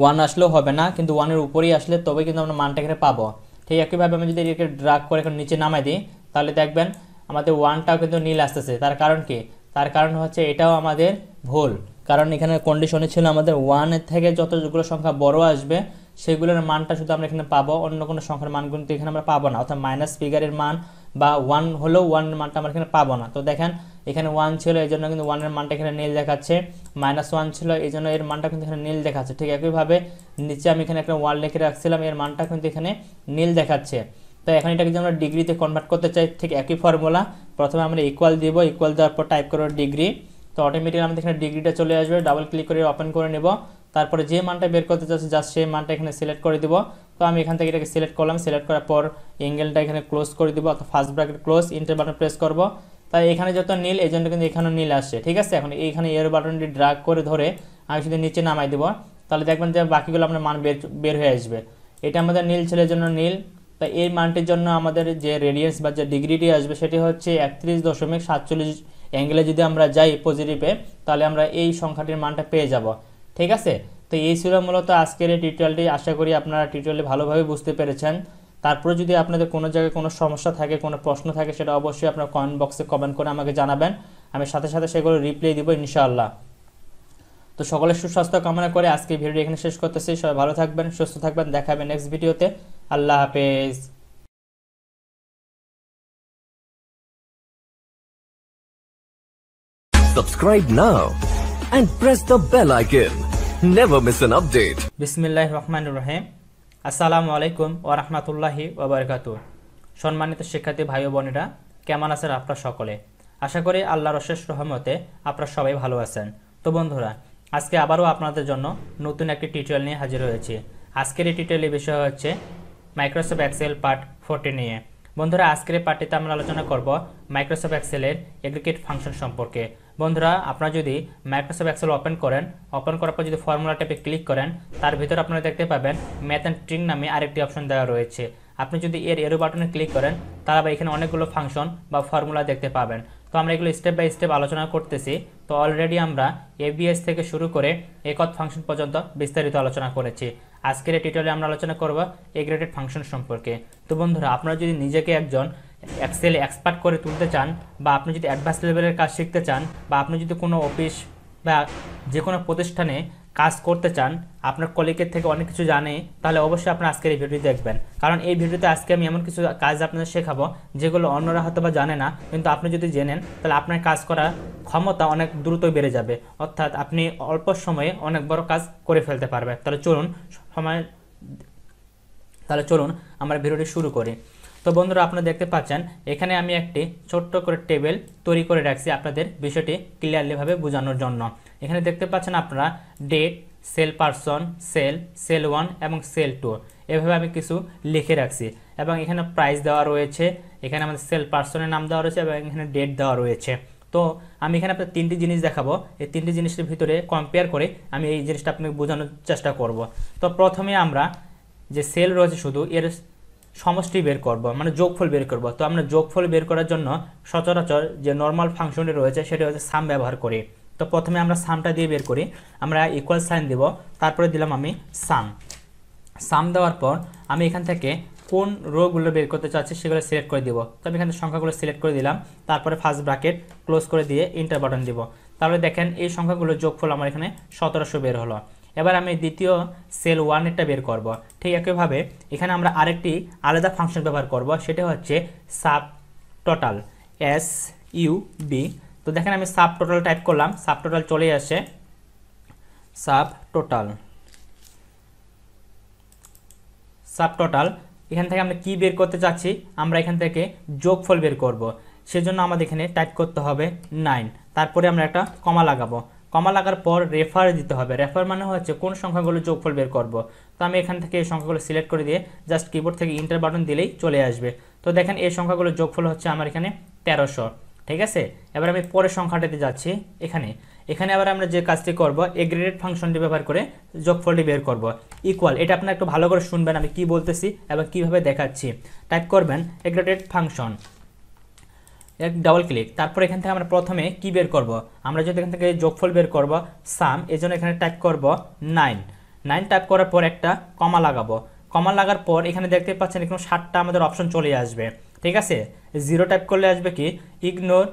S2: ওয়ান আসলেও হবে না কিন্তু ওয়ানের উপরেই আসলে তবে কিন্তু আমরা মানটা এখানে পাবো ঠিক একইভাবে আমি যদি এটাকে ড্রাগ করে এখন নিচে নামাই দিই তাহলে দেখবেন আমাদের ওয়ানটাও কিন্তু নীল আসতেছে তার কারণ কি তার কারণ হচ্ছে এটাও আমাদের ভুল কারণ এখানে কন্ডিশনে ছিল আমাদের ওয়ানের থেকে যতগুলো সংখ্যা বড় আসবে সেগুলোর মানটা শুধু আমরা এখানে পাবো অন্য কোনো সংখ্যার মান কিন্তু এখানে আমরা পাবো না অর্থাৎ মাইনাস ফিগারের মান বা ওয়ান হলেও ওয়ানের মানটা আমরা এখানে পাবো না তো দেখেন এখানে ওয়ান ছিল এই জন্য কিন্তু ওয়ানের মানটা এখানে নীল দেখাচ্ছে মাইনাস ওয়ান ছিল এই জন্য এর মানটা কিন্তু এখানে নীল দেখাচ্ছে ঠিক একইভাবে নিচে আমি এখানে একটা ওয়ান লিখে রাখছিলাম এর মানটা কিন্তু এখানে নীল দেখাচ্ছে তাই এখন এটাকে যদি আমরা ডিগ্রিতে কনভার্ট করতে চাই ঠিক একই ফর্মুলা প্রথমে আমরা ইকুয়াল দিব ইকুয়াল দেওয়ার পর টাইপ করব ডিগ্রি তো অটোমেটিক আমাদের এখানে ডিগ্রিটা চলে আসবে ডাবল ক্লিক করে ওপেন করে নেব তারপরে যে মানটা বের করতে চাচ্ছি জাস্ট সেই মানটা এখানে সিলেক্ট করে দিব তো আমি এখান থেকে এটাকে সিলেক্ট করলাম সিলেক্ট করার পর অ্যাঙ্গেলটা এখানে ক্লোজ করে দিব অর্থাৎ first bracket close enter button press করব তাই এখানে যত নীল এই জন্য কিন্তু এখানে নীল আসে ঠিক আছে এখন এইখানে এর বাটনটি ড্রাগ করে ধরে আমি শুধু নিচে নামাই দেবো তাহলে দেখবেন যে বাকিগুলো আপনার মান বের বের হয়ে আসবে এটা আমাদের নীল ছেলের জন্য নীল তাই এর মানটির জন্য আমাদের যে রেডিয়েন্স বা যে ডিগ্রিটি আসবে সেটি হচ্ছে একত্রিশ দশমিক সাতচল্লিশ অ্যাঙ্গেলে যদি আমরা যাই পজিটিভে তাহলে আমরা এই সংখ্যাটির মানটা পেয়ে যাব ঠিক আছে তো এই ছিল মূলত আজকের এই টিউটোরিয়ালটি আশা করি আপনারা টিউটোরিয়ালটি ভালোভাবে বুঝতে পেরেছেন তারপরে যদি আপনাদের কোনো জায়গায় কোনো সমস্যা থাকে কোনো প্রশ্ন থাকে সেটা অবশ্যই আপনার কমেন্ট বক্সে কমেন্ট করে আমাকে জানাবেন আমি সাথে সাথে সেগুলো রিপ্লাই দিব ইনশাআল্লাহ তো সকলের সুস্বাস্থ্য কামনা করে আজকে ভিডিও এখানে শেষ করতেছি সবাই ভালো থাকবেন
S1: সুস্থ থাকবেন দেখাবেন নেক্সট ভিডিওতে আল্লাহ হাফেজ Subscribe now and press the bell icon. Never miss an update.
S2: বিসমিল্লাহ রহমান রহিম আসসালামু আলাইকুম ও রহমতুল্লাহি ওবরকাত সম্মানিত শিক্ষার্থী ভাই ও বোনেরা কেমন আছেন আপনারা সকলে আশা করি আল্লাহর অশেষ রহমতে আপনারা সবাই ভালো আছেন তো বন্ধুরা আজকে আবারও আপনাদের জন্য নতুন একটি টিউটোরিয়াল নিয়ে হাজির হয়েছি আজকের এই টিউটোরিয়ালের বিষয় হচ্ছে মাইক্রোসফট এক্সেল পার্ট ফোরটি নিয়ে বন্ধুরা আজকের পার্টিতে আমরা আলোচনা করব মাইক্রোসফট এক্সেলের এগ্রিকেট ফাংশন সম্পর্কে বন্ধুরা আপনারা যদি মাইক্রোসফট এক্সেল ওপেন করেন ওপেন করার পর যদি ফর্মুলা ট্যাপে ক্লিক করেন তার ভিতরে আপনারা দেখতে পাবেন ম্যাথ অ্যান্ড ট্রিং নামে আরেকটি অপশন দেওয়া রয়েছে আপনি যদি এর এরো বাটনে ক্লিক করেন তাহলে আবার এখানে অনেকগুলো ফাংশন বা ফর্মুলা দেখতে পাবেন তো আমরা এগুলো স্টেপ বাই স্টেপ আলোচনা করতেছি তো অলরেডি আমরা এবিএস থেকে শুরু করে একত ফাংশন পর্যন্ত বিস্তারিত আলোচনা করেছি আজকের এই টিউটোরিয়ালে আমরা আলোচনা করব এগ্রেটেড ফাংশন সম্পর্কে তো বন্ধুরা আপনারা যদি নিজেকে একজন এক্সেল এক্সপার্ট করে তুলতে চান বা আপনি যদি অ্যাডভান্স লেভেলের কাজ শিখতে চান বা আপনি যদি কোনো অফিস বা যে কোনো প্রতিষ্ঠানে কাজ করতে চান আপনার কলিগের থেকে অনেক কিছু জানে তাহলে অবশ্যই আপনার আজকের এই ভিডিও দেখবেন কারণ এই ভিডিওতে আজকে আমি এমন কিছু কাজ আপনাদের শেখাবো যেগুলো অন্যরা হয়তো বা জানে না কিন্তু আপনি যদি জেনেন তাহলে আপনার কাজ করার ক্ষমতা অনেক দ্রুতই বেড়ে যাবে অর্থাৎ আপনি অল্প সময়ে অনেক বড় কাজ করে ফেলতে পারবেন তাহলে চলুন সময় তাহলে চলুন আমরা ভিডিওটি শুরু করি তো বন্ধুরা আপনারা দেখতে পাচ্ছেন এখানে আমি একটি ছোট্ট করে টেবিল তৈরি করে রাখছি আপনাদের বিষয়টি ক্লিয়ারলিভাবে বোঝানোর জন্য এখানে দেখতে পাচ্ছেন আপনারা date cell person cell cell one এবং সেল টু এভাবে আমি কিছু লিখে রাখছি এবং এখানে প্রাইস দেওয়া রয়েছে এখানে আমাদের সেল পার্সনের নাম দেওয়া রয়েছে এবং এখানে ডেট দেওয়া রয়েছে তো আমি এখানে আপনার তিনটি জিনিস দেখাবো এই তিনটি জিনিসের ভিতরে কম্পেয়ার করে আমি এই জিনিসটা আপনাকে বোঝানোর চেষ্টা করব তো প্রথমে আমরা যে সেল রয়েছে শুধু এর সমষ্টি বের করব মানে যোগফল বের করব তো আমরা যোগফল বের করার জন্য সচরাচর যে নর্মাল ফাংশনটি রয়েছে সেটা হচ্ছে সাম ব্যবহার করি তো প্রথমে আমরা সামটা দিয়ে বের করি আমরা ইকুয়াল সাইন দেব তারপরে দিলাম আমি সাম সাম দেওয়ার পর আমি এখান থেকে কোন রোগুলো বের করতে চাচ্ছি সেগুলো সিলেক্ট করে দিব তো আমি এখানে সংখ্যাগুলো সিলেক্ট করে দিলাম তারপরে ফার্স্ট ব্র্যাকেট ক্লোজ করে দিয়ে ইন্টার বাটন দিব তাহলে দেখেন এই সংখ্যাগুলো যোগফল আমার এখানে সতেরোশো বের হলো এবার আমি দ্বিতীয় সেল ওয়ানেরটা বের করব। ঠিক একইভাবে এখানে আমরা আরেকটি আলাদা ফাংশন ব্যবহার করব সেটা হচ্ছে subtotal S U B তো দেখেন আমি সাব টোটাল টাইপ করলাম সাব টোটাল চলে আসে সাব টোটাল সাব টোটাল এখান থেকে আমরা কি বের করতে চাচ্ছি আমরা এখান থেকে যোগফল বের করব সেজন্য আমাদের এখানে টাইপ করতে হবে নাইন তারপরে আমরা একটা কমা লাগাবো কমা লাগার পর রেফার দিতে হবে রেফার মানে হচ্ছে কোন সংখ্যাগুলো যোগফল বের করব তো আমি এখান থেকে এই সংখ্যাগুলো সিলেক্ট করে দিয়ে জাস্ট কিবোর্ড থেকে ইন্টার বাটন দিলেই চলে আসবে তো দেখেন এই সংখ্যাগুলো যোগফল হচ্ছে আমার এখানে তেরোশো ঠিক আছে এবার আমি পরের সংখ্যাটাতে যাচ্ছি এখানে এখানে আবার আমরা যে কাজটি করব এগ্রেডেড ফাংশনটি ব্যবহার করে যোগফলটি বের করব ইকুয়াল এটা আপনার একটু ভালো করে শুনবেন আমি কি বলতেছি এবং কিভাবে দেখাচ্ছি টাইপ করবেন এগ্রেডেড ফাংশন এক ডাবল ক্লিক তারপর এখান থেকে আমরা প্রথমে কি বের করব। আমরা যদি এখান থেকে যোগফল বের করব সাম এজন্য এখানে টাইপ করব নাইন নাইন টাইপ করার পর একটা কমা লাগাবো কমা লাগার পর এখানে দেখতে পাচ্ছেন এখানে ষাটটা আমাদের অপশন চলে আসবে ঠিক আছে জিরো টাইপ করলে আসবে কি ignore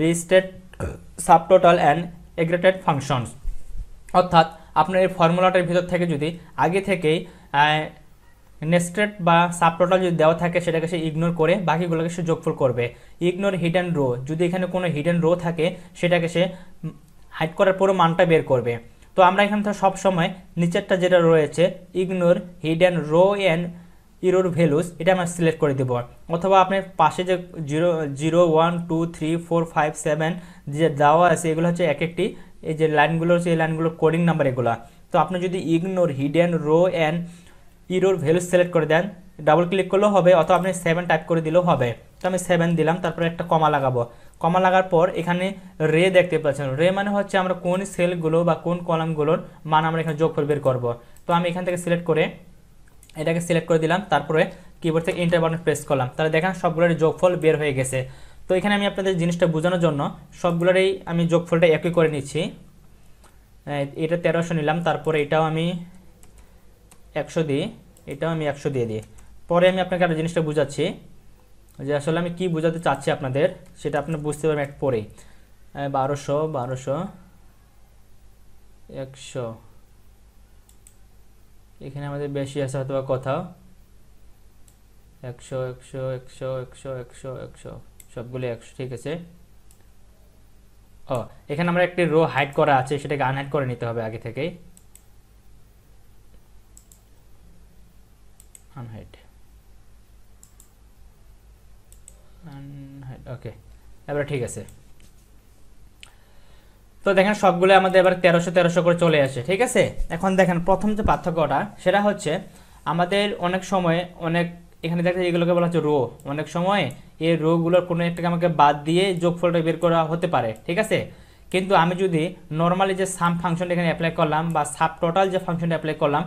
S2: registered subtotal and aggregated functions অর্থাৎ আপনার এই ফর্মুলাটার ভিতর থেকে যদি আগে থেকেই নেস্টেড বা সাবটোটাল যদি দেওয়া থাকে সেটাকে সে ইগনোর করে বাকিগুলোকে সে যোগফল করবে ইগনোর হিড অ্যান্ড রো যদি এখানে কোনো হিডেন অ্যান্ড রো থাকে সেটাকে সে হাইড করার পরও মানটা বের করবে তো আমরা এখান থেকে সবসময় নিচেরটা যেটা রয়েছে ignore hid and row and error values এটা আমরা সিলেক্ট করে দেব অথবা আপনার পাশে যে zero zero one two three four five seven যে দেওয়া আছে এগুলো হচ্ছে এক একটি এই যে লাইনগুলো হচ্ছে এই লাইনগুলোর কোডিং নাম্বার এগুলো তো আপনি যদি ignore hidden row and error value select করে দেন ডাবল ক্লিক করলেও হবে অথবা আপনি সেভেন টাইপ করে দিলেও হবে তো আমি সেভেন দিলাম তারপরে একটা কমা লাগাবো কমা লাগার পর এখানে রে দেখতে পাচ্ছেন রে মানে হচ্ছে আমরা কোন সেলগুলো বা কোন কলামগুলোর মান আমরা এখানে যোগফল বের করব তো আমি এখান থেকে সিলেক্ট করে এটাকে সিলেক্ট করে দিলাম তারপরে কিবোর্ড থেকে ইন্টার বাটন প্রেস করলাম তাহলে দেখেন সবগুলোর যোগফল বের হয়ে গেছে তো এখানে আমি আপনাদের জিনিসটা বোঝানোর জন্য সবগুলোরই আমি যোগফলটা একই করে নিচ্ছি এটা তেরোশো নিলাম তারপরে এটাও আমি একশো দিই এটাও আমি একশো দিয়ে দিই পরে আমি আপনাকে একটা জিনিসটা বোঝাচ্ছি যে আসলে আমি কি বোঝাতে চাচ্ছি আপনাদের সেটা আপনার বুঝতে পারবেন এক পরে বারোশো বারোশো একশো এখানে আমাদের বেশি আছে হয়তো বা কোথাও একশো একশো একশো একশো একশো একশো সবগুলো একশো ঠিক আছে ও এখানে আমরা একটি রো হাইড করা আছে সেটাকে আনহাইড করে নিতে হবে আগে থেকেই unhide ঠিক আছে তো দেখেন সবগুলো আমাদের এবার তেরোশো তেরোশো করে চলে আসে ঠিক আছে এখন দেখেন প্রথম যে পার্থক্যটা সেটা হচ্ছে আমাদের অনেক সময় অনেক এখানে দেখতে এগুলোকে বলা হচ্ছে রো অনেক সময় এই রোগুলোর কোনো একটাকে আমাকে বাদ দিয়ে যোগফলটা বের করা হতে পারে ঠিক আছে কিন্তু আমি যদি নর্মালি যে সাম ফাংশনটা এখানে অ্যাপ্লাই করলাম বা সাব টোটাল যে ফাংশনটা অ্যাপ্লাই করলাম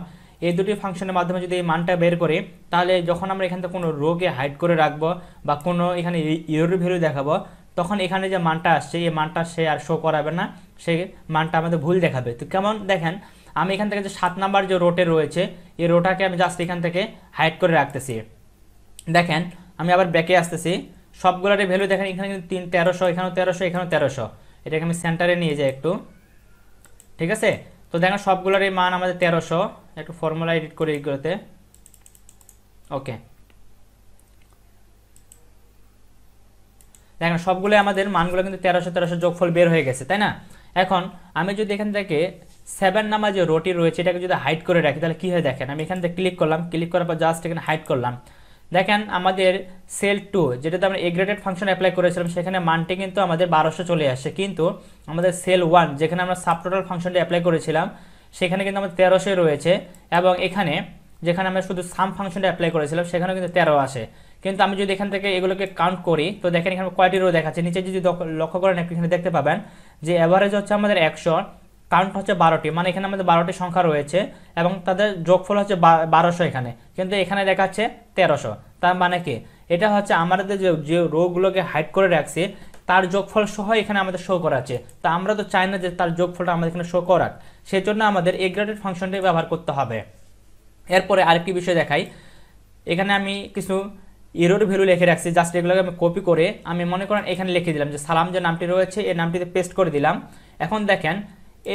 S2: এই দুটি ফাংশনের মাধ্যমে যদি এই মানটা বের করে তাহলে যখন আমরা এখান থেকে কোনো রোগে হাইড করে রাখবো বা কোনো এখানে ইরোর ভ্যালু দেখাবো তখন এখানে যে মানটা আসছে এই মানটা সে আর শো করাবে না সে মানটা আমাদের ভুল দেখাবে তো কেমন দেখেন আমি এখান থেকে যে সাত নাম্বার যে রোটে রয়েছে এই রোটাকে আমি জাস্ট এখান থেকে হাইড করে রাখতেছি দেখেন আমি আবার ব্যাকে আসতেছি সবগুলোর ভ্যালু দেখেন এখানে কিন্তু তিন তেরোশো এখানেও তেরোশো এখানেও তেরোশো এটাকে আমি সেন্টারে নিয়ে যাই একটু ঠিক আছে তো দেখেন সবগুলোর মান আমাদের তেরোশো একটু ফর্মুলা এডিট করে এইগুলোতে ওকে দেখেন সবগুলো আমাদের মানগুলো কিন্তু তেরোশো তেরোশো যোগফল বের হয়ে গেছে তাই না এখন আমি যদি এখান থেকে সেভেন নামা যে রোটি রয়েছে এটাকে যদি হাইট করে রাখি তাহলে কী হয় দেখেন আমি এখান থেকে ক্লিক করলাম ক্লিক করার পর জাস্ট এখানে হাইট করলাম দেখেন আমাদের সেল টু যেটাতে আমরা এগ্রেটেড ফাংশন অ্যাপ্লাই করেছিলাম সেখানে মানটি কিন্তু আমাদের বারোশো চলে আসে কিন্তু আমাদের সেল ওয়ান যেখানে আমরা সাবটোটাল ফাংশনটি অ্যাপ্লাই করেছিলাম সেখানে কিন্তু আমাদের তেরোশোই রয়েছে এবং এখানে যেখানে আমরা শুধু সাম ফাংশনটা অ্যাপ্লাই করেছিলাম সেখানেও কিন্তু তেরো আসে কিন্তু আমি যদি এখান থেকে এগুলোকে কাউন্ট করি তো দেখেন এখানে কয়টি রো দেখাচ্ছে নিচে যদি লক্ষ্য করেন এখানে দেখতে পাবেন যে অ্যাভারেজ হচ্ছে আমাদের একশো কাউন্ট হচ্ছে বারোটি মানে এখানে আমাদের বারোটি সংখ্যা রয়েছে এবং তাদের যোগফল হচ্ছে বারোশো এখানে কিন্তু এখানে দেখাচ্ছে তেরোশো তার মানে কি এটা হচ্ছে আমাদের যে রোগগুলোকে হাইড করে রাখছি তার যোগফল সহ এখানে আমাদের শো করা আছে তো আমরা তো চাই না যে তার যোগফলটা আমাদের এখানে শো করাক সেজন্য আমাদের এগ্রেটেড ফাংশনটি ব্যবহার করতে হবে এরপরে আরেকটি বিষয় দেখাই এখানে আমি কিছু ইরোর ভ্যালু লিখে রাখছি জাস্ট এগুলোকে আমি কপি করে আমি মনে করেন এখানে লিখে দিলাম যে সালাম যে নামটি রয়েছে এই নামটিতে পেস্ট করে দিলাম এখন দেখেন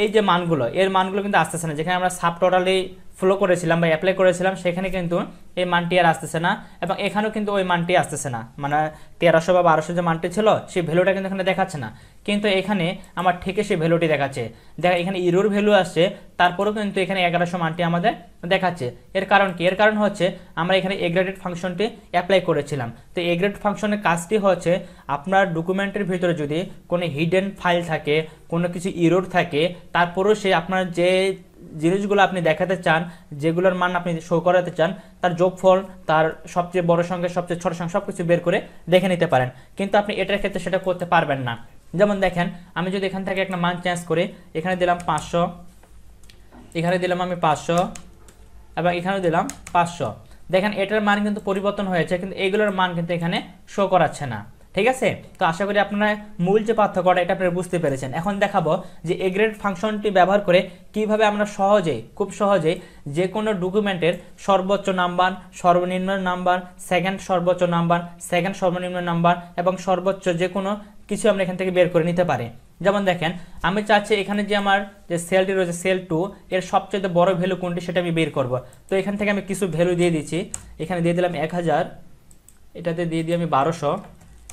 S2: এই যে মানগুলো এর মানগুলো কিন্তু আসতেছে না যেখানে আমরা সাব টোটালি ফলো করেছিলাম বা অ্যাপ্লাই করেছিলাম সেখানে কিন্তু এই মানটি আর আসতেছে না এবং এখানেও কিন্তু ওই মানটি আসতেছে না মানে তেরোশো বা বারোশো যে মানটি ছিল সেই ভ্যালুটা কিন্তু এখানে দেখাচ্ছে না কিন্তু এখানে আমার ঠেকে সেই ভ্যালুটি দেখাচ্ছে দেখ এখানে ইরোর ভ্যালু আসছে তারপরেও কিন্তু এখানে এগারোশো মানটি আমাদের দেখাচ্ছে এর কারণ কি এর কারণ হচ্ছে আমরা এখানে এগ্রেডেড ফাংশনটি অ্যাপ্লাই করেছিলাম তো এগ্রেড ফাংশনের কাজটি হচ্ছে আপনার ডকুমেন্টের ভিতরে যদি কোনো হিডেন ফাইল থাকে কোনো কিছু ইরোর থাকে তারপরেও সে আপনার যে জিনিসগুলো আপনি দেখাতে চান যেগুলোর মান আপনি শো করাতে চান তার যোগফল তার সবচেয়ে বড় সংখ্যা সবচেয়ে ছোট সংখ্যা সব কিছু বের করে দেখে নিতে পারেন কিন্তু আপনি এটার ক্ষেত্রে সেটা করতে পারবেন না যেমন দেখেন আমি যদি এখান থেকে একটা মান চেঞ্জ করে এখানে দিলাম পাঁচশো এখানে দিলাম আমি পাঁচশো এবং এখানে দিলাম পাঁচশো দেখেন এটার মান কিন্তু পরিবর্তন হয়েছে কিন্তু এইগুলোর মান কিন্তু এখানে শো করাচ্ছে না ঠিক আছে তো আশা করি আপনারা মূল যে পার্থক্যটা এটা আপনারা বুঝতে পেরেছেন এখন দেখাবো যে এগ্রেড ফাংশনটি ব্যবহার করে কিভাবে আমরা সহজে খুব সহজে যে কোনো ডকুমেন্টের সর্বোচ্চ নাম্বার সর্বনিম্ন নাম্বার সেকেন্ড সর্বোচ্চ নাম্বার সেকেন্ড সর্বনিম্ন নাম্বার এবং সর্বোচ্চ যে কোনো কিছু আমরা এখান থেকে বের করে নিতে পারি যেমন দেখেন আমি চাচ্ছি এখানে যে আমার যে সেলটি রয়েছে সেল টু এর সবচেয়ে বড় ভ্যালু কোনটি সেটা আমি বের করব তো এখান থেকে আমি কিছু ভ্যালু দিয়ে দিচ্ছি এখানে দিয়ে দিলাম এক হাজার এটাতে দিয়ে দিই আমি বারোশো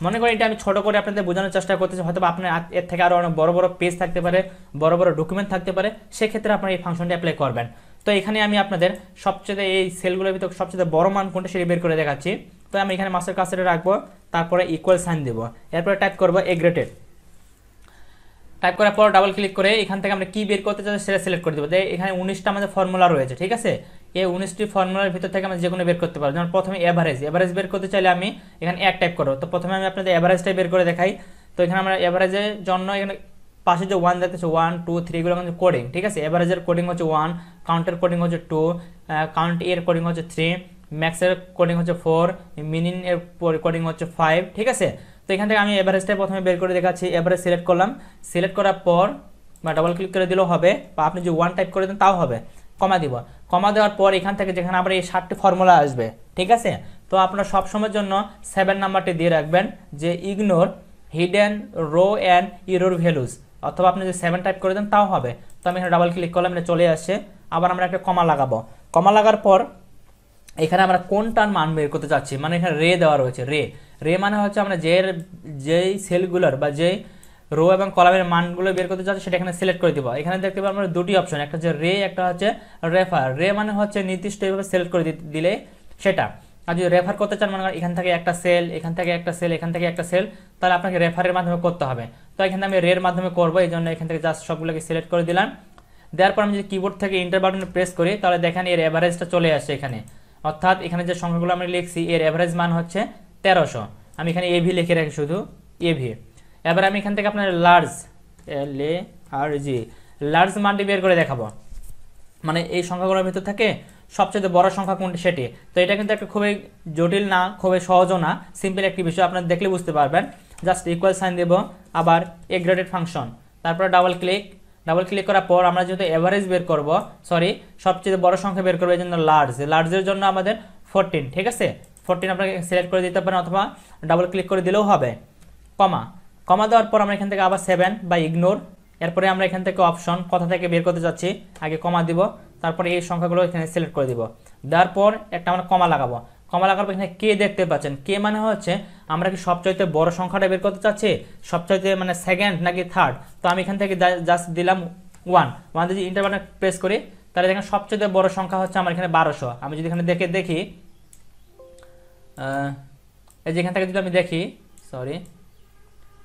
S2: মনে করেন এটা আমি ছোটো করে আপনাদের বোঝানোর চেষ্টা করতেছি হয়তো আপনার এর থেকে আরও অনেক বড় বড় পেজ থাকতে পারে বড় বড় ডকুমেন্ট থাকতে পারে সেক্ষেত্রে আপনারা এই ফাংশনটি অ্যাপ্লাই করবেন তো এখানে আমি আপনাদের সবচেয়ে এই সেলগুলোর ভিতরে সবচেয়ে বড় মান কোনটা সেটি বের করে দেখাচ্ছি তো আমি এখানে মাস্টার কাছে রাখবো তারপরে ইকুয়াল সাইন দেবো এরপরে টাইপ করবো এগ্রেটেড টাইপ করার পর ডাবল ক্লিক করে এখান থেকে আমরা কী বের করতে চাই সেটা সিলেক্ট করে দেবো যে এখানে উনিশটা আমাদের ফর্মুলা রয়েছে ঠিক আছে এই উনিশটি ফর্মুলার ভিতর থেকে আমরা যে কোনো বের করতে পারবো যেমন প্রথমে অ্যাভারেজ অ্যাভারেজ বের করতে চাইলে আমি এখানে এক টাইপ করো তো প্রথমে আমি আপনাদের অ্যাভারেজটাই বের করে দেখাই তো এখানে আমরা অ্যাভারেজের জন্য এখানে পাশে যে ওয়ান যাচ্ছে ওয়ান টু থ্রি এগুলো আমাদের কোডিং ঠিক আছে অ্যাভারেজের কোডিং হচ্ছে ওয়ান কাউন্টের কোডিং হচ্ছে টু কাউন্ট এর কোডিং হচ্ছে থ্রি ম্যাক্সের কোডিং হচ্ছে ফোর মিনিং এর কোডিং হচ্ছে ফাইভ ঠিক আছে তো এখান থেকে আমি অ্যাভারেজটা প্রথমে বের করে দেখাচ্ছি এভারেস্ট সিলেক্ট করলাম সিলেক্ট করার পর বা ডাবল ক্লিক করে দিলেও হবে বা আপনি যদি ওয়ান টাইপ করে দেন তাও হবে কমা দিব কমা দেওয়ার পর এখান থেকে যেখানে আবার এই সাতটি ফর্মুলা আসবে ঠিক আছে তো সব সবসময়ের জন্য সেভেন নাম্বারটি দিয়ে রাখবেন যে ignore hidden row and error values অথবা আপনি যে সেভেন টাইপ করে দেন তাও হবে তো আমি এখানে ডাবল ক্লিক করলাম এটা চলে আসে আবার আমরা একটা কমা লাগাবো কমা লাগার পর এখানে আমরা টান মান বের করতে চাচ্ছি মানে এখানে রে দেওয়া রয়েছে রে রে মানে হচ্ছে আমরা যে যেই সেলগুলোর বা যেই রো এবং কলামের মানগুলো বের করতে চাচ্ছি সেটা এখানে সিলেক্ট করে দিব এখানে দেখতে পাবো আমরা দুটি অপশন একটা হচ্ছে রে একটা হচ্ছে রেফার রে মানে হচ্ছে নির্দিষ্ট এইভাবে সিলেক্ট করে দিলে সেটা আর যদি রেফার করতে চান মনে করেন এখান থেকে একটা সেল এখান থেকে একটা সেল এখান থেকে একটা সেল তাহলে আপনাকে রেফারের মাধ্যমে করতে হবে তো এখানে আমি রের মাধ্যমে করবো এই জন্য এখান থেকে জাস্ট সবগুলোকে সিলেক্ট করে দিলাম দেওয়ার পর আমি যদি কিবোর্ড থেকে ইন্টার বাটন প্রেস করি তাহলে দেখেন এর অ্যাভারেজটা চলে আসে এখানে অর্থাৎ এখানে যে সংখ্যাগুলো আমি লিখছি এর অ্যাভারেজ মান হচ্ছে তেরোশো আমি এখানে এভি লিখে রাখি শুধু এভি এবার আমি এখান থেকে আপনার লার্জ এল এ আর জি লার্জ মানটি বের করে দেখাবো মানে এই সংখ্যাগুলোর ভিতর থাকে সবচেয়ে বড় সংখ্যা কোনটি সেটি তো এটা কিন্তু একটা খুবই জটিল না খুবই সহজও না সিম্পল একটি বিষয় আপনারা দেখলে বুঝতে পারবেন জাস্ট ইকুয়াল সাইন দেব আবার এ গ্রেডেড ফাংশন তারপরে ডাবল ক্লিক ডাবল ক্লিক করার পর আমরা যেহেতু অ্যাভারেজ বের করব সরি সবচেয়ে বড় সংখ্যা বের করবো এই জন্য লার্জ লার্জের জন্য আমাদের ফোরটিন ঠিক আছে ফোরটিন আপনাকে সিলেক্ট করে দিতে পারেন অথবা ডাবল ক্লিক করে দিলেও হবে কমা কমা দেওয়ার পর আমরা এখান থেকে আবার সেভেন বা ইগনোর এরপরে আমরা এখান থেকে অপশন কথা থেকে বের করতে যাচ্ছি আগে কমা দিব তারপরে এই সংখ্যাগুলো এখানে সিলেক্ট করে দিব দেওয়ার পর একটা আমরা কমা লাগাবো কমা লাগার পর এখানে কে দেখতে পাচ্ছেন কে মানে হচ্ছে আমরা কি সবচাইতে বড় সংখ্যাটা বের করতে চাচ্ছি সবচাইতে মানে সেকেন্ড নাকি থার্ড তো আমি এখান থেকে জাস্ট দিলাম ওয়ান ওয়ান যদি ইন্টারভার্টে প্রেস করি তাহলে দেখেন সবচেয়ে বড় সংখ্যা হচ্ছে আমার এখানে বারোশো আমি যদি এখানে দেখে দেখি এই যে এখান থেকে যদি আমি দেখি সরি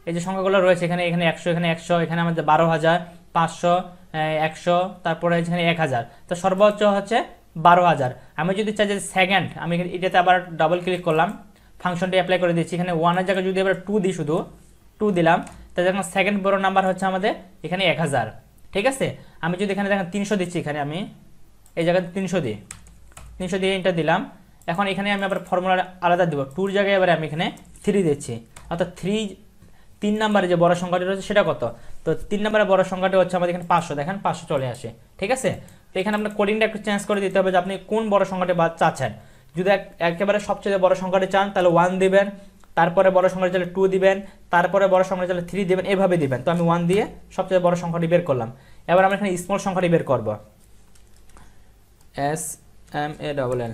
S2: এই যে সংখ্যাগুলো রয়েছে এখানে এখানে একশো এখানে একশো এখানে আমাদের বারো হাজার পাঁচশো একশো তারপরে এখানে এক হাজার তো সর্বোচ্চ হচ্ছে বারো হাজার আমি যদি চাই যে সেকেন্ড আমি এটাতে আবার ডাবল ক্লিক করলাম ফাংশনটি অ্যাপ্লাই করে দিচ্ছি এখানে ওয়ানের জায়গায় যদি এবার টু দিই শুধু টু দিলাম তাহলে দেখুন সেকেন্ড বড় নাম্বার হচ্ছে আমাদের এখানে এক হাজার ঠিক আছে আমি যদি এখানে দেখেন তিনশো দিচ্ছি এখানে আমি এই জায়গাতে তিনশো দিই তিনশো দিয়ে এটা দিলাম এখন এখানে আমি আবার ফর্মুলা আলাদা দেবো টুর জায়গায় এবারে আমি এখানে থ্রি দিচ্ছি অর্থাৎ থ্রি তিন নম্বরে যে বড় সংখ্যাটি রয়েছে সেটা কত তো তিন নম্বরে বড় সংখ্যাটি হচ্ছে আমাদের এখানে পাঁচশো দেখেন পাঁচশো চলে আসে ঠিক আছে তো এখানে আপনার কোডিংটা একটু চেঞ্জ করে দিতে হবে যে আপনি কোন বড় সংখ্যাটি বা চাচ্ছেন যদি একেবারে সবচেয়ে বড় সংখ্যাটি চান তাহলে ওয়ান দেবেন তারপরে বড় সংখ্যাটি চাইলে টু দিবেন তারপরে বড় সংখ্যাটি চাইলে থ্রি দেবেন এভাবে দিবেন তো আমি ওয়ান দিয়ে সবচেয়ে বড় সংখ্যাটি বের করলাম এবার আমরা এখানে স্মল সংখ্যাটি বের করব S M A double L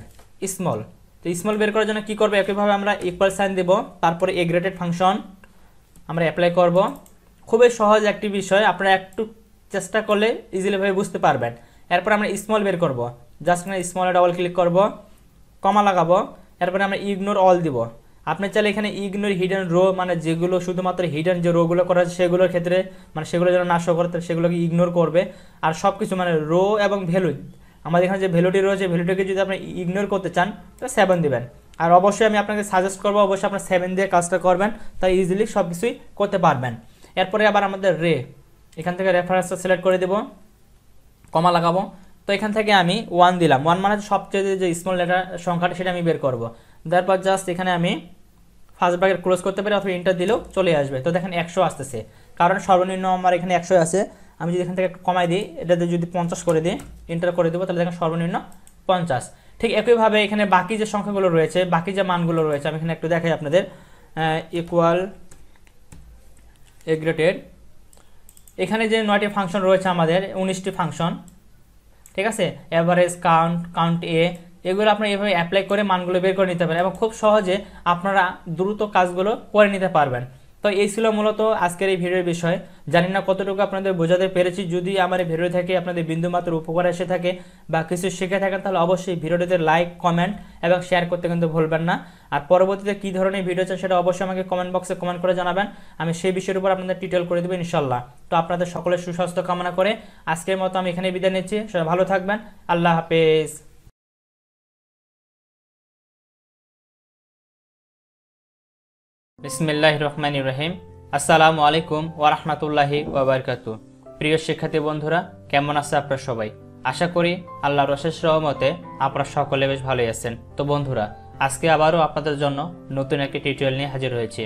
S2: small তো স্মল বের করার জন্য কি করবো একইভাবে আমরা ইকুয়াল সাইন দেব তারপরে এ গ্রেটেড ফাংশন আমরা অ্যাপ্লাই করব খুবই সহজ একটি বিষয় আপনারা একটু চেষ্টা করলে ইজিলিভাবে বুঝতে পারবেন এরপর আমরা স্মল বের করব জাস্ট আমরা স্মলে ডবল ক্লিক করব কমা লাগাবো এরপরে আমরা ইগনোর অল দিব আপনি চাইলে এখানে ইগনোর হিডেন রো মানে যেগুলো শুধুমাত্র হিডেন যে রোগুলো করা আছে সেগুলোর ক্ষেত্রে মানে সেগুলো যেন না শো করে সেগুলোকে ইগনোর করবে আর সব কিছু মানে রো এবং ভ্যালু আমাদের এখানে যে ভ্যালুটি রয়েছে ভ্যালুটিকে যদি আপনি ইগনোর করতে চান তাহলে সেভেন দেবেন আর অবশ্যই আমি আপনাকে সাজেস্ট করবো অবশ্যই আপনার সেভেন দিয়ে কাজটা করবেন তাই ইজিলি সব কিছুই করতে পারবেন এরপরে আবার আমাদের রে এখান থেকে রেফারেন্সটা সিলেক্ট করে দেব কমা লাগাবো তো এখান থেকে আমি ওয়ান দিলাম ওয়ান মানে সবচেয়ে যে স্মল লেটার সংখ্যাটা সেটা আমি বের করবো তারপর জাস্ট এখানে আমি ফার্স্ট ব্র্যাকেট ক্লোজ করতে পারি অথবা ইন্টার দিলেও চলে আসবে তো দেখেন একশো আসতেছে কারণ সর্বনিম্ন আমার এখানে একশো আছে আমি যদি এখান থেকে একটু কমাই দিই এটাতে যদি পঞ্চাশ করে দিই এন্টার করে দেবো তাহলে দেখেন সর্বনিম্ন পঞ্চাশ ঠিক একইভাবে এখানে বাকি যে সংখ্যাগুলো রয়েছে বাকি যে মানগুলো রয়েছে আমি এখানে একটু দেখাই আপনাদের ইকুয়াল এগ্রেটেড এখানে যে নয়টি ফাংশন রয়েছে আমাদের উনিশটি ফাংশন ঠিক আছে অ্যাভারেজ কাউন্ট কাউন্ট এ এগুলো আপনারা এভাবে অ্যাপ্লাই করে মানগুলো বের করে নিতে পারেন এবং খুব সহজে আপনারা দ্রুত কাজগুলো করে নিতে পারবেন তো এই ছিল মূলত আজকের এই ভিডিওর বিষয় জানি না কতটুকু আপনাদের বোঝাতে পেরেছি যদি আমার এই ভিডিও থেকে আপনাদের বিন্দুমাত্র উপকার এসে থাকে বা কিছু শিখে থাকেন তাহলে অবশ্যই ভিডিওটিতে লাইক কমেন্ট এবং শেয়ার করতে কিন্তু ভুলবেন না আর পরবর্তীতে কী ধরনের ভিডিও চান সেটা অবশ্যই আমাকে কমেন্ট বক্সে কমেন্ট করে জানাবেন আমি সেই বিষয়ের উপর আপনাদের ডিটেল করে দেবো ইনশাল্লাহ তো আপনাদের সকলের সুস্বাস্থ্য কামনা করে
S1: আজকের মতো আমি এখানে বিদায় নিচ্ছি সবাই ভালো থাকবেন আল্লাহ হাফেজ বিসমিল্লাহ রহমান ইব্রাহিম আসসালামু আলাইকুম ওয়ারহমাতুল্লাহি ওবরকাত প্রিয় শিক্ষার্থী
S2: বন্ধুরা কেমন আছে আপনার সবাই আশা করি আল্লাহর অশেষ রহমতে আপনারা সকলে বেশ ভালোই আছেন তো বন্ধুরা আজকে আবারও আপনাদের জন্য নতুন একটি টিউটোরিয়াল নিয়ে হাজির হয়েছি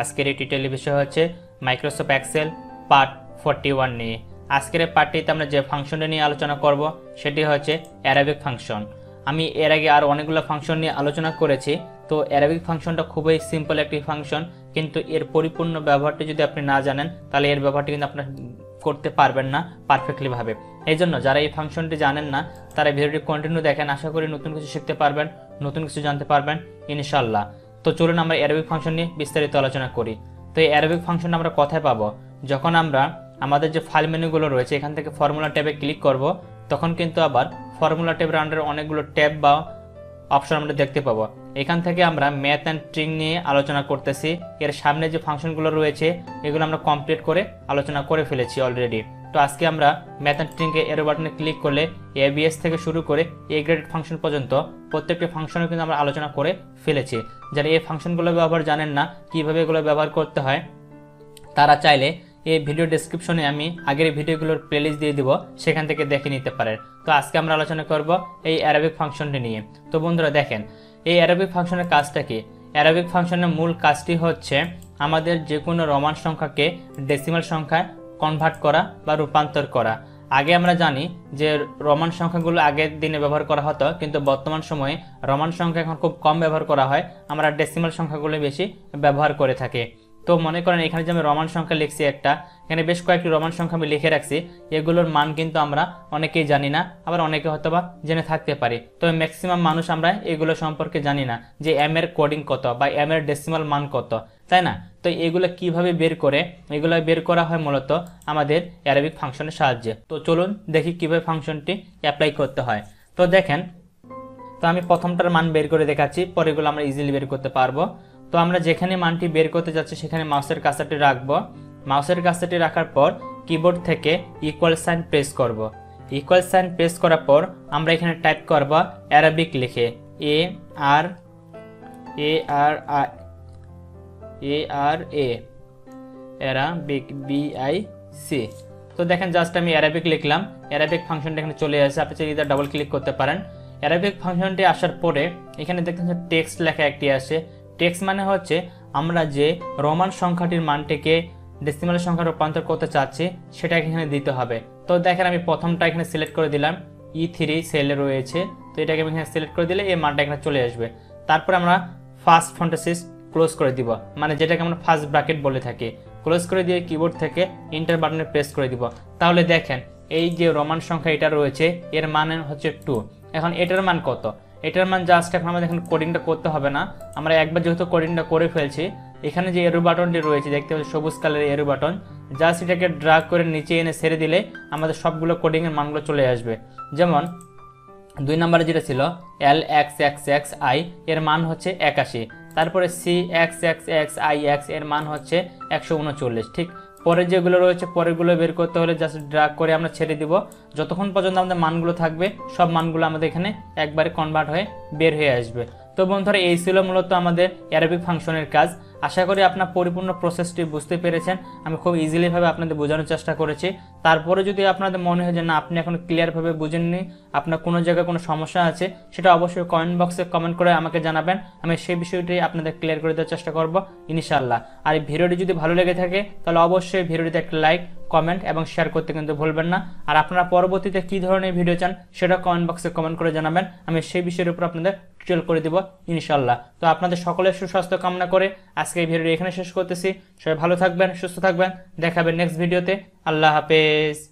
S2: আজকের এই টিউটোরিয়ালের বিষয় হচ্ছে Microsoft Excel part forty one নিয়ে আজকের এই পার্টটিতে আমরা যে ফাংশনটি নিয়ে আলোচনা করব সেটি হচ্ছে অ্যারাবিক ফাংশন আমি এর আগে আর অনেকগুলো ফাংশন নিয়ে আলোচনা করেছি তো অ্যারাবিক ফাংশনটা খুবই সিম্পল একটি ফাংশন কিন্তু এর পরিপূর্ণ ব্যবহারটি যদি আপনি না জানেন তাহলে এর ব্যবহারটি কিন্তু আপনার করতে পারবেন না পারফেক্টলিভাবে এই জন্য যারা এই ফাংশনটি জানেন না তারা ভিডিওটি কন্টিনিউ দেখেন আশা করি নতুন কিছু শিখতে পারবেন নতুন কিছু জানতে পারবেন ইনশাল্লাহ তো চলুন আমরা অ্যারাবিক ফাংশন নিয়ে বিস্তারিত আলোচনা করি তো এই অ্যারাবিক ফাংশন আমরা কোথায় পাবো যখন আমরা আমাদের যে ফাইল মেনুগুলো রয়েছে এখান থেকে ফর্মুলা ট্যাবে ক্লিক করব তখন কিন্তু আবার ফর্মুলা ট্যাবের আন্ডারে অনেকগুলো ট্যাব বা অপশন আমরা দেখতে পাবো এখান থেকে আমরা ম্যাথ অ্যান্ড ট্রিং নিয়ে আলোচনা করতেছি এর সামনে যে ফাংশনগুলো রয়েছে এগুলো আমরা কমপ্লিট করে আলোচনা করে ফেলেছি অলরেডি তো আজকে আমরা ম্যাথ অ্যান্ড ট্রিংকে এরো বাটনে ক্লিক করলে এবিএস থেকে শুরু করে এ গ্রেড ফাংশন পর্যন্ত প্রত্যেকটি ফাংশনও কিন্তু আমরা আলোচনা করে ফেলেছি যারা এই ফাংশনগুলো ব্যবহার জানেন না কীভাবে এগুলো ব্যবহার করতে হয় তারা চাইলে এই ভিডিও ডিসক্রিপশনে আমি আগের ভিডিওগুলোর প্লেলিস্ট দিয়ে দিব সেখান থেকে দেখে নিতে পারেন তো আজকে আমরা আলোচনা করব এই অ্যারাবিক ফাংশনটি নিয়ে তো বন্ধুরা দেখেন এই অ্যারাবিক ফাংশনের কাজটা কি অ্যারাবিক ফাংশনের মূল কাজটি হচ্ছে আমাদের যে কোনো রোমান সংখ্যাকে ডেসিমাল সংখ্যায় কনভার্ট করা বা রূপান্তর করা আগে আমরা জানি যে রোমান সংখ্যাগুলো আগের দিনে ব্যবহার করা হতো কিন্তু বর্তমান সময়ে রোমান সংখ্যা এখন খুব কম ব্যবহার করা হয় আমরা ডেসিমাল সংখ্যাগুলো বেশি ব্যবহার করে থাকি তো মনে করেন এখানে যে আমি রমান সংখ্যা লিখছি একটা এখানে বেশ কয়েকটি রমান সংখ্যা আমি লিখে রাখছি এগুলোর মান কিন্তু আমরা অনেকেই জানি না আবার অনেকে হয়তো বা জেনে থাকতে পারি তো ম্যাক্সিমাম মানুষ আমরা এগুলো সম্পর্কে জানি না যে এম এর কোডিং কত বা এম এর ডেসিমাল মান কত তাই না তো এগুলো কিভাবে বের করে এগুলো বের করা হয় মূলত আমাদের অ্যারাবিক ফাংশনের সাহায্যে তো চলুন দেখি কিভাবে ফাংশনটি অ্যাপ্লাই করতে হয় তো দেখেন তো আমি প্রথমটার মান বের করে দেখাচ্ছি পরে এগুলো আমরা ইজিলি বের করতে পারবো তো আমরা যেখানে মানটি বের করতে যাচ্ছি সেখানে মাউসের কাছাটি রাখবো মাউসের কাছাটি রাখার পর কিবোর্ড থেকে ইকুয়াল সাইন প্রেস করব। ইকুয়াল সাইন প্রেস করার পর আমরা এখানে টাইপ করব অ্যারাবিক লিখে A R A R A R A Arabic B I C তো দেখেন জাস্ট আমি অ্যারাবিক লিখলাম অ্যারাবিক ফাংশনটা এখানে চলে আসে আপনি চাইলে ডাবল ক্লিক করতে পারেন অ্যারাবিক ফাংশনটি আসার পরে এখানে দেখতেন টেক্সট লেখা একটি আসে টেক্সট মানে হচ্ছে আমরা যে রোমান সংখ্যাটির মানটিকে ডেসিমাল সংখ্যা রূপান্তর করতে চাচ্ছি সেটাকে এখানে দিতে হবে তো দেখেন আমি প্রথমটা এখানে সিলেক্ট করে দিলাম ই থ্রি সেলে রয়েছে তো এটাকে আমি এখানে সিলেক্ট করে দিলে এই মানটা এখানে চলে আসবে তারপর আমরা ফার্স্ট ফন্টাসিস ক্লোজ করে দিব মানে যেটাকে আমরা ফার্স্ট ব্র্যাকেট বলে থাকি ক্লোজ করে দিয়ে কিবোর্ড থেকে ইন্টার বাটনে প্রেস করে দিব তাহলে দেখেন এই যে রোমান সংখ্যা এটা রয়েছে এর মান হচ্ছে টু এখন এটার মান কত এটার মান জাস্ট এখন আমাদের এখানে কোডিংটা করতে হবে না আমরা একবার যেহেতু কোডিংটা করে ফেলছি এখানে যে এরো বাটনটি রয়েছে দেখতে পাচ্ছি সবুজ কালারের এরো বাটন জাস্ট এটাকে ড্রাগ করে নিচে এনে ছেড়ে দিলে আমাদের সবগুলো কোডিংয়ের মানগুলো চলে আসবে যেমন দুই নম্বরে যেটা ছিল L X X X I এর মান হচ্ছে একাশি তারপরে C X X X I X এর মান হচ্ছে একশো উনচল্লিশ ঠিক পরে যেগুলো রয়েছে পরেরগুলো বের করতে হলে জাস্ট ড্রাগ করে আমরা ছেড়ে দিব যতক্ষণ পর্যন্ত আমাদের মানগুলো থাকবে সব মানগুলো আমাদের এখানে একবারে কনভার্ট হয়ে বের হয়ে আসবে তো বন্ধুরা এই ছিল মূলত আমাদের অ্যারাবিক ফাংশনের কাজ আশা করি আপনার পরিপূর্ণ প্রসেসটি বুঝতে পেরেছেন আমি খুব ইজিলিভাবে আপনাদের বোঝানোর চেষ্টা করেছি তারপরে যদি আপনাদের মনে হয় যে না আপনি এখন ক্লিয়ারভাবে বুঝেননি আপনার কোনো জায়গায় কোনো সমস্যা আছে সেটা অবশ্যই কমেন্ট বক্সে কমেন্ট করে আমাকে জানাবেন আমি সেই বিষয়টি আপনাদের ক্লিয়ার করে দেওয়ার চেষ্টা করব ইনশাল্লাহ আর এই ভিডিওটি যদি ভালো লেগে থাকে তাহলে অবশ্যই ভিডিওটিতে একটা লাইক কমেন্ট এবং শেয়ার করতে কিন্তু ভুলবেন না আর আপনারা পরবর্তীতে কি ধরনের ভিডিও চান সেটা কমেন্ট বক্সে কমেন্ট করে জানাবেন আমি সেই বিষয়ের উপর আপনাদের টিউটোরিয়াল করে দেব ইনশাল্লাহ তো আপনাদের সকলের সুস্বাস্থ্য কামনা করে আজকে এই ভিডিওটি এখানে শেষ করতেছি সবাই ভালো থাকবেন সুস্থ থাকবেন দেখাবেন নেক্সট ভিডিওতে আল্লাহ হাফেজ